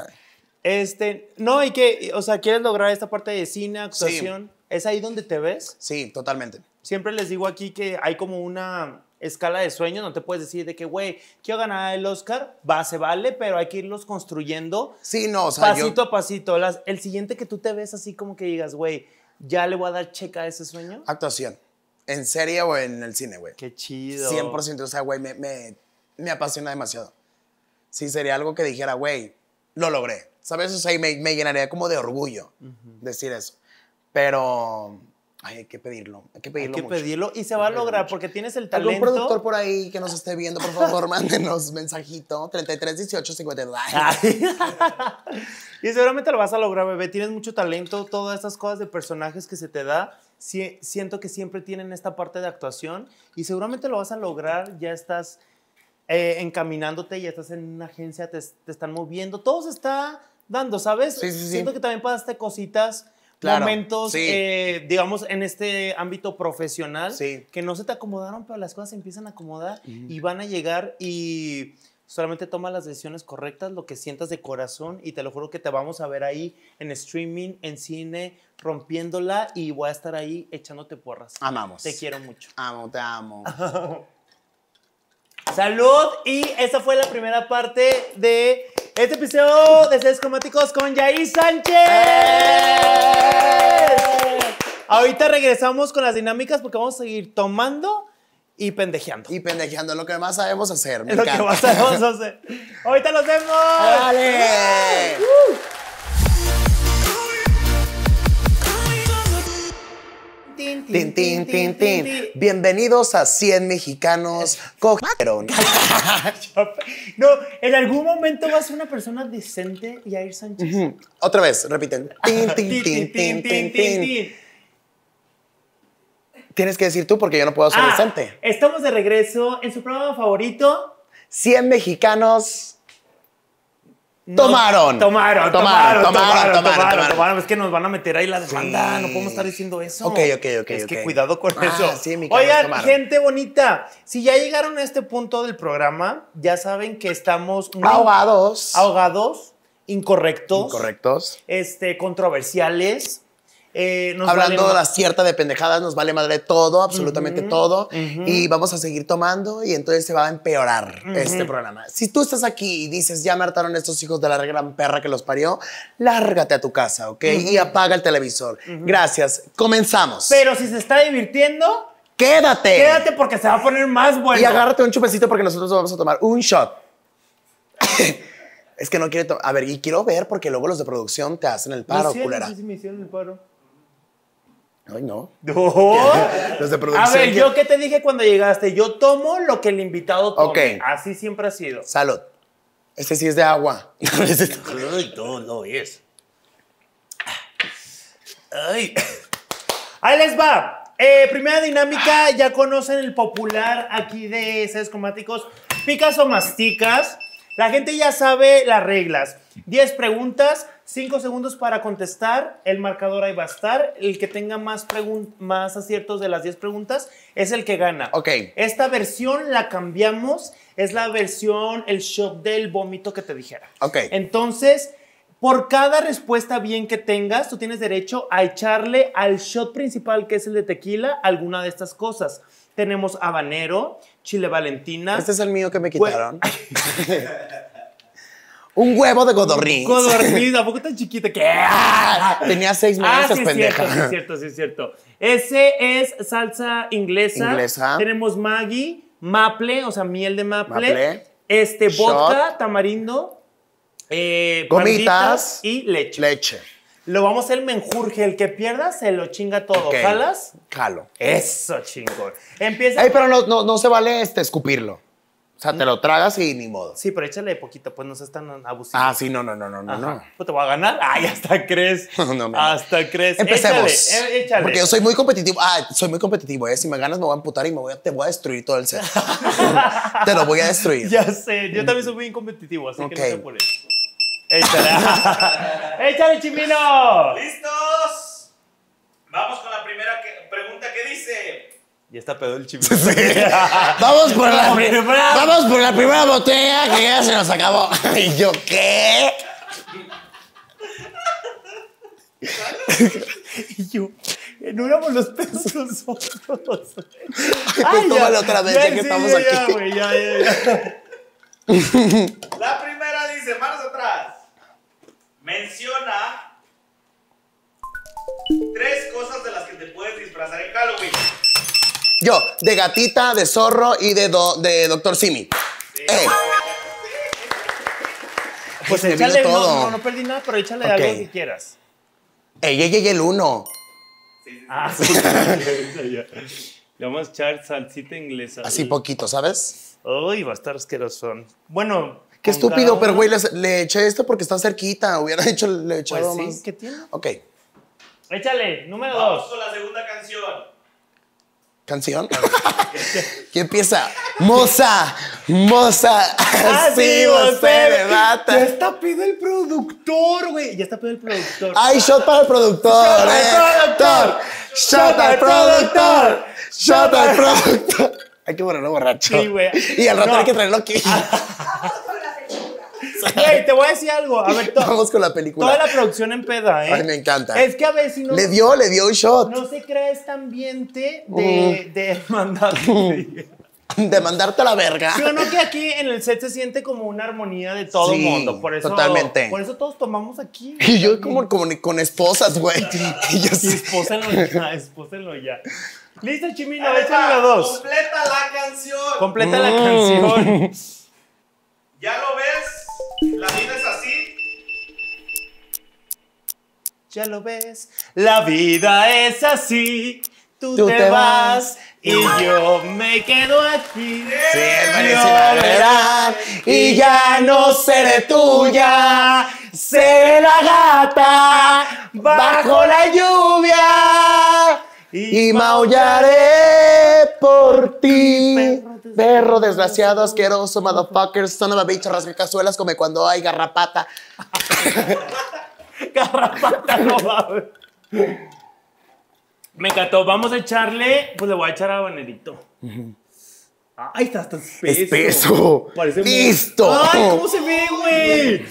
Este, no, y que, o sea, quieres lograr esta parte de cine, actuación. ¿Es ahí donde te ves? Sí, totalmente. Siempre les digo aquí que hay como una escala de sueños, no te puedes decir de que, güey, quiero ganar el Oscar, va, se vale, pero hay que irlos construyendo. Sí, no, o sea, Pasito a pasito. el siguiente que tú te ves así como que digas, güey, ya le voy a dar checa a ese sueño. Actuación. En serie o en el cine, güey. Qué chido. 100%, o sea, güey, me, me, me apasiona demasiado. Sí, sería algo que dijera, güey, lo logré a veces ahí me, llenaría como de orgullo decir eso. Pero hay que pedirlo, hay que pedirlo. Hay que pedirlo y se va a lograr porque tienes el talento. Algún productor por ahí que nos esté viendo, por favor, mándenos mensajito 33 18 y seguramente lo vas a lograr, bebé. Tienes mucho talento, todas estas cosas de personajes que se te da. siento que siempre tienen esta parte de actuación y seguramente lo vas a lograr. Ya estás eh, encaminándote, ya estás en una agencia, te, te están moviendo, todo se está dando, ¿sabes? Siento que también pasaste cositas. momentos, eh, digamos, en este ámbito profesional, que no se te acomodaron, pero las cosas se empiezan a acomodar y van a llegar y solamente toma las decisiones correctas, lo que sientas de corazón y te lo juro que te vamos a ver ahí en streaming, en cine, rompiéndola y voy a estar ahí echándote porras. Amamos. Te quiero mucho. Amo, te amo. Salud. Y esa fue la primera parte de este episodio de Sedes Cromáticos con Yair Sánchez. Ahorita regresamos con las dinámicas porque vamos a seguir tomando y pendejeando. Y pendejeando, lo que más sabemos hacer. Me es lo que más sabemos hacer. Ahorita nos vemos. ¡Dale! Bienvenidos a 100 mexicanos cogieron. no, en algún momento vas a ser una persona decente, ir Sánchez. Otra vez, repiten. Tienes que decir tú porque yo no puedo ser ah, decente. Estamos de regreso en su programa favorito. 100 mexicanos tomaron. Tomaron, tomaron, tomaron, tomaron, tomaron, Es que nos van a meter ahí la demanda, no podemos estar diciendo eso. Ok, ok, ok. Es que cuidado con ah, eso. Oigan, gente bonita, si ya llegaron a este punto del programa, ya saben que estamos... Ahogados. Ahogados, incorrectos. Incorrectos. Este, controversiales eh, Hablando de la cierta de pendejadas, nos vale madre todo, absolutamente todo. Y vamos a seguir tomando y entonces se va a empeorar este programa. Si tú estás aquí y dices, ya me hartaron estos hijos de la gran perra que los parió, lárgate a tu casa, ¿ok? Y apaga el televisor. Gracias. Comenzamos. Pero si se está divirtiendo... Quédate. Quédate porque se va a poner más bueno. Y agárrate un chupecito porque nosotros vamos a tomar un shot. es que no quiere tomar. A ver, y quiero ver porque luego los de producción te hacen el paro, culera. me hicieron el no. ¿No? A ver, ¿yo qué te dije cuando llegaste? Yo tomo lo que el invitado toma. Así siempre ha sido. Salud. Este sí es de agua. Ay, todo lo es. Ay. Ahí les va. Eh, primera dinámica, ya conocen el popular aquí de seres comáticos. Picas o masticas. La gente ya sabe las reglas. 10 preguntas, Cinco segundos para contestar. El marcador ahí va a estar. El que tenga más, más aciertos de las diez preguntas es el que gana. Ok. Esta versión la cambiamos. Es la versión, el shot del vómito que te dijera. Ok. Entonces, por cada respuesta bien que tengas, tú tienes derecho a echarle al shot principal, que es el de tequila, alguna de estas cosas. Tenemos habanero, chile valentina. Este es el mío que me quitaron. Un huevo de codorniz. godorrín? ¿a poco tan chiquita que? Tenía seis ah, meses, ah, sí, pendeja. cierto, sí, es cierto, sí, es cierto. Ese es salsa inglesa. Inglesa. Tenemos Maggi, maple, o sea, miel de maple. maple este, vodka, tamarindo. Eh, gomitas. Y leche. Leche. Lo vamos a hacer menjurje. El que pierda se lo chinga todo. Okay. ¿Jalas? Eso, chingón. Empieza. Ey, pero no, no, no se vale este, escupirlo. O sea, te lo tragas y ni modo. Sí, pero échale poquito, pues no seas tan abusivo. Ah, sí, no, no, no, no, no. Pues te voy a ganar. Ay, hasta crees. no, no, Hasta crees. Empecemos. Eh, échale, Porque yo soy muy competitivo. Ah, soy muy competitivo, ¿eh? Si me ganas, me voy a amputar y me voy a, te voy a destruir todo el set. te lo voy a destruir. Ya sé. Yo también soy muy competitivo, así que no te eso. Échale. échale, chimino. ¿Listos? Vamos con la primera pregunta que dice. Ya está pedo el chivo vamos, por la, vamos por la primera botella que ya se nos acabó. ¿Y yo qué? y yo, no los pesos nosotros. Ay, tómale otra vez, ya, que estamos aquí. la primera dice, Marzo atrás. Menciona tres cosas de las que te puedes disfrazar en Halloween. Yo, de gatita, de zorro y de, de doctor Simi. Eh. Pues échale, no, no, no perdí nada, pero échale algo si quieras. Ey, ey, ey, el uno. ah, Le vamos a echar salsita inglesa. Así poquito, ¿sabes? Uy, va a estar asqueroso. Bueno. Qué estúpido, pero güey, le, eché esto porque está cerquita. Hubiera hecho, le echado pues más. ¿Qué tiene? Ok. Échale, número dos. Vamos con la segunda canción canción que empieza moza moza así ah, usted ya está pedo el productor güey ya está pedo el productor ay shot para el productor shot al eh. productor shot al productor al productor hay que ponerlo borracho y al rato hay que traerlo aquí Güey, te voy a decir algo. A ver, Vamos con la película. Toda la producción en peda, ¿eh? Ay, me encanta. Es que a veces no. Le dio, le dio un shot. No se crea este ambiente de, mm. de mandarte. de mandarte a la verga. Yo no que aquí en el set se siente como una armonía de todo el mundo. Por eso, totalmente. Por eso todos tomamos aquí. Y yo como, con esposas, güey. y yo sí, espósenlo ya, espósenlo ya. Listo, Chimino, la dos. Completa la canción. Completa la mm. canción. ¿Ya lo ves? La vida es así. Ya lo ves. La vida es así. Tú, te, vas, y yo me quedo aquí. Sí, verán, y ya no seré tuya. Seré la gata bajo la lluvia y, maullaré por ti. Perro, desgraciado, asqueroso, motherfucker, son of a bitch, rasca cazuelas, come cuando hay garrapata. garrapata, no va. Me encantó. Vamos a echarle, pues le voy a echar a Benedicto. Ahí está, está espeso. Espeso. ¡Listo! ¡Ay, cómo se ve, güey!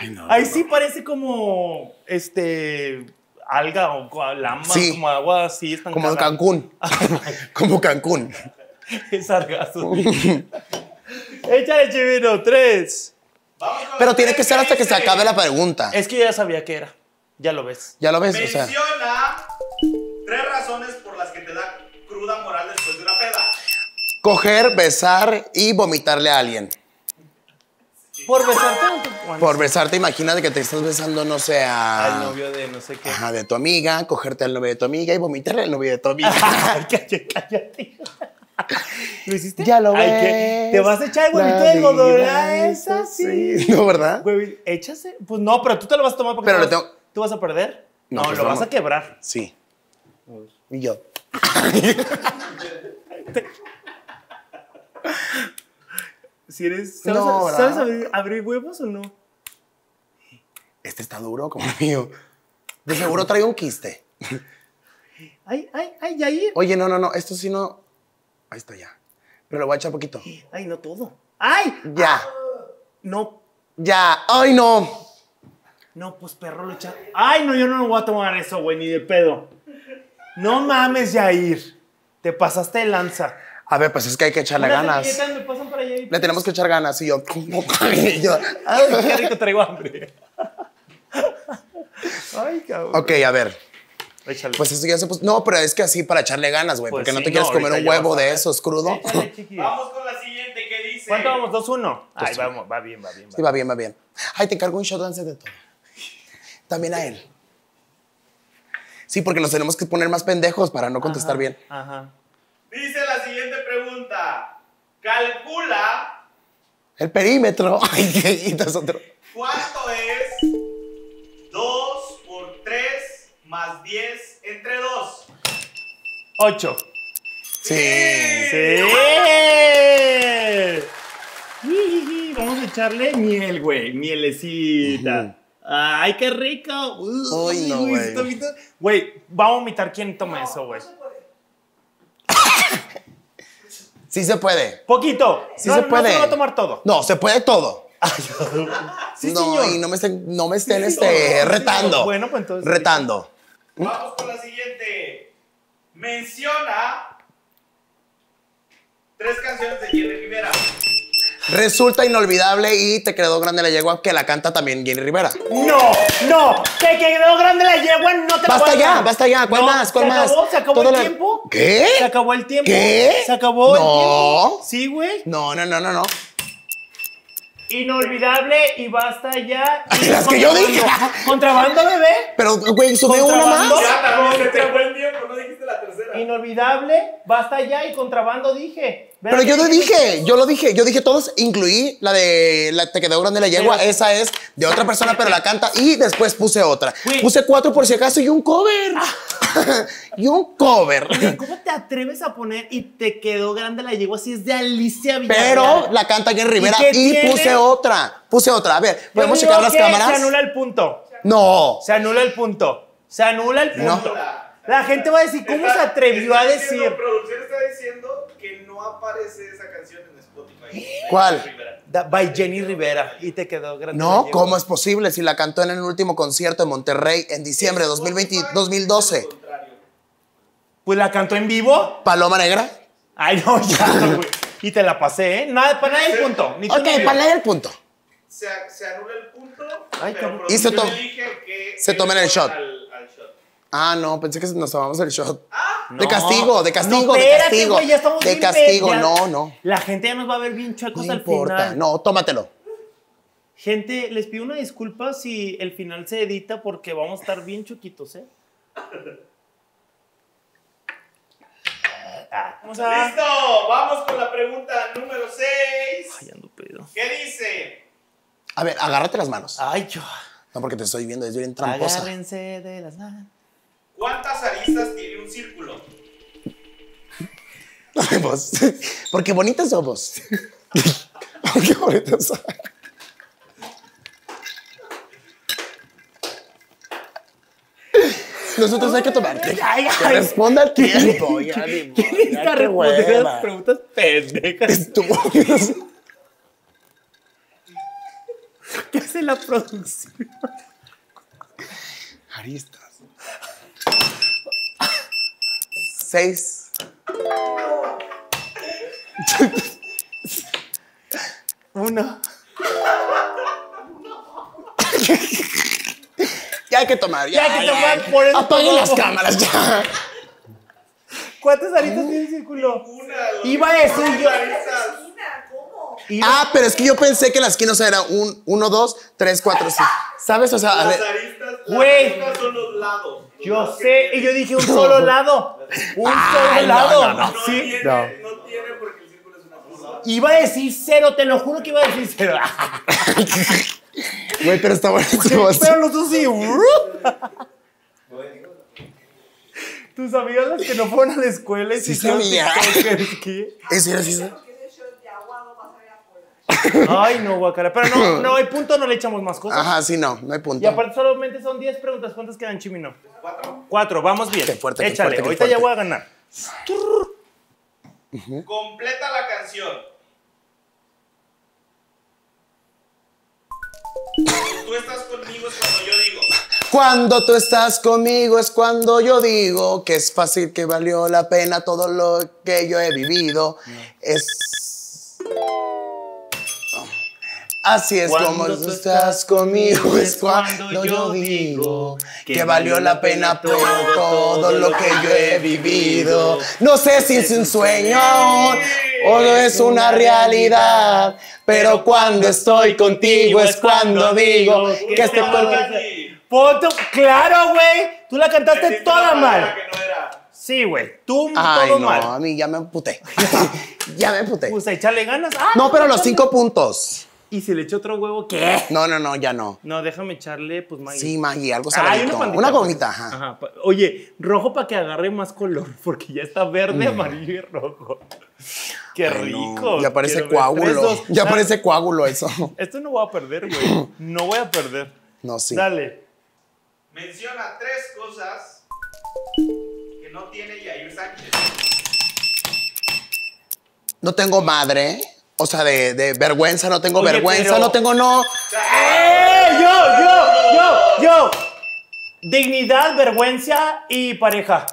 Ay, no, Ahí sí parece como. Este alga o lama, como agua así Como en Cancún. como Cancún. es sargazo. Échale, chivino, tres. Pero tiene que ser hasta que se acabe la pregunta. Es que ya sabía qué era. Ya lo ves. Ya lo ves, Menciona o sea. tres razones por las que te da cruda moral después de una peda. Coger, besar y vomitarle a alguien. Por besarte. Por besarte, imagínate que te estás besando, no sé, a... Al novio de no sé qué. Ajá, de tu amiga, cogerte al novio de tu amiga y vomitarle al novio de tu amiga. cállate, cállate. ¿Lo hiciste? Ya lo Ay, ¿Te vas a echar el huevito de godolá? Ah, esa, Sí. ¿No, verdad? Güey, échase. Pues no, pero tú te lo vas a tomar porque pero lo tengo... tú vas a perder. No, pues lo vas a quebrar. Sí. Y yo. Si eres, ¿Sabes, abrir, huevos o no? Este está duro como el mío. De seguro trae un quiste. Ay, ay, ay, Yair. Oye, no, no, no, esto sí no. Ahí está ya. Pero lo voy a echar poquito. Ay, no todo. ¡Ay! Ya. Ah, no. Ya. ¡Ay, no! No, pues perro lo echa. Ay, no, yo no lo voy a tomar eso, güey, ni de pedo. No mames, Yair. Te pasaste de lanza. A ver, pues es que hay que echarle ganas. Me pasan allá Le tenemos que echar ganas. Y yo, Ay, qué traigo hambre. Ay, cabrón. Ok, a ver. Échale. Pues eso ya se No, pero es que así para echarle ganas, güey. Pues porque no te quieres comer un huevo de esos crudo. vamos con la siguiente, ¿qué dice? ¿Cuánto vamos? ¿2-1? Ahí Ay, vamos, va bien, va bien. Va sí, va bien, va bien. Ay, te encargo un shot antes de todo. También a él. Sí, porque nos tenemos que poner más pendejos para no contestar bien. Ajá. Dice la siguiente pregunta. Calcula. El perímetro. Ay, qué es otro. ¿Cuánto es 2 por 3 más 10 entre 2? 8. Sí. Sí. Vamos a echarle miel, güey. Mielecita. Ay, qué rico. Uy, no, güey. vamos a vomitar quién toma eso, güey sí se puede. Poquito. Sí no, se puede. No se va a tomar todo. No, se puede todo. no, y no me estén, no me estén este, retando. Bueno, pues entonces. Retando. Vamos con la siguiente. Menciona tres canciones de Jerry Rivera. Resulta inolvidable y Te quedó grande la yegua, que la canta también Jenny Rivera. No, no, Te quedó grande la yegua, no te Basta ya, basta ya. ¿Cuál más? ¿Cuál se más? Acabó, se acabó el tiempo. ¿Qué? Se acabó el tiempo. ¿Qué? Se acabó el tiempo. Sí, güey. No, no, no, no, no. Inolvidable y basta ya. Y Las que yo dije. Contrabando, bebé. Pero, güey, sube uno más. Ya, se acabó el tiempo, no dijiste la Inolvidable, basta ya y contrabando dije. Pero yo lo dije, yo lo dije, yo dije todos, incluí la de la Te quedó grande la yegua, esa es de otra persona, pero la canta y después puse otra. Puse cuatro por si acaso y un cover. Ah. y un cover. ¿Cómo te atreves a poner y te quedó grande la yegua si es de Alicia Villarreal? Pero la canta Jerry Rivera y, puse otra, puse otra. A ver, ¿podemos checar las cámaras? Se anula el punto. No. Se anula el punto. Se anula el punto. La gente va a decir, ¿cómo se atrevió a decir? La producción está diciendo que no aparece esa canción en Spotify. ¿Cuál? By, Jenny Rivera. Y te quedó grande. No, ¿cómo es posible si la cantó en el último concierto en Monterrey en diciembre de 2012? Pues la cantó en vivo. ¿Paloma Negra? Ay, no, ya, Y te la pasé, ¿eh? Nada, para nadie el punto. ok, para nadie el punto. Se, anula el punto. Ay, pero y se, to se el shot. Ah, no, pensé que nos tomamos el shot. Ah. De castigo, de castigo, espérate, de castigo. ya estamos de castigo, no, no. La gente ya nos va a ver bien chocos al final. No, tómatelo. Gente, les pido una disculpa si el final se edita porque vamos a estar bien chuquitos, ¿eh? Vamos ah, a... Ah. Listo, vamos con la pregunta número 6. Ay, ando pedo. ¿Qué dice? A ver, agárrate las manos. Ay, yo. No, porque te estoy viendo, es bien tramposa. Agárrense de las manos. ¿Cuántas aristas tiene un círculo? Ay, vos. Porque bonitas somos. Porque bonitas somos. Nosotros hay que tomar. Ay, responda al tiempo. Ya, ni respondiendo responder las preguntas pendejas. ¿Qué hace la producción? Aristas. 6. Uno. Ya hay que tomar, ya hay que tomar por eso. Apague las cámaras, ya. ¿Cuántas aristas tiene el círculo? Una. ¿Cuántas aristas? ¿Cómo? Ah, pero es que yo pensé que en la esquina era 1, 2, 3, 4, 5. ¿Sabes? O sea, güey. Las aristas son los lados. Yo sé, y yo dije un solo lado. Un solo lado. No, no, ¿Sí? Tiene, no. tiene porque el círculo es una curva. Iba a decir cero, te lo juro que iba a decir cero. Güey, pero está bueno. Pero los dos sí. Uh. Tus sabías las que no fueron a la escuela y sí se sabía. ¿Qué? ¿Es eso. Ay, no, guacala. Pero no, no hay punto, no le echamos más cosas. Ajá, sí, no, no hay punto. Y aparte solamente son 10 preguntas. ¿Cuántas quedan, Chimino? Cuatro. Cuatro, vamos bien. Qué fuerte, Échale, fuerte, ahorita ya voy a ganar. Completa la canción. Cuando tú estás conmigo es cuando yo digo. Cuando tú estás conmigo es cuando yo digo que es fácil, que valió la pena todo lo que yo he vivido. Es. Así es como estás conmigo, es cuando yo digo que valió la pena todo, todo lo que yo he vivido. No sé si es un sueño o no es una realidad, pero cuando estoy contigo es cuando digo que este cuerpo... claro, güey. Tú la cantaste toda mal. Sí, güey. Tú Ay, no, a mí ya me emputé. ya me emputé. Pues échale ganas. Ah, no, pero los cinco puntos y si le echó otro huevo, ¿qué? No, no, no, ya no. No, déjame echarle, pues, Maggie. Sí, Maggie, algo ah, una, pandita, pues. ajá. Oye, rojo para que agarre más color, porque ya está verde, mm. amarillo y rojo. Qué rico. Ya parece coágulo. ya parece coágulo eso. Esto no voy a perder, güey. No voy a perder. No, sí. Dale. Menciona tres cosas que no tiene Yair Sánchez. No tengo madre. O sea, de, vergüenza, no tengo vergüenza, no tengo no. ¡Eh! Yo, yo, yo, yo. Dignidad, vergüenza y pareja.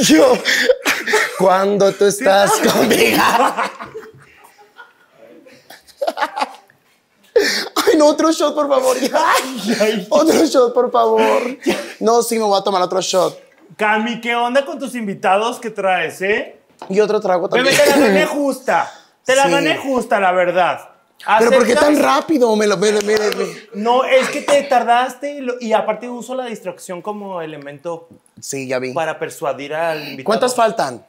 yo, cuando tú estás conmigo. otro shot, por favor. otro shot, por favor. No, sí, me voy a tomar otro shot. Cami, ¿qué onda con tus invitados que traes, eh? Y otro trago también. te la gané justa. Te la gané justa, la verdad. ¿Pero por qué tan rápido? Me lo, No, es que te tardaste y, aparte uso la distracción como elemento. Sí, ya vi. Para persuadir al invitado. ¿Cuántas faltan?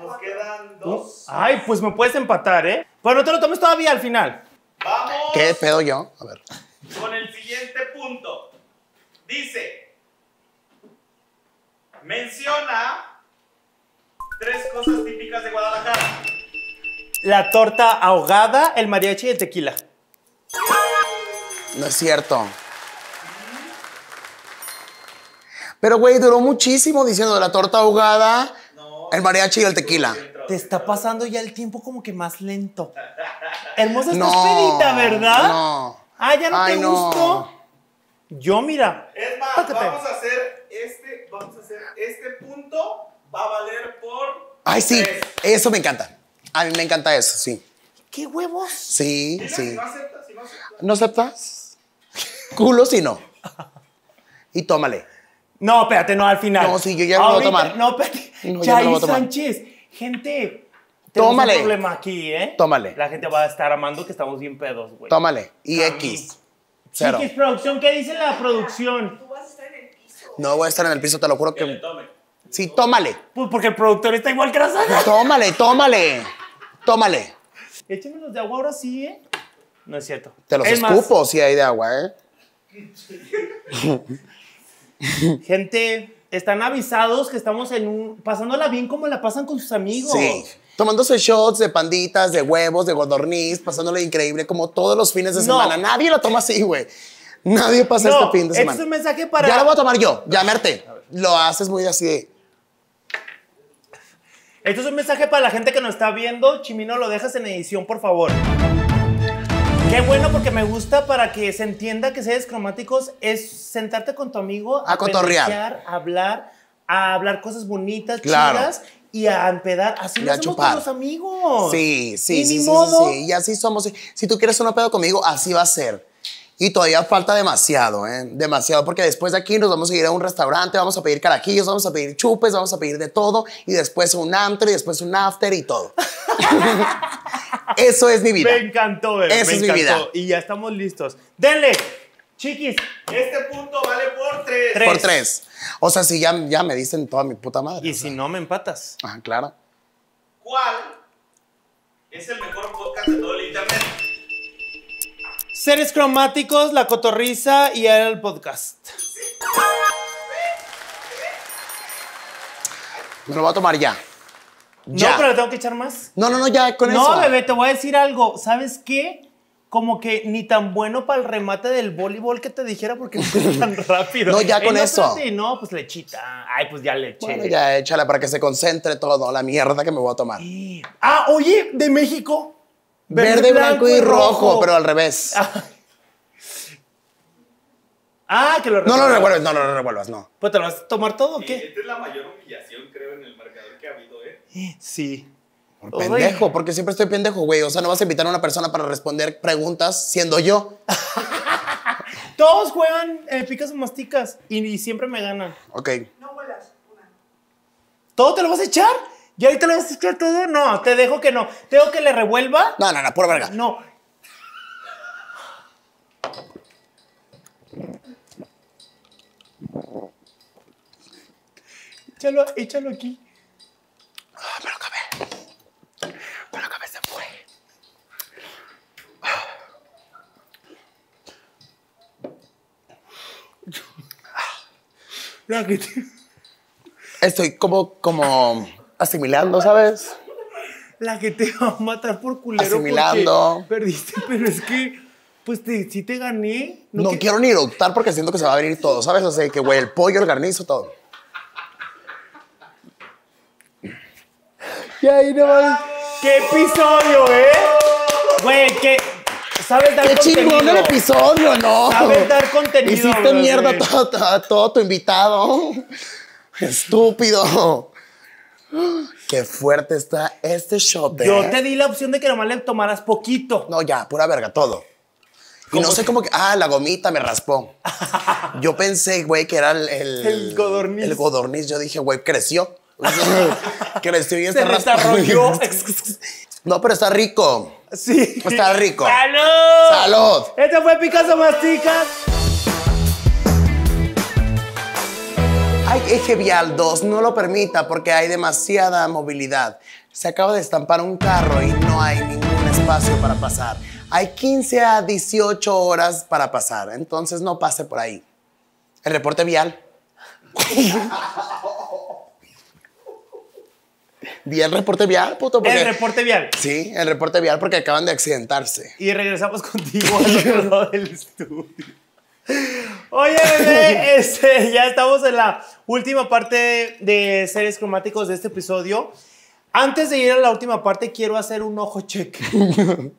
Nos quedan dos. Ay, pues me puedes empatar, ¿eh? Pero no te lo tomes todavía al final. Vamos. ¿Qué pedo yo? A ver. Con el siguiente punto. Dice, menciona tres cosas típicas de Guadalajara. La torta ahogada, el mariachi y el tequila. No es cierto. Pero, güey, duró muchísimo diciendo la torta ahogada, el mariachi y el tequila. Se está pasando ya el tiempo como que más lento. Hermosa no, pedita, ¿verdad? No. Ah, ya no te gustó. Yo, mira. Es más, vamos a hacer este, vamos a hacer este punto va a valer por. Ay, sí, eso me encanta. A mí me encanta eso, sí. ¿Qué huevos? Sí, sí. Si no aceptas, si no aceptas. ¿No Culo si no. Y tómale. No, espérate, no, al final. No, sí, yo ya voy a tomar. No, espérate. No, Chay Sánchez, Gente, tómale. Un problema aquí, ¿eh? Tómale. La gente va a estar amando que estamos bien pedos, güey. Tómale. Y X. X producción, ¿qué dice la producción? Tú vas a estar en el piso. No voy a estar en el piso, te lo juro que. tome. Sí, tómale. Pues porque el productor está igual que la pues Tómale, tómale. Tómale. los de agua ahora sí, ¿eh? No es cierto. Te los escupo si hay de agua, ¿eh? Gente, están avisados que estamos en un, pasándola bien como la pasan con sus amigos. Sí. Tomándose shots de panditas, de huevos, de godorniz, pasándola increíble como todos los fines de semana. Nadie lo toma así, güey. Nadie pasa este fin de semana. Este es un mensaje para. Ya lo voy a tomar yo, llamarte. Lo haces muy así de. Este es un mensaje para la gente que nos está viendo. Chimino, lo dejas en edición, por favor. Qué bueno porque me gusta para que se entienda que seres cromáticos es sentarte con tu amigo a, cotorrear, a hablar, a hablar cosas bonitas, chidas y a empedar. Así lo los amigos. Sí, sí, y sí, Y así somos. Si tú quieres un pedo conmigo, así va a ser. Y todavía falta demasiado, ¿eh? demasiado, porque después de aquí nos vamos a ir a un restaurante, vamos a pedir carajillos, vamos a pedir chupes, vamos a pedir de todo, y después un antes, y después un after y todo. Eso es mi vida. Me encantó, Eso me es encantó. mi vida. Y ya estamos listos. Denle, chiquis. Este punto vale por tres. Por tres. O sea, si ya, ya me dicen toda mi puta madre. Y si no, me empatas. Ah, claro. ¿Cuál es el mejor podcast de todo el internet? Seres cromáticos, la cotorriza y el podcast. Me lo voy a tomar ya. Ya. No, pero le tengo que echar más. No, no, no, ya con eso. No, bebé, te voy a decir algo. ¿Sabes qué? Como que ni tan bueno para el remate del voleibol que te dijera porque me es tan rápido. No, ya con eso. no, pues lechita. Ay, pues ya le eché. Bueno, ya échala para que se concentre todo, la mierda que me voy a tomar. Ah, oye, de México. Verde, blanco, y rojo, pero al revés. Ah, ah que lo revuelvas. No lo revuelves, no, no lo revuelvas, no. Pues te lo vas a tomar todo o qué? esta es la mayor humillación, creo, en el marcador que ha habido, ¿eh? Sí. Por pendejo, porque siempre estoy pendejo, güey. O sea, no vas a invitar a una persona para responder preguntas siendo yo. Todos juegan eh, picas o masticas y, siempre me ganan. Ok. No vuelas. Una. ¿Todo te lo vas a echar? ¿Y ahorita lo vas a escuchar todo? No, te dejo que no. ¿Te dejo que le revuelva? No, no, no, pura verga. No. Échalo, échalo aquí. Ah, me lo acabé. Me lo acabé, se fue. Ah. Estoy como, como asimilando, ¿sabes? La que te va a matar por culero. Asimilando. Perdiste, pero es que, pues sí te gané. No, quiero ni eructar porque siento que se va a venir todo, ¿sabes? O sea, que güey, el pollo, el garnizo, todo. Y ahí no? ¡Qué episodio, eh! Güey, que. ¿Sabes dar ¡Qué contenido? chingón el episodio, no! Sabes dar contenido, Hiciste mierda a todo, todo- todo tu invitado. Estúpido. Qué fuerte está este shot. Yo ¿eh? te di la opción de que nomás le tomaras poquito. No, ya, pura verga, todo. Y no sé cómo que. Ah, la gomita me raspó. Yo pensé, güey, que era el. El, godorniz. El godorniz. Yo dije, güey, creció. creció y está desarrolló. no, pero está rico. Sí. Está rico. ¡Salud! ¡Salud! Este fue Picasso Masticas. Hay eje vial 2, no lo permita porque hay demasiada movilidad. Se acaba de estampar un carro y no hay ningún espacio para pasar. Hay 15 a 18 horas para pasar, entonces no pase por ahí. El reporte vial. Vi el reporte vial, puto. El reporte vial. Sí, el reporte vial porque acaban de accidentarse. Y regresamos contigo al otro estudio. Oye, bebé, este, ya estamos en la última parte de series cromáticos de este episodio. Antes de ir a la última parte, quiero hacer un ojo check.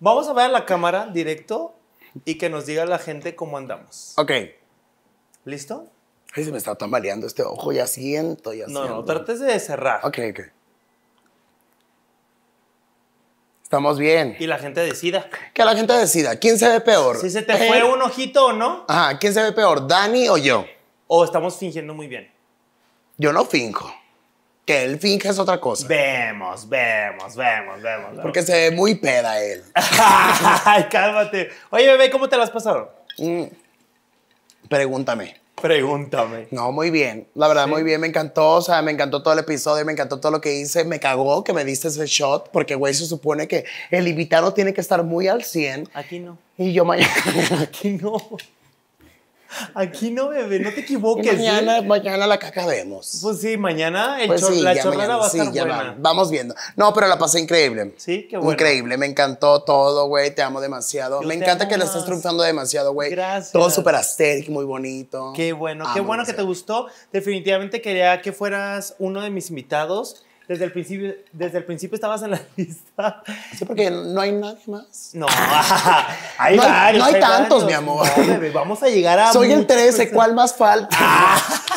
Vamos a ver la cámara directo y que nos diga la gente cómo andamos. Ok. ¿Listo? Ay, se me está tambaleando este ojo, ya siento, ya no, No, no, trates de cerrar. Ok, ok. Estamos bien. Y la gente decida. Que la gente decida. ¿Quién se ve peor? Si se te eh, fue un ojito o no. Ajá, ¿quién se ve peor? ¿Dani o yo? O estamos fingiendo muy bien. Yo no finjo. Que él finja es otra cosa. Vemos, vemos, vemos, vemos. Porque se ve muy peda él. cálmate. Oye, bebé, ¿cómo te lo has pasado? Mm. Pregúntame. Pregúntame. No, muy bien. La verdad, muy bien. Me encantó. O sea, me encantó todo el episodio, me encantó todo lo que hice. Me cagó que me diste ese shot, porque, güey, se supone que el invitado tiene que estar muy al 100. Aquí no. Y yo mañana. Aquí no. Aquí no, bebé, no te equivoques. ¿eh? mañana, la caca vemos. Pues sí, mañana pues la chorrera va a estar buena. Vamos viendo. No, pero la pasé increíble. Sí, qué bueno. Increíble, me encantó todo, güey, te amo demasiado. me encanta que lo estás triunfando demasiado, güey. Gracias. Todo súper astérico muy bonito. Qué bueno, qué bueno que te gustó. Definitivamente quería que fueras uno de mis invitados desde el principio, desde el principio estabas en la lista. Sí, porque no hay nadie más. No, hay varios, no hay, tantos, mi amor. vamos a llegar a. Soy el 13, ¿cuál más falta?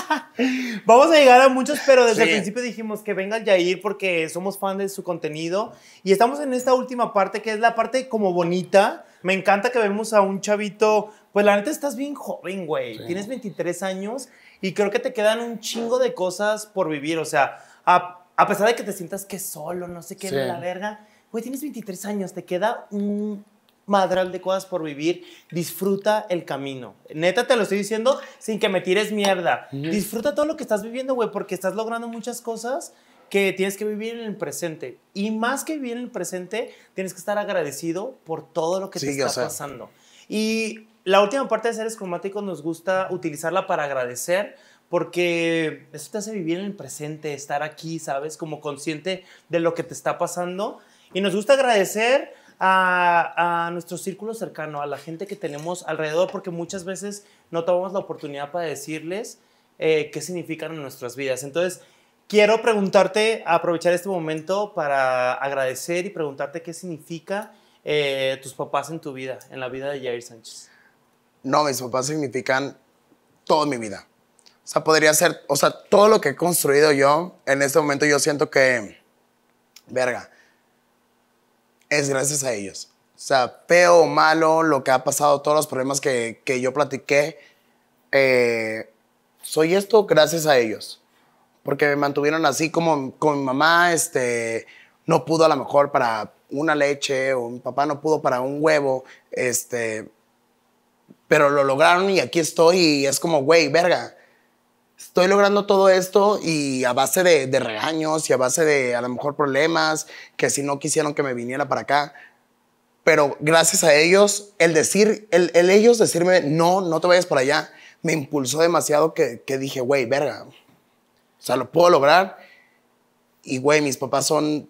vamos a llegar a muchos, pero desde el principio dijimos que venga el Yair porque somos fans de su contenido. Y estamos en esta última parte, que es la parte como bonita. Me encanta que vemos a un chavito. Pues la neta estás bien joven, güey. Tienes 23 años y creo que te quedan un chingo de cosas por vivir. O sea, a a pesar de que te sientas que solo, no sé qué, de la verga, güey, tienes 23 años, te queda un madral de cosas por vivir. Disfruta el camino. Neta, te lo estoy diciendo sin que me tires mierda. Disfruta todo lo que estás viviendo, güey, porque estás logrando muchas cosas que tienes que vivir en el presente. Y más que vivir en el presente, tienes que estar agradecido por todo lo que te está pasando. Y la última parte de seres cromáticos nos gusta utilizarla para agradecer porque eso te hace vivir en el presente, estar aquí, ¿sabes? Como consciente de lo que te está pasando. Y nos gusta agradecer a, nuestro círculo cercano, a la gente que tenemos alrededor, porque muchas veces no tomamos la oportunidad para decirles eh, qué significan en nuestras vidas. Entonces, quiero preguntarte, aprovechar este momento para agradecer y preguntarte qué significa eh, tus papás en tu vida, en la vida de Jair Sánchez. No, mis papás significan toda mi vida o sea, podría ser, o sea, todo lo que he construido yo, en este momento yo siento que, verga, es gracias a ellos. O sea, feo o malo, lo que ha pasado, todos los problemas que, yo platiqué, eh, soy esto gracias a ellos. Porque me mantuvieron así como con mi mamá, este, no pudo a lo mejor para una leche, o mi papá no pudo para un huevo, este, pero lo lograron y aquí estoy y es como, güey, verga, estoy logrando todo esto y a base de, regaños y a base de a lo mejor problemas, que si no quisieron que me viniera para acá. Pero gracias a ellos, el decir, el, ellos decirme, no, no te vayas para allá, me impulsó demasiado que, dije, güey, verga. O sea, lo puedo lograr. Y, güey, mis papás son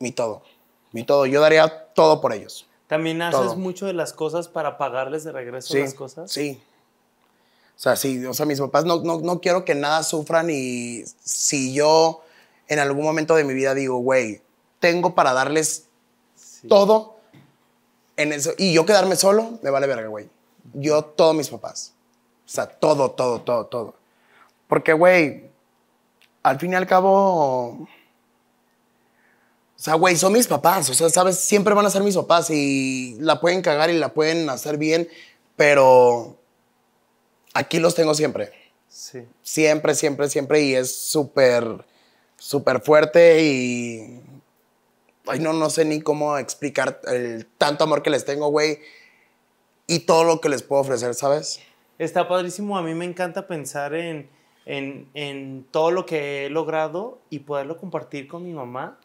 mi todo, mi todo. Yo daría todo por ellos. ¿También haces mucho de las cosas para pagarles de regreso las cosas? Sí, o sea, sí, o sea, mis papás no, no, quiero que nada sufran y si yo en algún momento de mi vida digo, güey, tengo para darles todo en eso y yo quedarme solo, me vale verga, güey. Yo, todos mis papás. O sea, todo, todo, todo, todo. Porque, güey, al fin y al cabo... O sea, güey, son mis papás, o sea, sabes, siempre van a ser mis papás y la pueden cagar y la pueden hacer bien, pero aquí los tengo siempre. Sí. Siempre, siempre, siempre. Y es súper, súper fuerte y... Ay, no, no sé ni cómo explicar el tanto amor que les tengo, güey. Y todo lo que les puedo ofrecer, ¿sabes? Está padrísimo. A mí me encanta pensar en, todo lo que he logrado y poderlo compartir con mi mamá.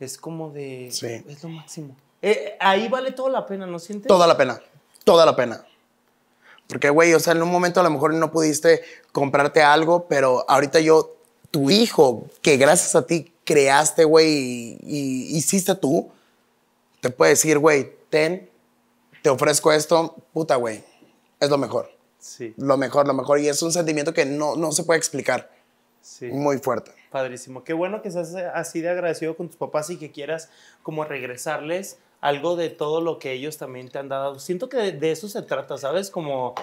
Es como de... Es lo máximo. Eh, ahí vale toda la pena, ¿no sientes? Toda la pena. Toda la pena. Porque, güey, o sea, en un momento a lo mejor no pudiste comprarte algo, pero ahorita yo, tu hijo, que gracias a ti creaste, güey, y, hiciste tú, te puede decir, güey, ten, te ofrezco esto, puta, güey, es lo mejor. Sí. Lo mejor, lo mejor. Y es un sentimiento que no, no se puede explicar. Sí. Muy fuerte. Padrísimo. Qué bueno que seas así de agradecido con tus papás y que quieras como regresarles algo de todo lo que ellos también te han dado. Siento que de, eso se trata, ¿sabes? Como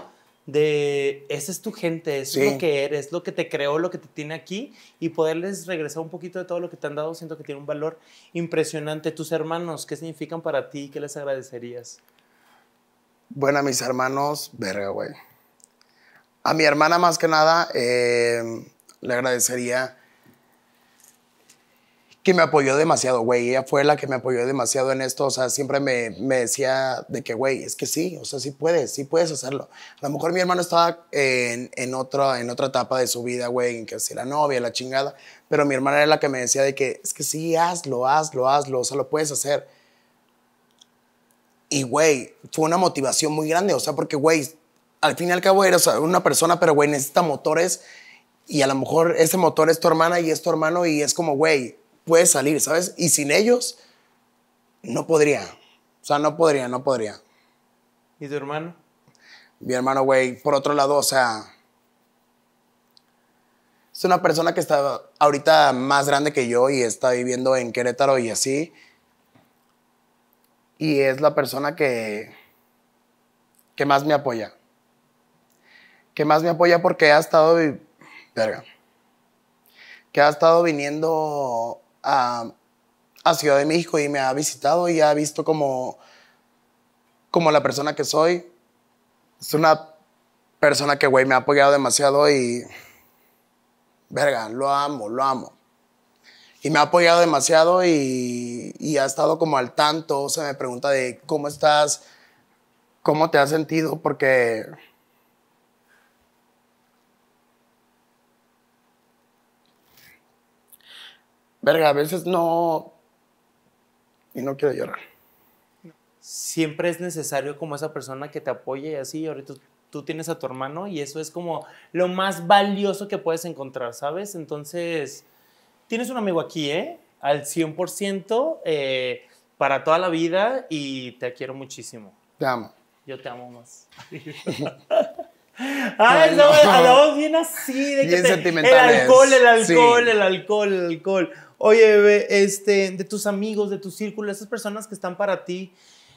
de, esa es tu gente, es lo que eres, lo que te creó, lo que te tiene aquí, y poderles regresar un poquito de todo lo que te han dado, siento que tiene un valor impresionante. Tus hermanos, ¿qué significan para ti? ¿Qué les agradecerías? Bueno, a mis hermanos, verga, güey. A mi hermana más que nada, eh, le agradecería que me apoyó demasiado, güey. Ella fue la que me apoyó demasiado en esto. O sea, siempre me, decía de que, güey, es que sí, o sea, sí puedes, sí puedes hacerlo. A lo mejor mi hermano estaba en, en, en otra etapa de su vida, güey, en que hacía la novia, la chingada. Pero mi hermana era la que me decía de que, es que sí, hazlo, hazlo, hazlo, o sea, lo puedes hacer. Y, güey, fue una motivación muy grande, o sea, porque, güey, al fin y al cabo eres una persona, pero, güey, necesita motores. Y a lo mejor ese motor es tu hermana y es tu hermano y es como, güey, Puedes salir, ¿sabes? Y sin ellos, no podría. O sea, no podría, no podría. ¿Y tu hermano? Mi hermano, güey, por otro lado, o sea, es una persona que está ahorita más grande que yo y está viviendo en Querétaro y así. Y es la persona que, que más me apoya. Que más me apoya porque ha estado... Verga. Que ha estado viniendo a, a, Ciudad de México y me ha visitado y ha visto como, como la persona que soy. Es una persona que, güey, me ha apoyado demasiado y, verga, lo amo, lo amo. Y me ha apoyado demasiado y, y ha estado como al tanto, se me pregunta de cómo estás, cómo te has sentido, porque verga, a veces no. Y no quiero llorar. Siempre es necesario como esa persona que te apoye y así. Ahorita tú tienes a tu hermano y eso es como lo más valioso que puedes encontrar, ¿sabes? Entonces, tienes un amigo aquí, ¿eh? Al 100% eh, para toda la vida y te quiero muchísimo. Te amo. Yo te amo más. Ay, no, no, bien así, de que el alcohol, el alcohol, el alcohol, el alcohol. Oye, este, de tus amigos, de tu círculo, esas personas que están para ti,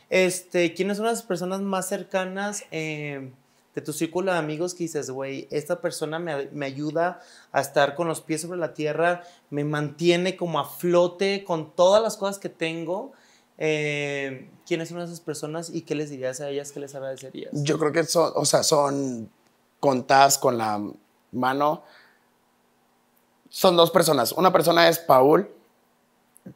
este, ¿quiénes son las personas más cercanas eh, de tu círculo de amigos que dices, güey, esta persona me, me, ayuda a estar con los pies sobre la tierra, me mantiene como a flote con todas las cosas que tengo? Eh, ¿Quiénes son esas personas y qué les dirías a ellas? ¿Qué les agradecerías? Yo creo que son, o sea, son contadas con la mano. Son dos personas. Una persona es Paul,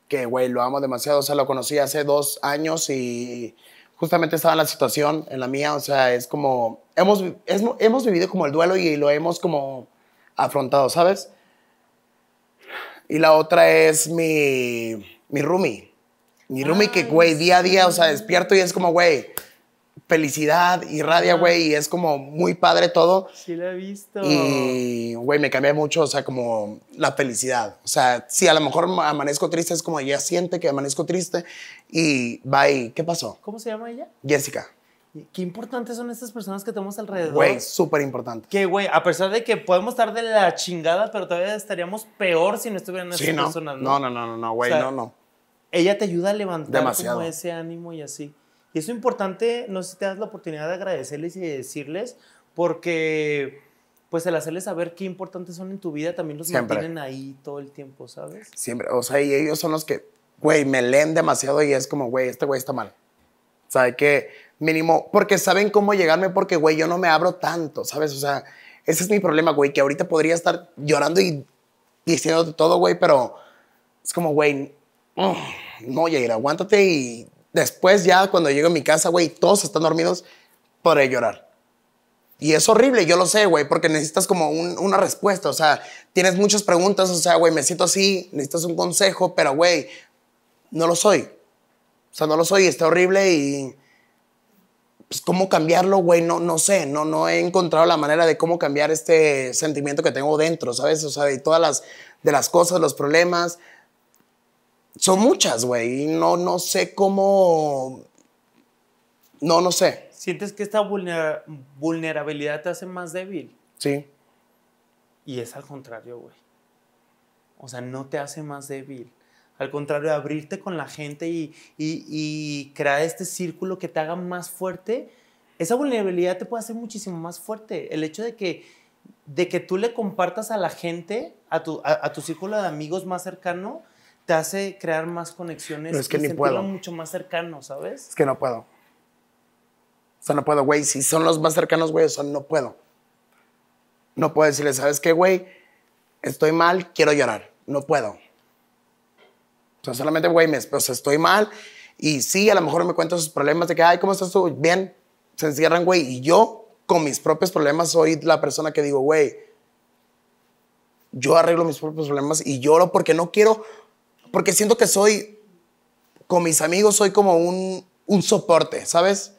que, güey, lo amo demasiado. O sea, lo conocí hace dos años y justamente estaba en la situación, en la mía. O sea, es como, hemos, hemos vivido como el duelo y lo hemos como afrontado, ¿sabes? Y la otra es mi, mi roomie mi roomie que, güey, día a día, o sea, despierto y es como, güey, felicidad y radia, güey, y es como muy padre todo. Sí, la he visto. Y, güey, me cambia mucho, o sea, como la felicidad. O sea, si a lo mejor amanezco triste, es como ella siente que amanezco triste y va y, ¿qué pasó? ¿Cómo se llama ella? Jessica. Qué importantes son estas personas que tenemos alrededor. Güey, súper importante. Que, güey, a pesar de que podemos estar de la chingada, pero todavía estaríamos peor si no estuvieran esas no. personas. ¿no? no, no, no, no, güey, no, no ella te ayuda a levantar ese ánimo y así. Y es importante, no sé si te das la oportunidad de agradecerles y decirles, porque pues el hacerles saber qué importantes son en tu vida también los mantienen ahí todo el tiempo, ¿sabes? Siempre, o sea, y ellos son los que, güey, me leen demasiado y es como, güey, este güey está mal. sabes que mínimo, porque saben cómo llegarme, porque, güey, yo no me abro tanto, ¿sabes? O sea, ese es mi problema, güey, que ahorita podría estar llorando y diciendo todo, güey, pero es como, güey, Oh, no, Jair, aguántate y después ya cuando llego a mi casa, güey, todos están dormidos, podré llorar. Y es horrible, yo lo sé, güey, porque necesitas como una respuesta, o sea, tienes muchas preguntas, o sea, güey, me siento así, necesitas un consejo, pero, güey, no lo soy. O sea, no lo soy, está horrible y... Pues, ¿Cómo cambiarlo, güey? No, no sé, no, no he encontrado la manera de cómo cambiar este sentimiento que tengo dentro, ¿sabes? O sea, de todas las, de las cosas, los problemas, son muchas, güey. Y no, no sé cómo. No, no sé. ¿Sientes que esta vulnerabilidad te hace más débil? Sí. Y es al contrario, güey. O sea, no te hace más débil. Al contrario, abrirte con la gente y, y, crear este círculo que te haga más fuerte, esa vulnerabilidad te puede hacer muchísimo más fuerte. El hecho de que, de que tú le compartas a la gente, a tu, a tu círculo de amigos más cercano, te hace crear más conexiones es que y puedo. mucho más cercano, ¿sabes? Es que no puedo. O sea, no puedo, güey. Si son los más cercanos, güey, o sea, no puedo. No puedo decirle, ¿sabes qué, güey? Estoy mal, quiero llorar. No puedo. O sea, solamente, güey, me, estoy mal. Y sí, a lo mejor me cuentan sus problemas de que, ay, ¿cómo estás tú? Bien. Se encierran, güey. Y yo, con mis propios problemas, soy la persona que digo, güey, yo arreglo mis propios problemas y lloro porque no quiero porque siento que soy, con mis amigos, soy como un, un soporte, ¿sabes?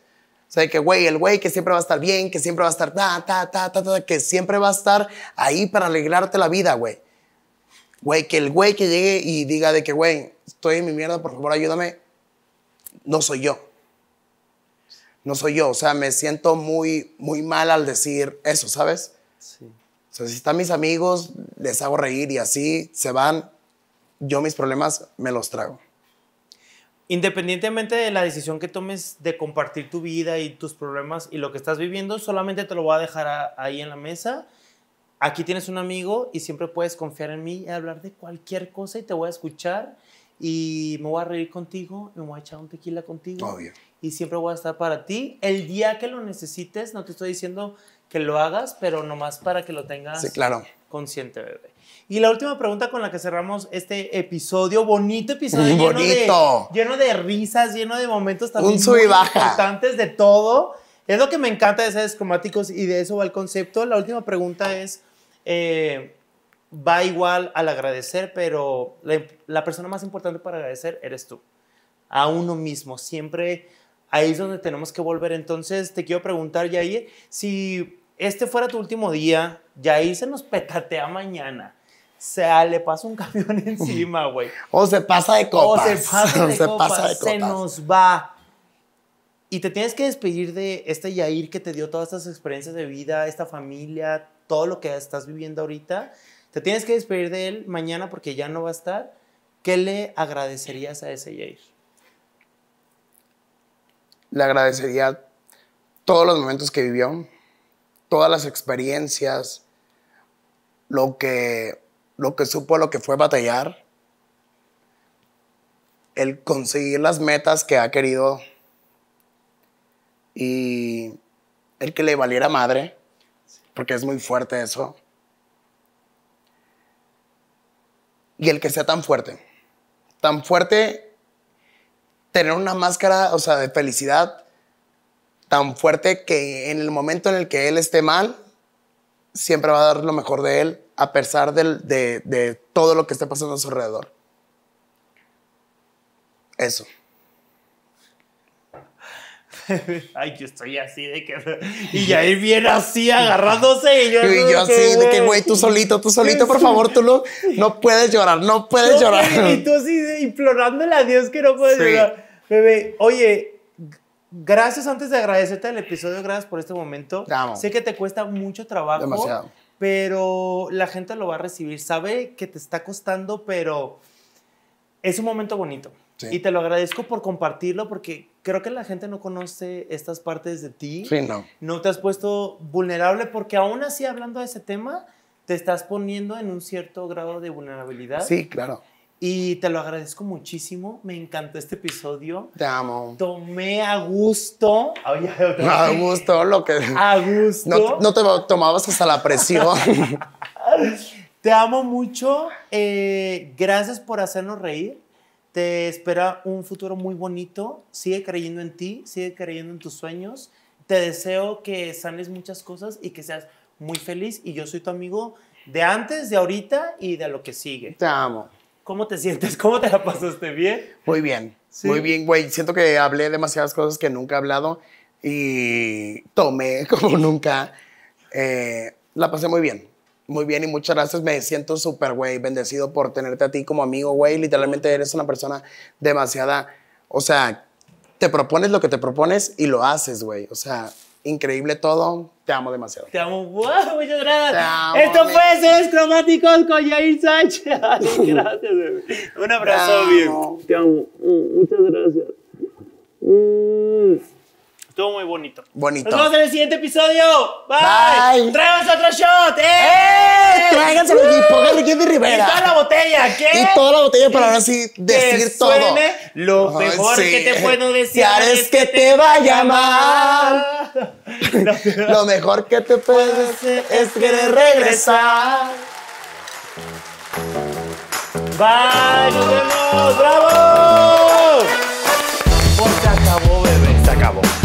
O sea, que, güey, el güey que siempre va a estar bien, que siempre va a estar ta, ta, ta, ta, ta, que siempre va a estar ahí para alegrarte la vida, güey. Güey, que el güey que llegue y diga de que, güey, estoy en mi mierda, por favor, ayúdame, no soy yo. No soy yo, o sea, me siento muy, muy mal al decir eso, ¿sabes? Sí. O sea, si están mis amigos, les hago reír y así se van, yo mis problemas me los trago. Independientemente de la decisión que tomes de compartir tu vida y tus problemas y lo que estás viviendo, solamente te lo voy a dejar ahí en la mesa. Aquí tienes un amigo y siempre puedes confiar en mí y hablar de cualquier cosa y te voy a escuchar y me voy a reír contigo, me voy a echar un tequila contigo. Obvio. Y siempre voy a estar para ti. El día que lo necesites, no te estoy diciendo que lo hagas, pero nomás para que lo tengas claro. consciente, bebé. Y la última pregunta con la que cerramos este episodio, bonito episodio, Lleno, de, lleno de risas, lleno de momentos también importantes de todo. Es lo que me encanta de seres cromáticos y de eso va el concepto. La última pregunta es, eh, va igual al agradecer, pero la, persona más importante para agradecer eres tú, a uno mismo. Siempre ahí es donde tenemos que volver. Entonces, te quiero preguntar, Yair, si este fuera tu último día, Yair se nos petatea mañana sea, le pasa un camión encima, güey. O se pasa de copas. O se pasa de, Pasa Se nos va. Y te tienes que despedir de este Yair que te dio todas estas experiencias de vida, esta familia, todo lo que estás viviendo ahorita. Te tienes que despedir de él mañana porque ya no va a estar. ¿Qué le agradecerías a ese Yair? Le agradecería todos los momentos que vivió, todas las experiencias, lo que lo que supo lo que fue batallar, el conseguir las metas que ha querido y el que le valiera madre, porque es muy fuerte eso, y el que sea tan fuerte, tan fuerte tener una máscara, o sea, de felicidad, tan fuerte que en el momento en el que él esté mal, siempre va a dar lo mejor de él a pesar de, todo lo que esté pasando a su alrededor. Eso. Ay, yo estoy así de que. Y ahí viene así agarrándose. Y yo, así de que, güey, tú solito, tú solito, por favor, tú no puedes llorar, no puedes llorar. Y tú así implorándole a Dios que no puedes llorar. Bebé, oye, Gracias, antes de agradecerte el episodio, gracias por este momento. Sé que te cuesta mucho trabajo. Pero la gente lo va a recibir. Sabe que te está costando, pero es un momento bonito. Y te lo agradezco por compartirlo porque creo que la gente no conoce estas partes de ti. no. No te has puesto vulnerable porque aún así hablando de ese tema, te estás poniendo en un cierto grado de vulnerabilidad. Sí, claro. Y te lo agradezco muchísimo. Me encantó este episodio. Te amo. Tomé a gusto. a gusto, lo que. A gusto. No, te tomabas hasta la presión. te amo mucho. Eh, gracias por hacernos reír. Te espera un futuro muy bonito. Sigue creyendo en ti, sigue creyendo en tus sueños. Te deseo que sanes muchas cosas y que seas muy feliz. Y yo soy tu amigo de antes, de ahorita y de lo que sigue. Te amo. ¿Cómo te sientes? ¿Cómo te la pasaste bien? Muy bien, muy bien, güey. Siento que hablé demasiadas cosas que nunca he hablado y tomé como nunca. Eh, la pasé muy bien, muy bien y muchas gracias. Me siento súper, güey, bendecido por tenerte a ti como amigo, güey. Literalmente eres una persona demasiada, o sea, te propones lo que te propones y lo haces, güey. O sea, increíble todo. Te amo demasiado. Te amo. Wow, muchas gracias. Te amo, Esto fue Seres Cromáticos con Jair Sánchez. gracias, bebé. Un abrazo, bien. Te amo. Mm, muchas gracias. Mm muy bonito. Bonito. Nos vemos en el siguiente episodio. Bye. Bye. Tráiganse otro shot. ¡Eh! eh tráiganse uh! y pónganle Rivera. Y toda la botella. ¿Qué? Y toda la botella para ahora sí decir todo. Suene lo mejor que te puedo decir es que, te vaya mal. llamar lo mejor que te puedo decir es querer regresar. Bye, nos vemos. ¡Bravo! se acabó, bebé. Se acabó.